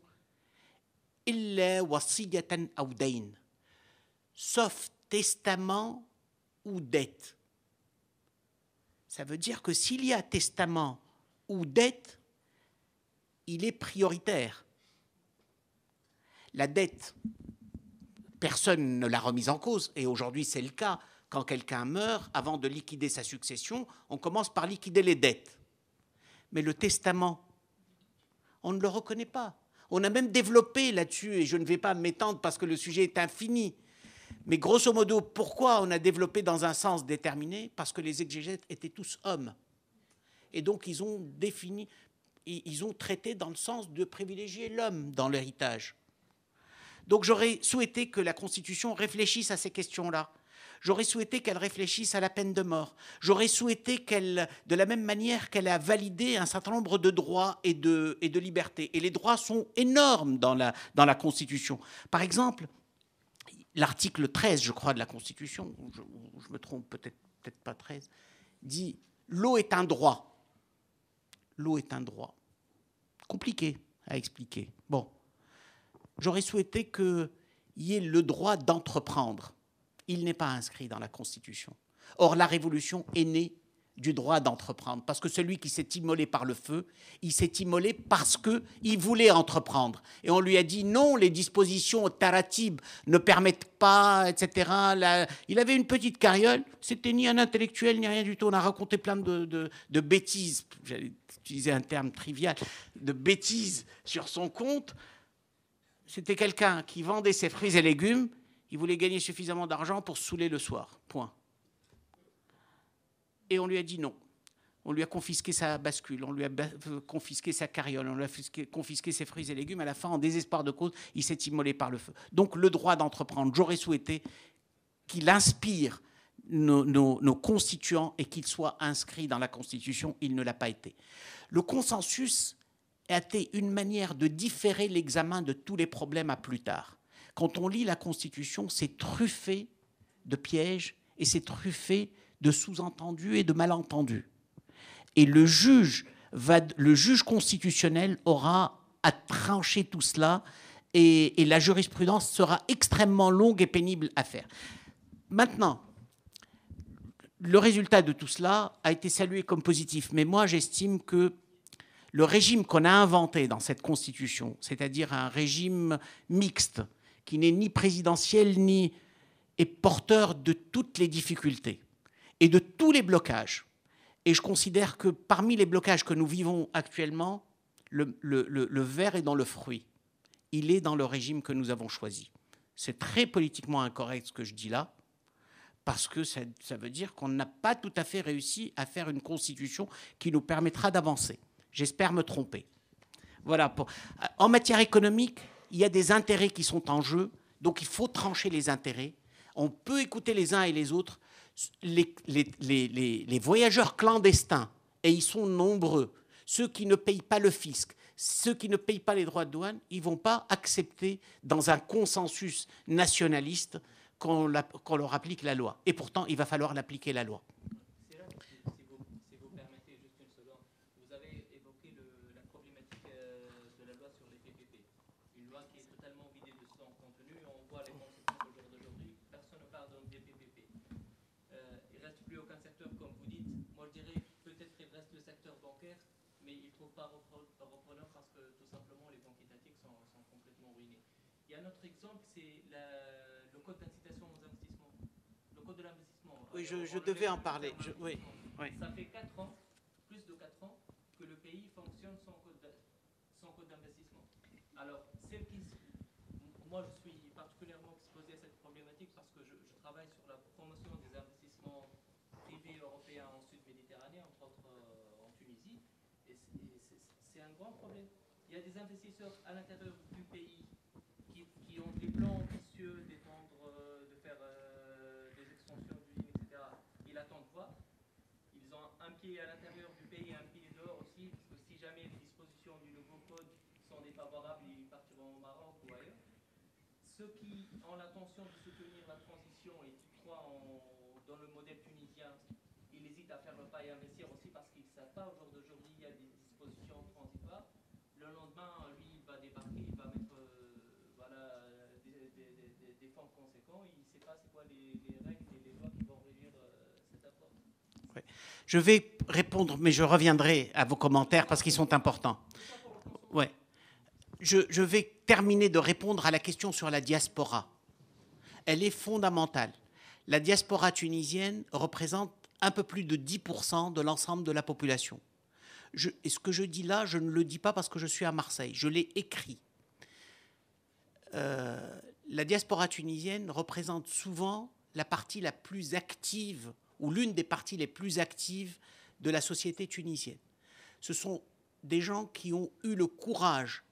Speaker 2: illa wasiyatan sauf testament ou dette. Ça veut dire que s'il y a testament ou dette, il est prioritaire. La dette, personne ne l'a remise en cause, et aujourd'hui c'est le cas. Quand quelqu'un meurt, avant de liquider sa succession, on commence par liquider les dettes. Mais le testament, on ne le reconnaît pas. On a même développé là-dessus, et je ne vais pas m'étendre parce que le sujet est infini. Mais grosso modo, pourquoi on a développé dans un sens déterminé Parce que les exégètes étaient tous hommes. Et donc, ils ont défini ils ont traité dans le sens de privilégier l'homme dans l'héritage. Donc j'aurais souhaité que la Constitution réfléchisse à ces questions-là. J'aurais souhaité qu'elle réfléchisse à la peine de mort. J'aurais souhaité qu'elle, de la même manière qu'elle a validé un certain nombre de droits et de, et de libertés, et les droits sont énormes dans la, dans la Constitution. Par exemple, l'article 13, je crois, de la Constitution, je, je me trompe peut-être peut pas 13, dit L'eau est un droit l'eau est un droit. Compliqué à expliquer. Bon, j'aurais souhaité qu'il y ait le droit d'entreprendre. Il n'est pas inscrit dans la Constitution. Or, la Révolution est née du droit d'entreprendre, parce que celui qui s'est immolé par le feu, il s'est immolé parce qu'il voulait entreprendre. Et on lui a dit non, les dispositions taratib ne permettent pas, etc. Il avait une petite carriole, c'était ni un intellectuel, ni rien du tout. On a raconté plein de, de bêtises, disais un terme trivial, de bêtises sur son compte. C'était quelqu'un qui vendait ses fruits et légumes, il voulait gagner suffisamment d'argent pour saouler le soir. Point. Et on lui a dit non. On lui a confisqué sa bascule, on lui a confisqué sa carriole, on lui a confisqué ses fruits et légumes. À la fin, en désespoir de cause, il s'est immolé par le feu. Donc le droit d'entreprendre, j'aurais souhaité qu'il inspire nos, constituants et qu'il soit inscrit dans la Constitution. Il ne l'a pas été. Le consensus a été une manière de différer l'examen de tous les problèmes à plus tard. Quand on lit la Constitution, c'est truffé de pièges et c'est truffé de sous-entendus et de malentendus. Et le juge, va, le juge constitutionnel aura à trancher tout cela et la jurisprudence sera extrêmement longue et pénible à faire. Maintenant, le résultat de tout cela a été salué comme positif, mais moi j'estime que le régime qu'on a inventé dans cette Constitution, c'est-à-dire un régime mixte, qui n'est ni présidentiel ni est porteur de toutes les difficultés et de tous les blocages. Et je considère que parmi les blocages que nous vivons actuellement, le, le, le verre est dans le fruit. Il est dans le régime que nous avons choisi. C'est très politiquement incorrect ce que je dis là, parce que ça, veut dire qu'on n'a pas tout à fait réussi à faire une constitution qui nous permettra d'avancer. J'espère me tromper. Voilà. Euh, en matière économique, il y a des intérêts qui sont en jeu, donc il faut trancher les intérêts. On peut écouter les uns et les autres. Les, les voyageurs clandestins, et ils sont nombreux, ceux qui ne payent pas le fisc, ceux qui ne payent pas les droits de douane, ils ne vont pas accepter dans un consensus nationaliste qu'on leur applique la loi. Et pourtant, il va falloir appliquer la loi. C'est là que, si vous permettez juste une seconde, vous avez évoqué la problématique euh, de la loi sur les PPP. Une loi qui est totalement
Speaker 4: vidée de son contenu. On voit les conséquences au jour d'aujourd'hui. Personne ne pardonne des PPP. Euh, il ne reste plus aucun secteur, comme vous dites. Moi, je dirais peut-être qu'il reste le secteur bancaire, mais il ne trouve pas repreneur parce que tout simplement les banques étatiques sont complètement ruinées. Il y a un autre exemple, c'est la. oui, je, devais en parler. oui, oui. Ça fait 4 ans,
Speaker 2: plus de 4 ans, que le pays fonctionne sans code d'investissement. Alors, celle
Speaker 5: moi, je suis particulièrement exposé à cette problématique parce que je, travaille sur la promotion des
Speaker 3: investissements privés européens en Sud-Méditerranée, entre autres euh, en Tunisie. Et c'est un grand problème. Il y a des investisseurs à l'intérieur du pays qui ont des plans
Speaker 4: qui à l'intérieur du pays et un pilier dehors aussi, parce que si jamais les dispositions du nouveau code sont défavorables, ils partiront au Maroc ou ailleurs. Ceux qui ont l'intention de soutenir la transition et qui croient dans le modèle tunisien, ils hésitent à faire le pas et investir aussi parce qu'ils ne savent pas, au jour d'aujourd'hui, il y a des dispositions transitoires. Le lendemain, lui, il va débarquer, il va mettre euh, voilà, des,
Speaker 2: fonds conséquents, il ne sait pas c'est quoi les règles Je vais répondre, mais je reviendrai à vos commentaires parce qu'ils sont importants. Ouais. Je, vais terminer de répondre à la question sur la diaspora. Elle est fondamentale. La diaspora tunisienne représente un peu plus de 10% de l'ensemble de la population. Je, et ce que je dis là, je ne le dis pas parce que je suis à Marseille, je l'ai écrit. Euh, la diaspora tunisienne représente souvent la partie la plus active ou l'une des parties les plus actives de la société tunisienne. Ce sont des gens qui ont eu le courage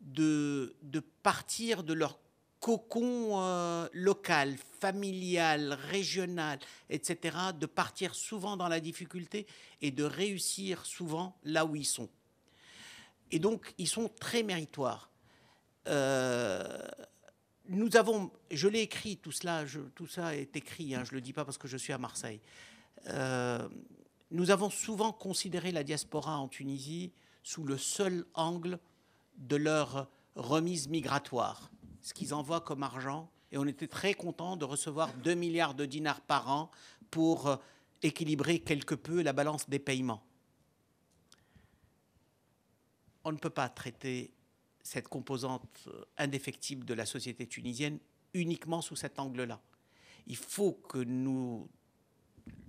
Speaker 2: de, partir de leur cocon euh, local, familial, régional, etc., de partir souvent dans la difficulté et de réussir souvent là où ils sont. Et donc, ils sont très méritoires. Euh, nous avons, je l'ai écrit, tout cela, tout ça est écrit, hein, je ne le dis pas parce que je suis à Marseille. Euh, nous avons souvent considéré la diaspora en Tunisie sous le seul angle de leur remise migratoire, ce qu'ils envoient comme argent. Et on était très content de recevoir 2 milliards de dinars par an pour euh, équilibrer quelque peu la balance des paiements. On ne peut pas traiter cette composante euh, indéfectible de la société tunisienne uniquement sous cet angle-là. Il faut que nous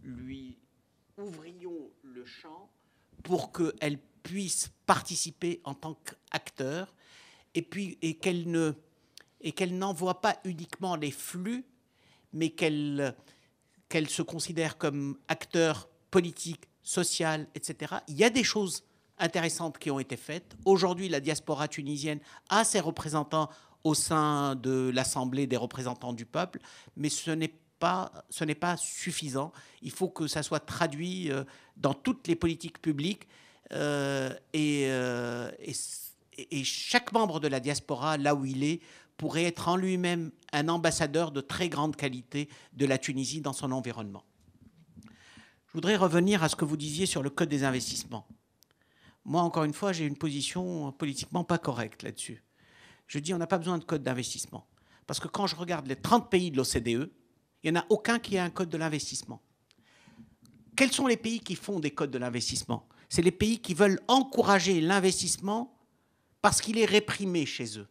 Speaker 2: lui ouvrions le champ pour qu'elle puisse participer en tant qu'acteur et et qu'elle ne et qu'elle n'envoie pas uniquement les flux mais qu'elle qu'elle se considère comme acteur politique social etc il y a des choses intéressantes qui ont été faites. Aujourd'hui, la diaspora tunisienne a ses représentants au sein de l'Assemblée des représentants du peuple, mais ce n'est pas, ce n'est pas suffisant. Il faut que ça soit traduit euh, dans toutes les politiques publiques euh, euh, et, et chaque membre de la diaspora, là où il est, pourrait être en lui-même un ambassadeur de très grande qualité de la Tunisie dans son environnement. Je voudrais revenir à ce que vous disiez sur le Code des investissements. Moi, encore une fois, j'ai une position politiquement pas correcte là-dessus. Je dis, on n'a pas besoin de code d'investissement. Parce que quand je regarde les 30 pays de l'OCDE, il n'y en a aucun qui a un code de l'investissement. Quels sont les pays qui font des codes de l'investissement C'est les pays qui veulent encourager l'investissement parce qu'il est réprimé chez eux.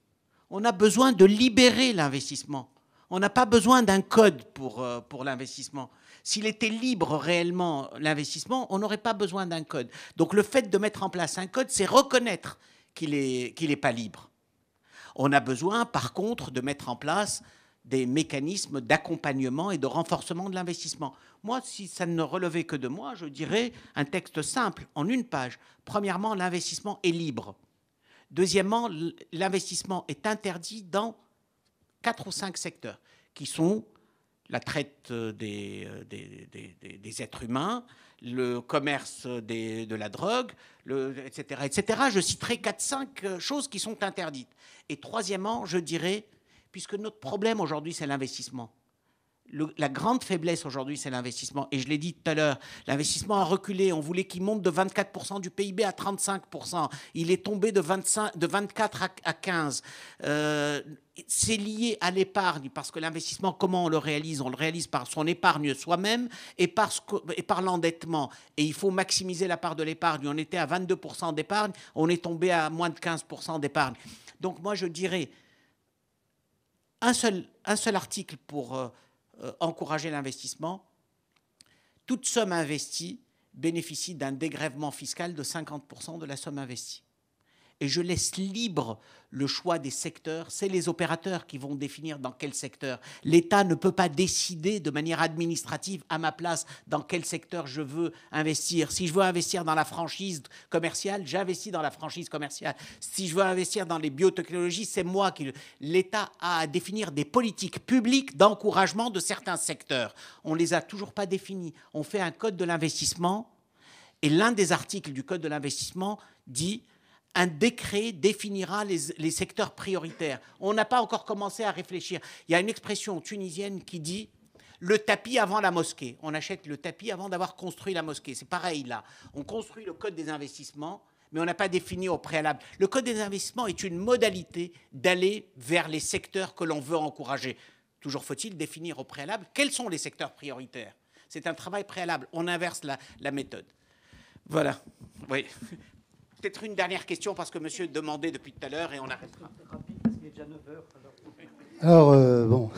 Speaker 2: On a besoin de libérer l'investissement. On n'a pas besoin d'un code pour euh, l'investissement. S'il était libre réellement l'investissement, on n'aurait pas besoin d'un code. Donc le fait de mettre en place un code, c'est reconnaître qu'il n'est pas libre. On a besoin, par contre, de mettre en place des mécanismes d'accompagnement et de renforcement de l'investissement. Moi, si ça ne relevait que de moi, je dirais un texte simple, en une page. Premièrement, l'investissement est libre. Deuxièmement, l'investissement est interdit dans quatre ou cinq secteurs qui sont la traite euh, euh, des, des, êtres humains, le commerce de la drogue, etc., etc. Je citerai 4 cinq euh, choses qui sont interdites. Et troisièmement, je dirais, puisque notre problème aujourd'hui, c'est l'investissement, la grande faiblesse aujourd'hui, c'est l'investissement. Et je l'ai dit tout à l'heure, l'investissement a reculé. On voulait qu'il monte de 24% du PIB à 35%. Il est tombé de, 25, de 24 à, à 15. Euh, c'est lié à l'épargne, parce que l'investissement, comment on le réalise On le réalise par son épargne soi-même et par, et par l'endettement. Et il faut maximiser la part de l'épargne. On était à 22% d'épargne, on est tombé à moins de 15% d'épargne. Donc moi, je dirais, un seul, un seul article pour... Euh, euh, encourager l'investissement, toute somme investie bénéficie d'un dégrèvement fiscal de 50% de la somme investie et je laisse libre le choix des secteurs. C'est les opérateurs qui vont définir dans quel secteur. L'État ne peut pas décider de manière administrative à ma place dans quel secteur je veux investir. Si je veux investir dans la franchise commerciale, j'investis dans la franchise commerciale. Si je veux investir dans les biotechnologies, c'est moi qui... L'État a à définir des politiques publiques d'encouragement de certains secteurs. On ne les a toujours pas définis. On fait un code de l'investissement et l'un des articles du code de l'investissement dit un décret définira les, secteurs prioritaires. On n'a pas encore commencé à réfléchir. Il y a une expression tunisienne qui dit le tapis avant la mosquée. On achète le tapis avant d'avoir construit la mosquée. C'est pareil là. On construit le code des investissements, mais on n'a pas défini au préalable. Le code des investissements est une modalité d'aller vers les secteurs que l'on veut encourager. Toujours faut-il définir au préalable quels sont les secteurs prioritaires. C'est un travail préalable. On inverse la, la méthode. Voilà. Oui peut-être une dernière question parce que monsieur demandait depuis tout à l'heure et on arrêtera.
Speaker 4: Alors, euh, bon,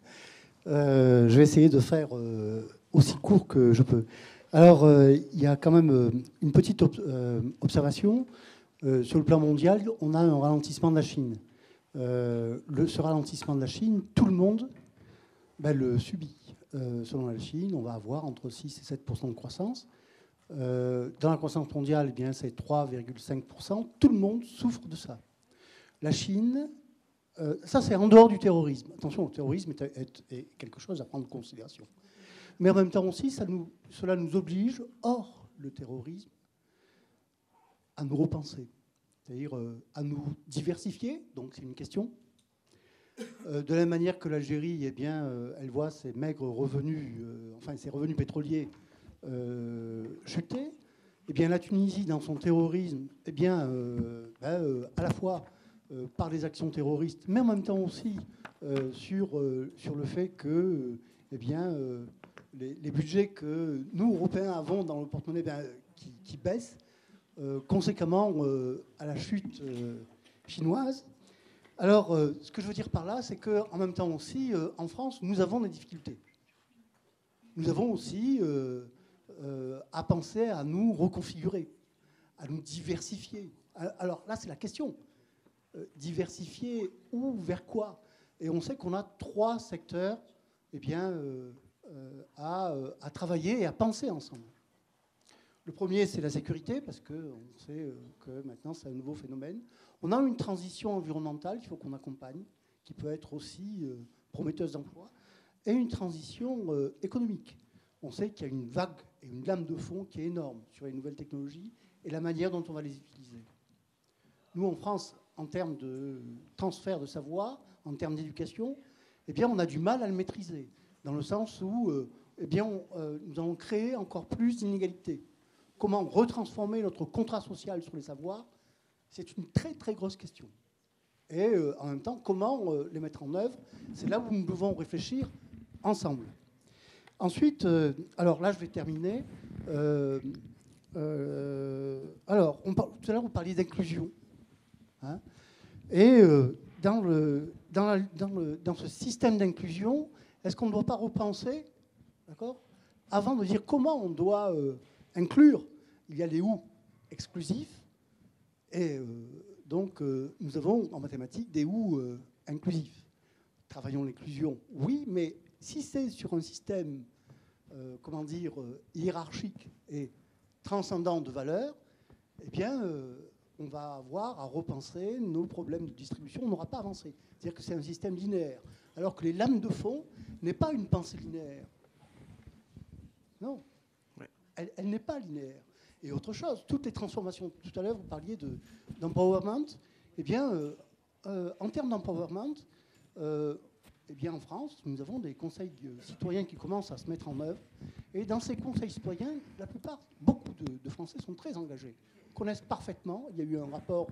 Speaker 4: euh, je vais essayer de faire euh, aussi court que je peux. Alors, il y a quand même une petite observation. sur le plan mondial, on a un ralentissement de la Chine. ce ralentissement de la Chine, tout le monde ben, le subit. selon la Chine, on va avoir entre 6 et 7 de croissance. Euh, dans la croissance mondiale, eh bien, c'est 3,5%. Tout le monde souffre de ça. La Chine, euh, ça c'est en dehors du terrorisme. Attention, le terrorisme est, quelque chose à prendre en considération. Mais en même temps aussi, ça nous, cela nous oblige, hors le terrorisme, à nous repenser, c'est-à-dire euh, à nous diversifier, donc c'est une question. de la même manière que l'Algérie, eh bien, elle voit ses maigres revenus, enfin ses revenus pétroliers euh, chuter, et eh bien, la Tunisie, dans son terrorisme, eh bien, euh, bah, euh, à la fois par des actions terroristes, mais en même temps aussi sur, sur le fait que eh bien, les, budgets que nous, Européens, avons dans le porte-monnaie ben, qui, baissent, conséquemment à la chute chinoise. Alors, ce que je veux dire par là, c'est qu'en même temps aussi, en France, nous avons des difficultés. Nous avons aussi euh, à penser à nous reconfigurer, à nous diversifier. Alors là, c'est la question. Euh, diversifier où, vers quoi Et on sait qu'on a trois secteurs et eh bien, euh, à, à travailler et à penser ensemble. Le premier, c'est la sécurité, parce qu'on sait que maintenant, c'est un nouveau phénomène. On a une transition environnementale qu'il faut qu'on accompagne, qui peut être aussi prometteuse d'emploi, et une transition économique. On sait qu'il y a une vague et une lame de fond qui est énorme sur les nouvelles technologies et la manière dont on va les utiliser. Nous, en France, en termes de transfert de savoir, en termes d'éducation, eh bien, on a du mal à le maîtriser, dans le sens où euh, eh bien, euh, nous allons créer encore plus d'inégalités. Comment retransformer notre contrat social sur les savoirs C'est une très très grosse question. Et euh, en même temps, comment les mettre en œuvre C'est là où nous devons réfléchir ensemble. Ensuite, euh, alors là, je vais terminer. Euh, euh, alors, tout à l'heure, vous parliez d'inclusion. Hein. et dans, le, dans, dans, ce système d'inclusion, est-ce qu'on ne doit pas repenser, d'accord, avant de dire comment on doit inclure Il y a les ou exclusifs, et donc nous avons en mathématiques des ou inclusifs. Travaillons l'inclusion, oui, mais si c'est sur un système euh, comment dire, euh, hiérarchique et transcendant de valeur, eh bien, euh, on va avoir à repenser nos problèmes de distribution. On n'aura pas avancé. C'est-à-dire que c'est un système linéaire. Alors que les lames de fond n'est pas une pensée linéaire. Non. Elle, n'est pas linéaire. Et autre chose, toutes les transformations, tout à l'heure vous parliez d'empowerment, eh bien, en termes d'empowerment, eh bien, en France, nous avons des conseils euh, citoyens qui commencent à se mettre en œuvre. Et dans ces conseils citoyens, la plupart, beaucoup de, Français sont très engagés, connaissent parfaitement. Il y a eu un rapport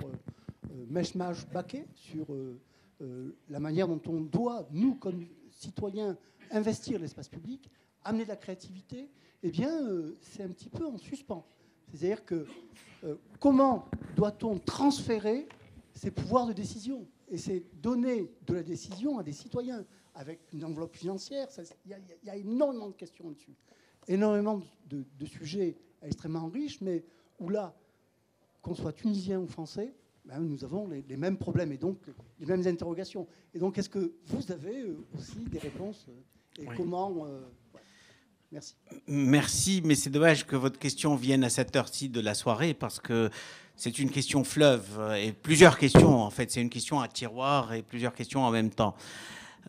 Speaker 4: euh, euh baquet sur euh, la manière dont on doit, nous, comme citoyens, investir l'espace public, amener de la créativité. Eh bien, c'est un petit peu en suspens. C'est-à-dire que comment doit-on transférer ces pouvoirs de décision et c'est donner de la décision à des citoyens avec une enveloppe financière. Il y, a énormément de questions dessus. Énormément de, sujets extrêmement riches, mais où là, qu'on soit tunisien ou français, ben, nous avons les, mêmes problèmes et donc les mêmes interrogations. Et donc, est-ce que vous avez euh, aussi des réponses euh, et comment euh, Merci.
Speaker 2: Merci, mais c'est dommage que votre question vienne à cette heure-ci de la soirée parce que c'est une question fleuve euh, et plusieurs questions en fait. C'est une question à tiroir et plusieurs questions en même temps.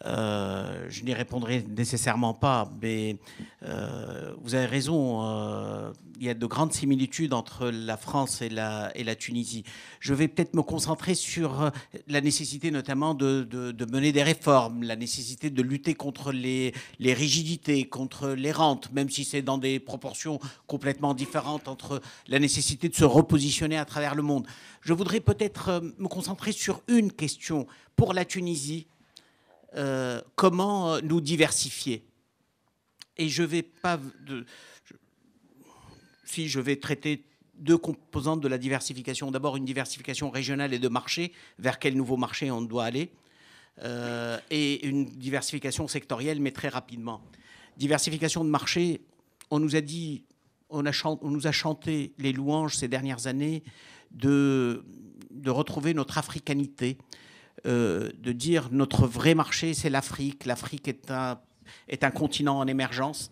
Speaker 2: Euh, je n'y répondrai nécessairement pas, mais euh, vous avez raison, euh, il y a de grandes similitudes entre la France et la, et la Tunisie. Je vais peut-être me concentrer sur la nécessité notamment de, mener des réformes, la nécessité de lutter contre les, les rigidités, contre les rentes, même si c'est dans des proportions complètement différentes entre la nécessité de se repositionner à travers le monde. Je voudrais peut-être me concentrer sur une question pour la Tunisie euh, comment euh, nous diversifier. Et je vais pas. si je vais traiter deux composantes de la diversification. D'abord, une diversification régionale et de marché, vers quel nouveau marché on doit aller, euh, et une diversification sectorielle, mais très rapidement. Diversification de marché, on nous a dit, on, nous a chanté les louanges ces dernières années de, de retrouver notre africanité, euh, de dire notre vrai marché, c'est l'Afrique. L'Afrique est un, est un continent en émergence.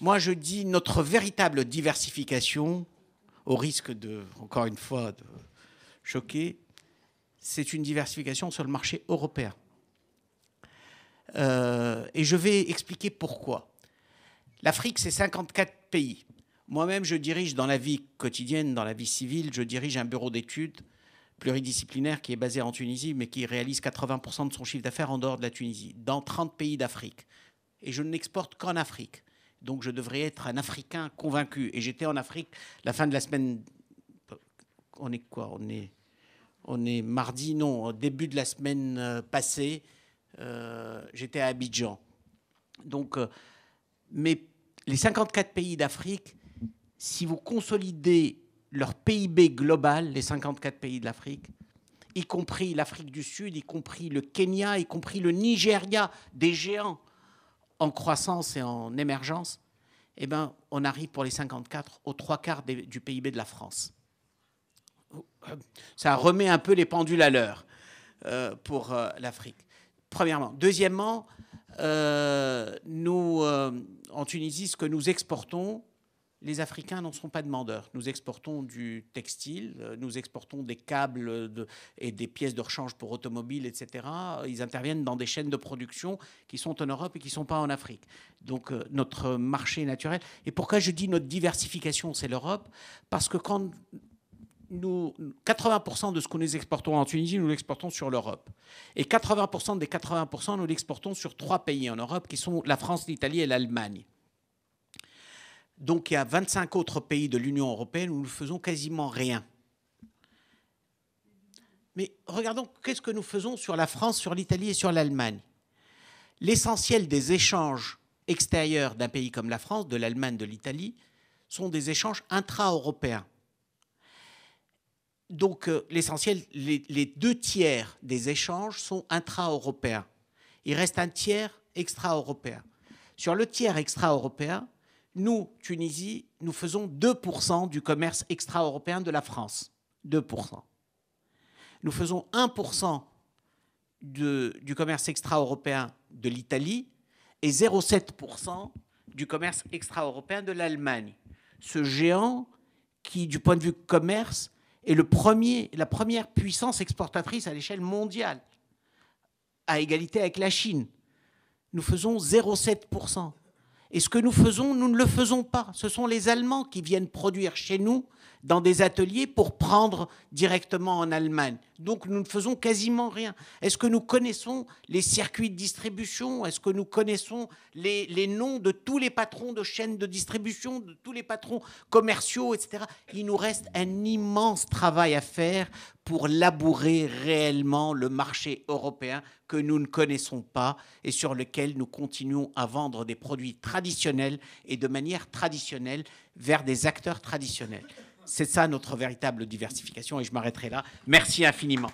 Speaker 2: Moi, je dis notre véritable diversification, au risque de, encore une fois, de choquer, c'est une diversification sur le marché européen. Euh, et je vais expliquer pourquoi. L'Afrique, c'est 54 pays. Moi-même, je dirige dans la vie quotidienne, dans la vie civile, je dirige un bureau d'études pluridisciplinaire qui est basé en Tunisie, mais qui réalise 80% de son chiffre d'affaires en dehors de la Tunisie, dans 30 pays d'Afrique. Et je ne n'exporte qu'en Afrique. Donc je devrais être un Africain convaincu. Et j'étais en Afrique la fin de la semaine. On est quoi On est on est mardi, non, début de la semaine euh, passée, euh, j'étais à Abidjan. Donc, euh, mais les 54 pays d'Afrique, si vous consolidez leur PIB global, les 54 pays de l'Afrique, y compris l'Afrique du Sud, y compris le Kenya, y compris le Nigeria, des géants en croissance et en émergence, eh ben, on arrive pour les 54 aux trois quarts du PIB de la France. Ça remet un peu les pendules à l'heure euh, pour euh, l'Afrique, premièrement. Deuxièmement, euh, nous, en Tunisie, ce que nous exportons, les Africains n'en sont pas demandeurs. Nous exportons du textile, euh, nous exportons des câbles et des pièces de rechange pour automobiles, etc. Ils interviennent dans des chaînes de production qui sont en Europe et qui ne sont pas en Afrique. Donc euh, notre marché naturel. Et pourquoi je dis notre diversification, c'est l'Europe Parce que quand nous, 80% de ce que nous exportons en Tunisie, nous l'exportons sur l'Europe. Et 80% des 80%, nous l'exportons sur trois pays en Europe, qui sont la France, l'Italie et l'Allemagne. Donc il y a 25 autres pays de l'Union européenne où nous ne faisons quasiment rien. Mais regardons qu'est-ce que nous faisons sur la France, sur l'Italie et sur l'Allemagne. L'essentiel des échanges extérieurs d'un pays comme la France, de l'Allemagne, de l'Italie, sont des échanges intra-européens. Donc euh, l'essentiel, les, les, deux tiers des échanges sont intra-européens. Il reste un tiers extra-européen. Sur le tiers extra-européen, nous, Tunisie, nous faisons 2% du commerce extra-européen de la France. 2%. Nous faisons 1% du commerce extra-européen de l'Italie et 0,7% du commerce extra-européen de l'Allemagne. Ce géant qui, du point de vue commerce, est le premier, la première puissance exportatrice à l'échelle mondiale, à égalité avec la Chine. Nous faisons 0,7%. Et ce que nous faisons, nous ne le faisons pas. Ce sont les Allemands qui viennent produire chez nous dans des ateliers pour prendre directement en Allemagne. Donc nous ne faisons quasiment rien. Est-ce que nous connaissons les circuits de distribution Est-ce que nous connaissons les, les, noms de tous les patrons de chaînes de distribution, de tous les patrons commerciaux, etc. Il nous reste un immense travail à faire pour labourer réellement le marché européen que nous ne connaissons pas et sur lequel nous continuons à vendre des produits traditionnels et de manière traditionnelle vers des acteurs traditionnels. C'est ça notre véritable diversification et je m'arrêterai là. Merci infiniment.